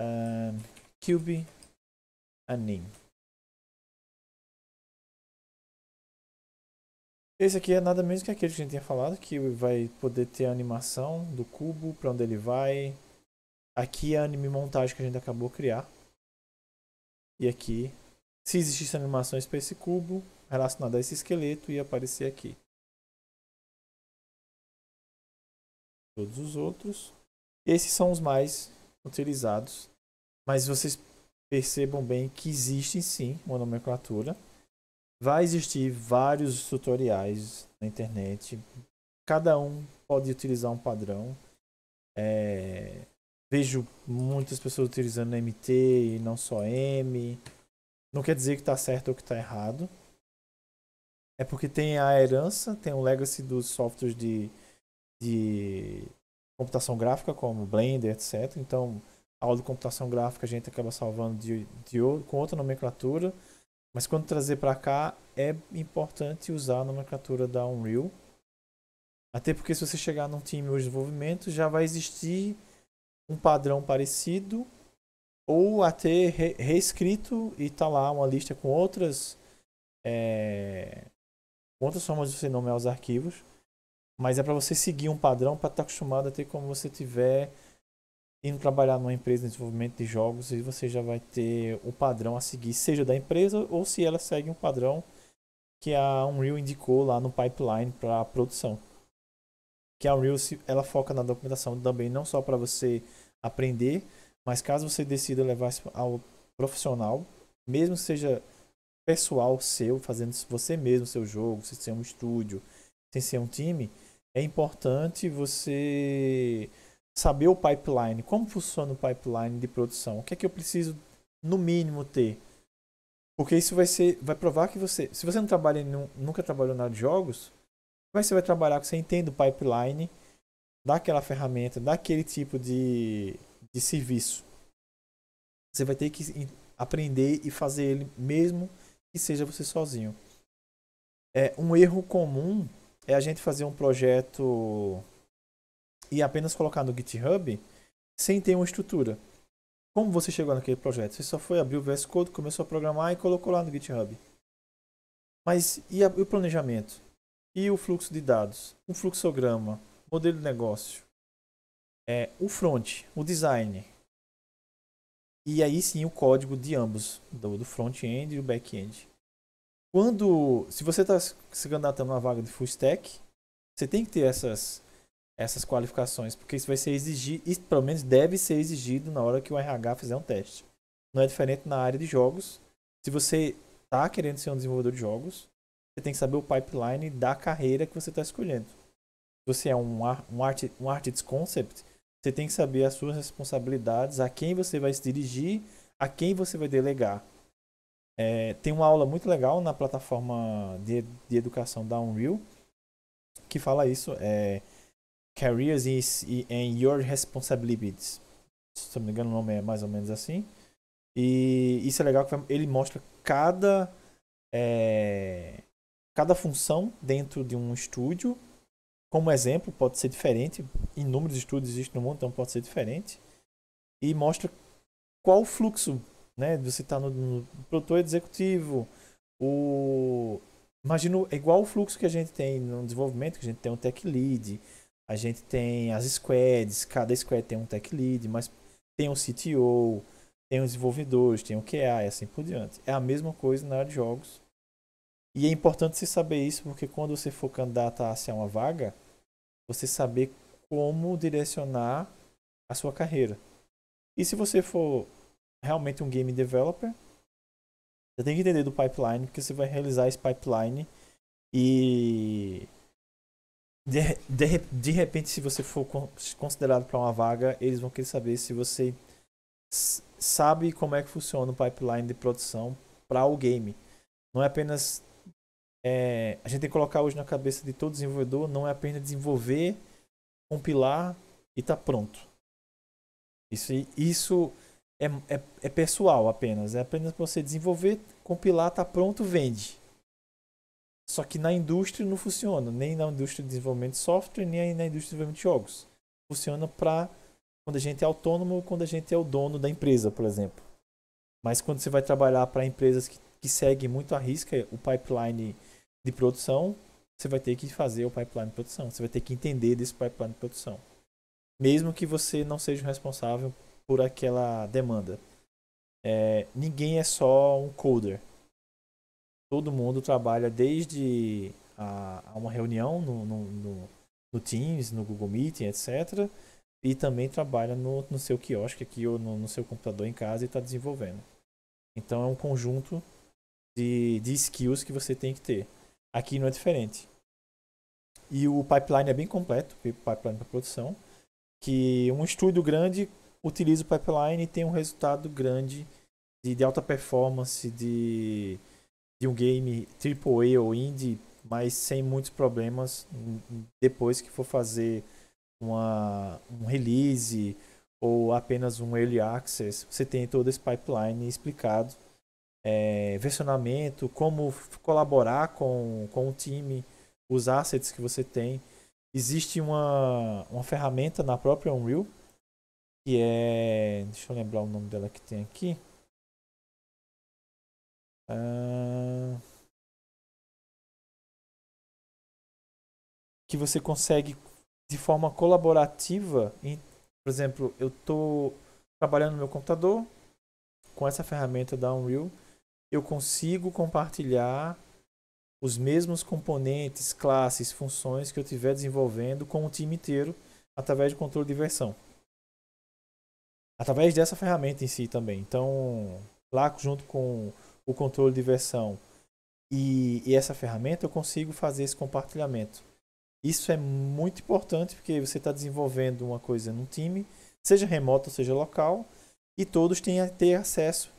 um, Cube, Anin. Esse aqui é nada menos que aquele que a gente tinha falado, que vai poder ter a animação do cubo, para onde ele vai. Aqui é a anime montagem que a gente acabou de criar. E aqui, se existisse animações para esse cubo, relacionada a esse esqueleto, ia aparecer aqui. todos os outros. Esses são os mais utilizados, mas vocês percebam bem que existe sim uma nomenclatura. Vai existir vários tutoriais na internet. Cada um pode utilizar um padrão. É... Vejo muitas pessoas utilizando MT e não só M. Não quer dizer que está certo ou que está errado. É porque tem a herança, tem o legacy dos softwares de de computação gráfica, como Blender, etc. Então, a aula de computação gráfica a gente acaba salvando de, de, com outra nomenclatura, mas quando trazer para cá é importante usar a nomenclatura da Unreal. Até porque se você chegar num time de desenvolvimento, já vai existir um padrão parecido ou até re reescrito e tá lá uma lista com outras é, outras formas de você nomear os arquivos mas é para você seguir um padrão para estar tá acostumado a ter como você tiver indo trabalhar numa empresa de desenvolvimento de jogos e você já vai ter o padrão a seguir, seja da empresa ou se ela segue um padrão que a Unreal indicou lá no pipeline para produção. Que a Unreal ela foca na documentação também não só para você aprender, mas caso você decida levar ao profissional, mesmo que seja pessoal seu, fazendo você mesmo seu jogo, se ser um estúdio, sem ser um time, é importante você saber o pipeline, como funciona o pipeline de produção, o que é que eu preciso no mínimo ter. Porque isso vai ser, vai provar que você, se você não trabalha, nunca trabalhou na área de jogos, você vai trabalhar que você entende o pipeline daquela ferramenta, daquele tipo de, de serviço. Você vai ter que aprender e fazer ele mesmo que seja você sozinho. É um erro comum é a gente fazer um projeto e apenas colocar no GitHub sem ter uma estrutura. Como você chegou naquele projeto? Você só foi abrir o VS Code, começou a programar e colocou lá no GitHub. Mas e, a, e o planejamento? E o fluxo de dados? O fluxograma? Modelo de negócio? É, o front? O design? E aí sim o código de ambos, do, do front-end e do back-end quando se você está se candidatando a uma vaga de full stack, você tem que ter essas essas qualificações, porque isso vai ser exigido, e, pelo menos deve ser exigido na hora que o RH fizer um teste. Não é diferente na área de jogos. Se você está querendo ser um desenvolvedor de jogos, você tem que saber o pipeline da carreira que você está escolhendo. Se você é um, um, art, um artist concept, você tem que saber as suas responsabilidades, a quem você vai se dirigir, a quem você vai delegar. É, tem uma aula muito legal na plataforma de, de educação da Unreal que fala isso. É, Careers is, and Your Responsibilities. Se não me engano, o nome é mais ou menos assim. E isso é legal que ele mostra cada é, cada função dentro de um estúdio. Como exemplo, pode ser diferente. Inúmeros estúdios existem no mundo, então pode ser diferente. E mostra qual fluxo né? Você está no, no produtor executivo. O imagino é igual o fluxo que a gente tem no desenvolvimento, que a gente tem um tech lead, a gente tem as squads, cada squad tem um tech lead, mas tem um CTO, tem os desenvolvedores, tem o um QA e assim por diante. É a mesma coisa na área de jogos. E é importante você saber isso, porque quando você for candidato a ser uma vaga, você saber como direcionar a sua carreira. E se você for realmente um game developer. Você tem que entender do pipeline, porque você vai realizar esse pipeline e de, de, de repente, se você for considerado para uma vaga, eles vão querer saber se você sabe como é que funciona o pipeline de produção para o game. Não é apenas. É, a gente tem que colocar hoje na cabeça de todo desenvolvedor, não é apenas desenvolver, compilar e tá pronto. Isso, isso é, é, é pessoal apenas. É apenas para você desenvolver, compilar, tá pronto, vende. Só que na indústria não funciona, nem na indústria de desenvolvimento de software, nem na indústria de desenvolvimento de jogos. Funciona para quando a gente é autônomo, quando a gente é o dono da empresa, por exemplo. Mas quando você vai trabalhar para empresas que, que seguem muito a risca o pipeline de produção, você vai ter que fazer o pipeline de produção, você vai ter que entender desse pipeline de produção. Mesmo que você não seja o responsável por aquela demanda. É, ninguém é só um coder. Todo mundo trabalha desde a, a uma reunião no, no, no, no, Teams, no Google Meeting, etc. E também trabalha no, no seu quiosque aqui ou no, no seu computador em casa e está desenvolvendo. Então é um conjunto de, de skills que você tem que ter. Aqui não é diferente. E o pipeline é bem completo, pipeline para produção, que um estúdio grande utiliza o pipeline e tem um resultado grande de, de alta performance de, de um game AAA ou indie, mas sem muitos problemas hum, hum, depois que for fazer uma, um release ou apenas um early access. Você tem todo esse pipeline explicado. É, versionamento, como colaborar com, com o time, os assets que você tem. Existe uma, uma ferramenta na própria Unreal que é. Deixa eu lembrar o nome dela que tem aqui. Ah, que você consegue de forma colaborativa. Em, por exemplo, eu estou trabalhando no meu computador com essa ferramenta da Unreal. Eu consigo compartilhar os mesmos componentes, classes, funções que eu estiver desenvolvendo com o time inteiro através de controle de versão através dessa ferramenta em si também. Então, lá junto com o controle de versão e, e essa ferramenta, eu consigo fazer esse compartilhamento. Isso é muito importante porque você está desenvolvendo uma coisa no time, seja remoto ou seja local, e todos têm a ter acesso,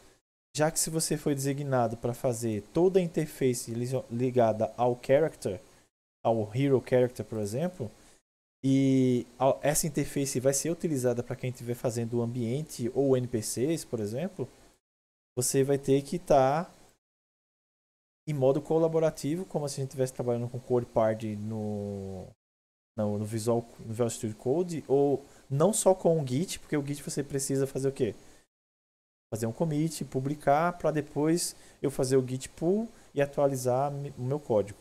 já que se você foi designado para fazer toda a interface ligada ao character, ao hero character, por exemplo, e essa interface vai ser utilizada para quem estiver fazendo o ambiente ou NPCs, por exemplo. Você vai ter que estar tá em modo colaborativo, como se a gente estivesse trabalhando com Code Party no, no, Visual, no Visual Studio Code, ou não só com o Git, porque o Git você precisa fazer o quê? Fazer um commit, publicar, para depois eu fazer o Git pull e atualizar o meu código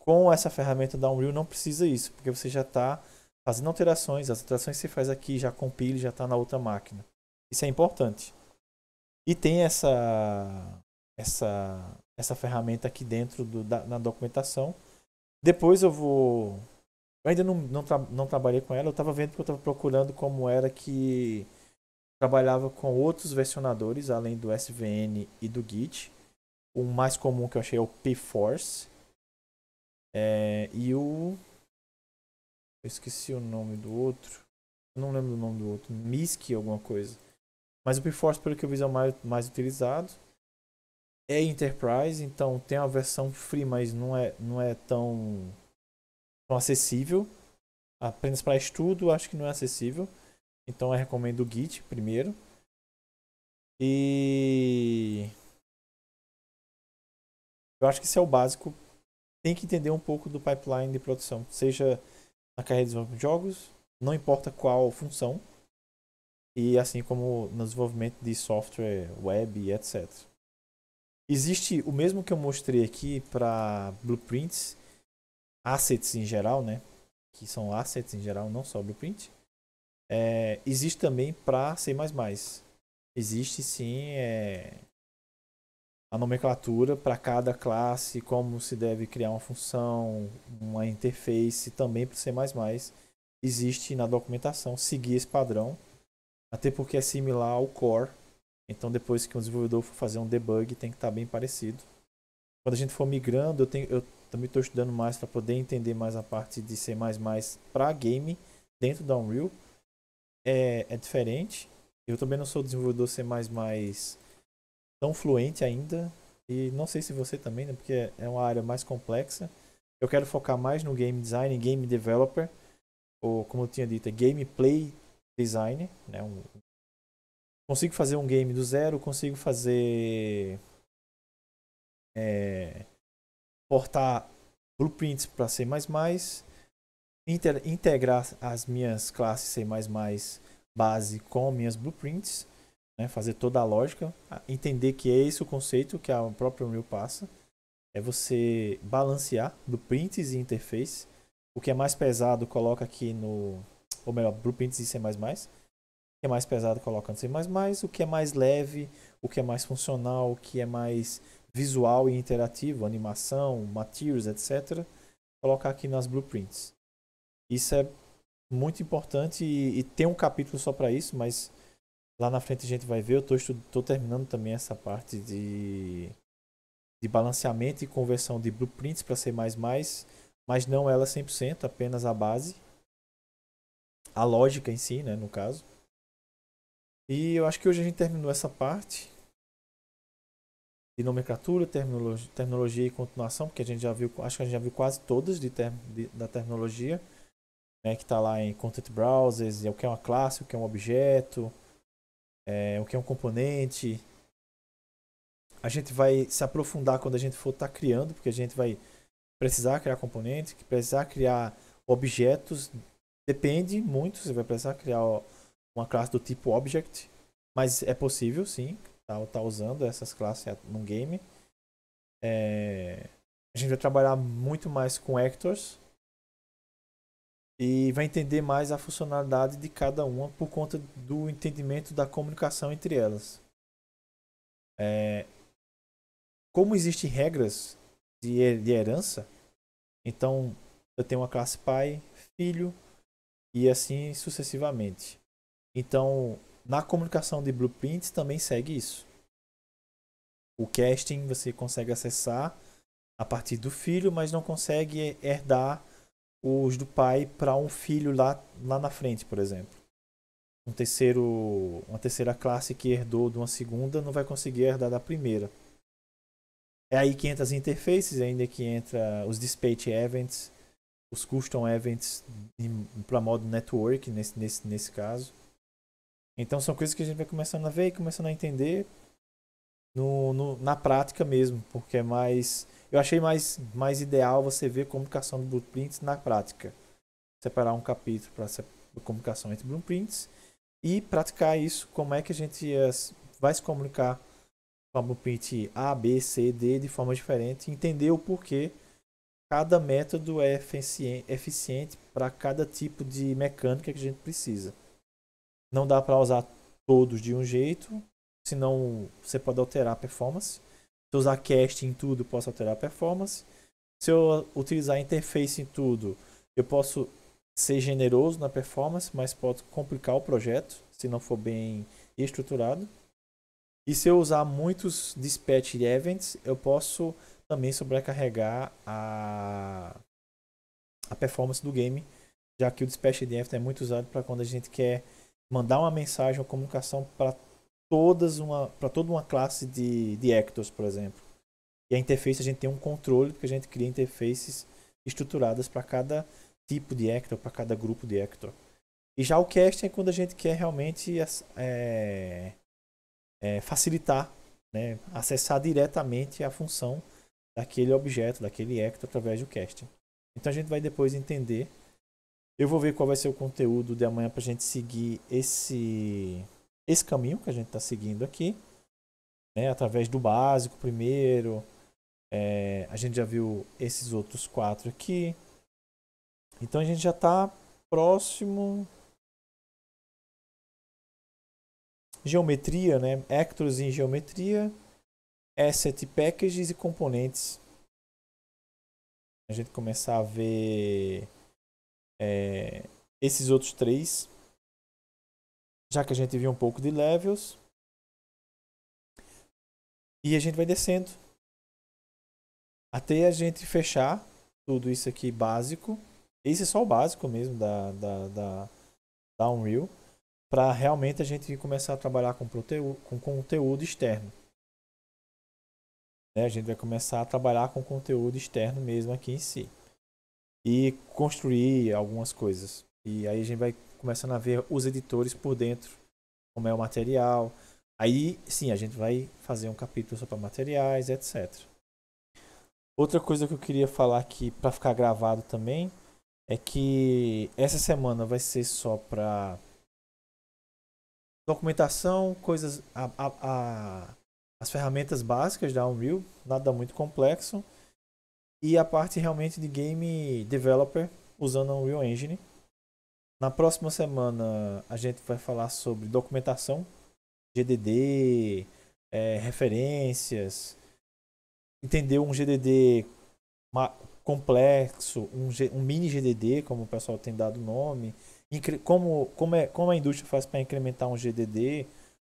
com essa ferramenta da Unreal não precisa isso, porque você já está fazendo alterações, as alterações que você faz aqui já compila, já está na outra máquina. Isso é importante. E tem essa essa essa ferramenta aqui dentro do, da, na documentação. Depois eu vou eu ainda não, não, tra, não trabalhei com ela, eu estava vendo que eu estava procurando como era que trabalhava com outros versionadores além do SVN e do Git. O mais comum que eu achei é o p é, e o. Eu esqueci o nome do outro. Não lembro o nome do outro. misc alguma coisa. Mas o Perforce, pelo que eu vi, é o mais, mais utilizado. É Enterprise, então tem a versão free, mas não é, não é tão, tão acessível. Apenas para estudo, acho que não é acessível. Então eu recomendo o Git primeiro. E. Eu acho que esse é o básico tem que entender um pouco do pipeline de produção, seja na carreira de desenvolvimento de jogos, não importa qual função, e assim como no desenvolvimento de software web e etc. Existe o mesmo que eu mostrei aqui para blueprints, assets em geral, né? Que são assets em geral, não só blueprint. É, existe também para C++. Existe sim é, a nomenclatura para cada classe, como se deve criar uma função, uma interface, também para o C++ existe na documentação, seguir esse padrão, até porque é similar ao core, então depois que um desenvolvedor for fazer um debug tem que estar tá bem parecido. Quando a gente for migrando, eu, tenho, eu também estou estudando mais para poder entender mais a parte de C++ para game dentro da Unreal, é, é diferente, eu também não sou desenvolvedor C++ tão fluente ainda. E não sei se você também, né? Porque é uma área mais complexa. Eu quero focar mais no game design, game developer, ou como eu tinha dito, é gameplay design, né? Um, consigo fazer um game do zero, consigo fazer é, portar blueprints para C++, inter, integrar as minhas classes C++ base com minhas blueprints né, fazer toda a lógica, entender que é esse o conceito que a própria Unreal passa, é você balancear do e interface. O que é mais pesado coloca aqui no, ou melhor, blueprints e C++. O que é mais pesado coloca no C++, o que é mais leve, o que é mais funcional, o que é mais visual e interativo, animação, materials, etc. Colocar aqui nas blueprints. Isso é muito importante e, e tem um capítulo só para isso, mas Lá na frente a gente vai ver, eu estou terminando também essa parte de, de balanceamento e conversão de blueprints para C++, mas não ela 100%, apenas a base, a lógica em si, né, no caso. E eu acho que hoje a gente terminou essa parte de nomenclatura, terminologia, terminologia e continuação, porque a gente já viu, acho que a gente já viu quase todas de, ter, de da terminologia, né, que está lá em content browsers, é o que é uma classe, o que é um objeto, é, o que é um componente. A gente vai se aprofundar quando a gente for estar tá criando, porque a gente vai precisar criar componentes, precisar criar objetos. Depende muito, você vai precisar criar uma classe do tipo object, mas é possível sim, tá, tá usando essas classes no game. É, a gente vai trabalhar muito mais com actors, e vai entender mais a funcionalidade de cada uma por conta do entendimento da comunicação entre elas. É, como existem regras de, de herança, então eu tenho uma classe pai, filho e assim sucessivamente. Então, na comunicação de blueprints também segue isso. O casting você consegue acessar a partir do filho, mas não consegue herdar os do pai para um filho lá, lá na frente, por exemplo. Um terceiro, uma terceira classe que herdou de uma segunda não vai conseguir herdar da primeira. É aí que entra as interfaces, é ainda que entra os dispatch events, os custom events para modo network nesse, nesse, nesse caso. Então são coisas que a gente vai começando a ver e começando a entender no, no na prática mesmo, porque é mais eu achei mais, mais ideal você ver comunicação de blueprints na prática. Separar um capítulo para comunicação entre blueprints e praticar isso, como é que a gente eh, vai se comunicar com a blueprint A, B, C, D de forma diferente, entender o porquê cada método é eficiente para cada tipo de mecânica que a gente precisa. Não dá para usar todos de um jeito, senão você pode alterar a performance. Se eu usar cast em tudo, posso alterar a performance. Se eu utilizar interface em tudo, eu posso ser generoso na performance, mas pode complicar o projeto se não for bem estruturado. E se eu usar muitos dispatch events, eu posso também sobrecarregar a, a performance do game, já que o dispatch event é muito usado para quando a gente quer mandar uma mensagem ou comunicação para todas uma para toda uma classe de, de actors, por exemplo. E a interface a gente tem um controle porque a gente cria interfaces estruturadas para cada tipo de actor, para cada grupo de actor. E já o casting é quando a gente quer realmente é, é, é, facilitar, né, acessar diretamente a função daquele objeto, daquele actor através do casting. Então a gente vai depois entender. Eu vou ver qual vai ser o conteúdo de amanhã para a gente seguir esse esse caminho que a gente está seguindo aqui, né, através do básico primeiro, é, a gente já viu esses outros quatro aqui. Então a gente já está próximo. Geometria, né? Actors em geometria, asset packages e componentes. A gente começar a ver é, esses outros três já que a gente viu um pouco de levels. E a gente vai descendo. Até a gente fechar tudo isso aqui básico. Esse é só o básico mesmo da, da, da, da Unreal. Para realmente a gente começar a trabalhar com, conteúdo, com conteúdo externo. Né? A gente vai começar a trabalhar com conteúdo externo mesmo aqui em si. E construir algumas coisas. E aí a gente vai começando a ver os editores por dentro, como é o material. Aí sim, a gente vai fazer um capítulo só para materiais, etc. Outra coisa que eu queria falar aqui para ficar gravado também é que essa semana vai ser só para documentação, coisas, a, a, a, as ferramentas básicas da Unreal, nada muito complexo, e a parte realmente de game developer usando a Unreal Engine. Na próxima semana a gente vai falar sobre documentação, GDD, é, referências, entender um GDD complexo, um, um, mini GDD, como o pessoal tem dado o nome, como, como, é, como a indústria faz para incrementar um GDD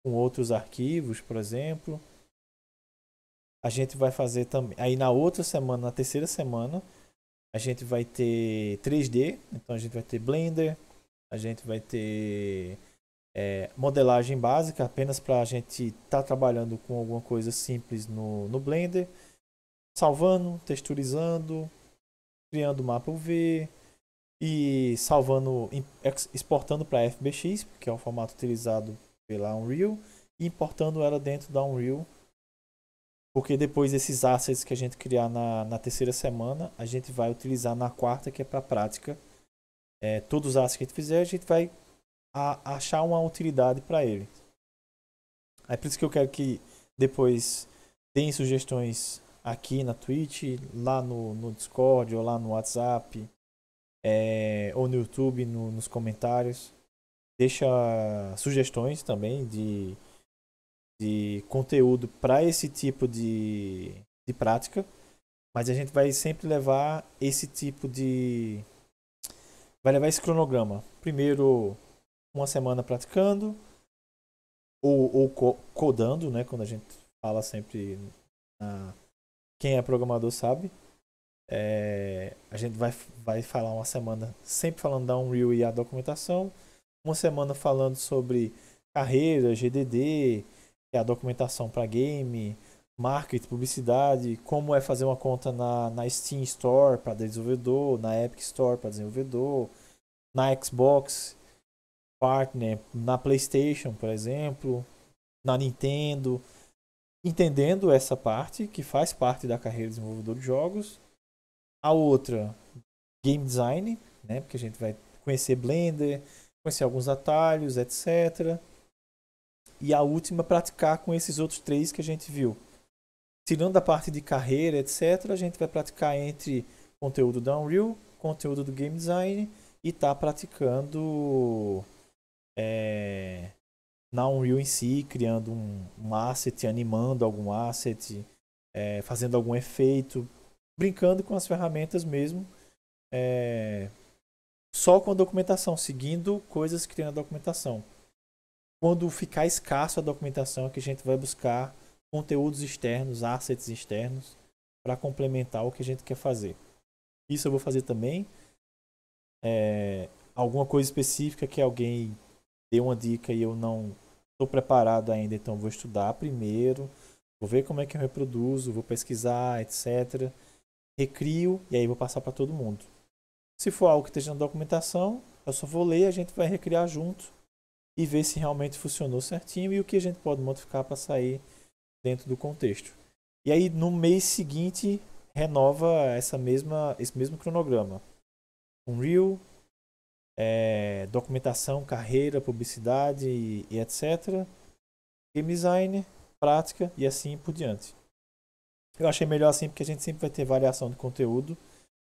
com outros arquivos, por exemplo. A gente vai fazer também. Aí na outra semana, na terceira semana, a gente vai ter 3D, então a gente vai ter Blender, a gente vai ter é, modelagem básica apenas para a gente estar tá trabalhando com alguma coisa simples no, no Blender, salvando, texturizando, criando mapa UV e salvando, exportando para FBX, que é o formato utilizado pela Unreal, e importando ela dentro da Unreal. Porque depois esses assets que a gente criar na, na terceira semana, a gente vai utilizar na quarta, que é para prática é, todos os atos que a gente fizer, a gente vai a, achar uma utilidade para ele. É por isso que eu quero que depois deem sugestões aqui na Twitch, lá no, no Discord, ou lá no WhatsApp, é, ou no YouTube, no, nos comentários. Deixa sugestões também de, de conteúdo para esse tipo de, de prática. Mas a gente vai sempre levar esse tipo de, vai levar esse cronograma. Primeiro, uma semana praticando, ou, ou co codando, né? Quando a gente fala sempre na... Quem é programador sabe. É... a gente vai, vai falar uma semana sempre falando da Unreal e a documentação. Uma semana falando sobre carreira, GDD, que é a documentação para game marketing, publicidade, como é fazer uma conta na, na Steam Store para desenvolvedor, na Epic Store para desenvolvedor, na Xbox Partner, na PlayStation, por exemplo, na Nintendo. Entendendo essa parte que faz parte da carreira de desenvolvedor de jogos. A outra, game design, né? Porque a gente vai conhecer Blender, conhecer alguns atalhos, etc. E a última, praticar com esses outros três que a gente viu tirando a parte de carreira, etc., a gente vai praticar entre conteúdo da Unreal, conteúdo do game design e está praticando é, na Unreal em si, criando um, um asset, animando algum asset, é, fazendo algum efeito, brincando com as ferramentas mesmo. É, só com a documentação, seguindo coisas que tem na documentação. Quando ficar escasso a documentação, é que a gente vai buscar conteúdos externos, assets externos, para complementar o que a gente quer fazer. Isso eu vou fazer também. É, alguma coisa específica que alguém deu uma dica e eu não estou preparado ainda, então vou estudar primeiro, vou ver como é que eu reproduzo, vou pesquisar, etc. Recrio e aí vou passar para todo mundo. Se for algo que esteja na documentação, eu só vou ler, a gente vai recriar junto e ver se realmente funcionou certinho e o que a gente pode modificar para sair dentro do contexto. E aí no mês seguinte renova essa mesma esse mesmo cronograma. Unreal, é, documentação, carreira, publicidade e, e etc. Game design, prática e assim por diante. Eu achei melhor assim porque a gente sempre vai ter variação de conteúdo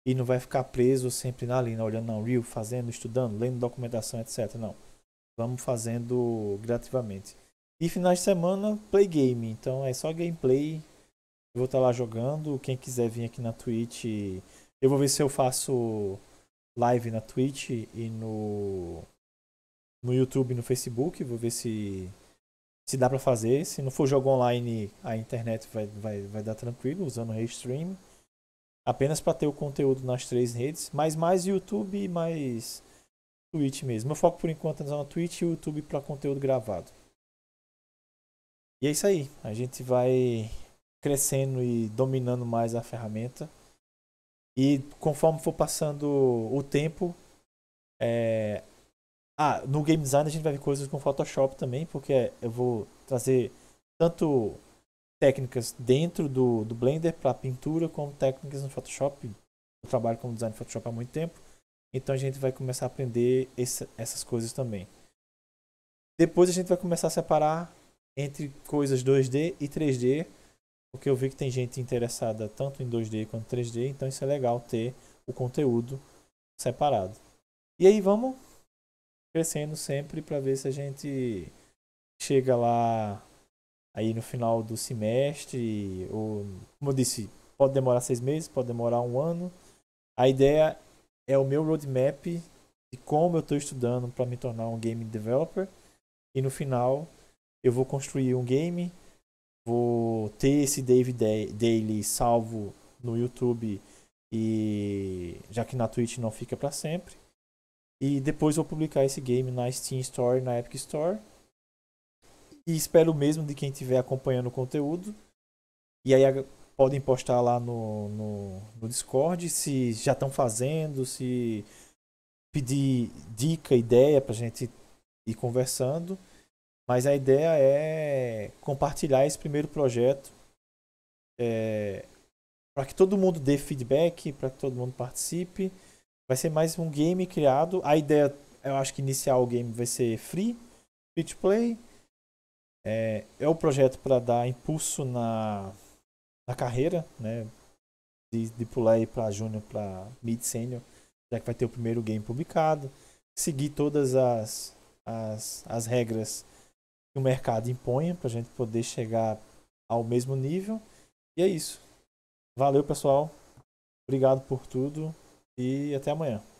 e não vai ficar preso sempre na linha, olhando na Unreal, fazendo, estudando, lendo documentação, etc. Não. Vamos fazendo gradativamente. E finais de semana, play game. Então é só gameplay. Eu vou estar tá lá jogando. Quem quiser vir aqui na Twitch. Eu vou ver se eu faço live na Twitch e no, no YouTube e no Facebook. Vou ver se, se dá pra fazer. Se não for jogo online, a internet vai, vai, vai dar tranquilo, usando o Restream. Apenas para ter o conteúdo nas três redes. Mas mais YouTube e mais Twitch mesmo. Meu foco por enquanto é na Twitch e YouTube para conteúdo gravado. E é isso aí. A gente vai crescendo e dominando mais a ferramenta. E conforme for passando o tempo, é... ah, no game design a gente vai ver coisas com Photoshop também, porque eu vou trazer tanto técnicas dentro do, do Blender para pintura, como técnicas no Photoshop. Eu trabalho o design Photoshop há muito tempo, então a gente vai começar a aprender esse, essas coisas também. Depois a gente vai começar a separar entre coisas 2D e 3D, porque eu vi que tem gente interessada tanto em 2D quanto 3D, então isso é legal ter o conteúdo separado. E aí vamos crescendo sempre para ver se a gente chega lá aí no final do semestre, ou como eu disse, pode demorar seis meses, pode demorar um ano. A ideia é o meu roadmap de como eu estou estudando para me tornar um game developer e no final eu vou construir um game, vou ter esse Dave Daily salvo no YouTube e já que na Twitch não fica para sempre. E depois vou publicar esse game na Steam Store, na Epic Store. E espero mesmo de quem estiver acompanhando o conteúdo. E aí podem postar lá no, no, no Discord se já estão fazendo, se pedir dica, ideia pra gente ir conversando. Mas a ideia é compartilhar esse primeiro projeto é, para que todo mundo dê feedback, para que todo mundo participe. Vai ser mais um game criado. A ideia, eu acho que iniciar o game vai ser free, free to play. É, é o projeto para dar impulso na, na carreira, né? De, de pular aí para júnior, para mid senior, já que vai ter o primeiro game publicado. Seguir todas as, as, as regras que o mercado imponha para a gente poder chegar ao mesmo nível. E é isso. Valeu, pessoal. Obrigado por tudo e até amanhã.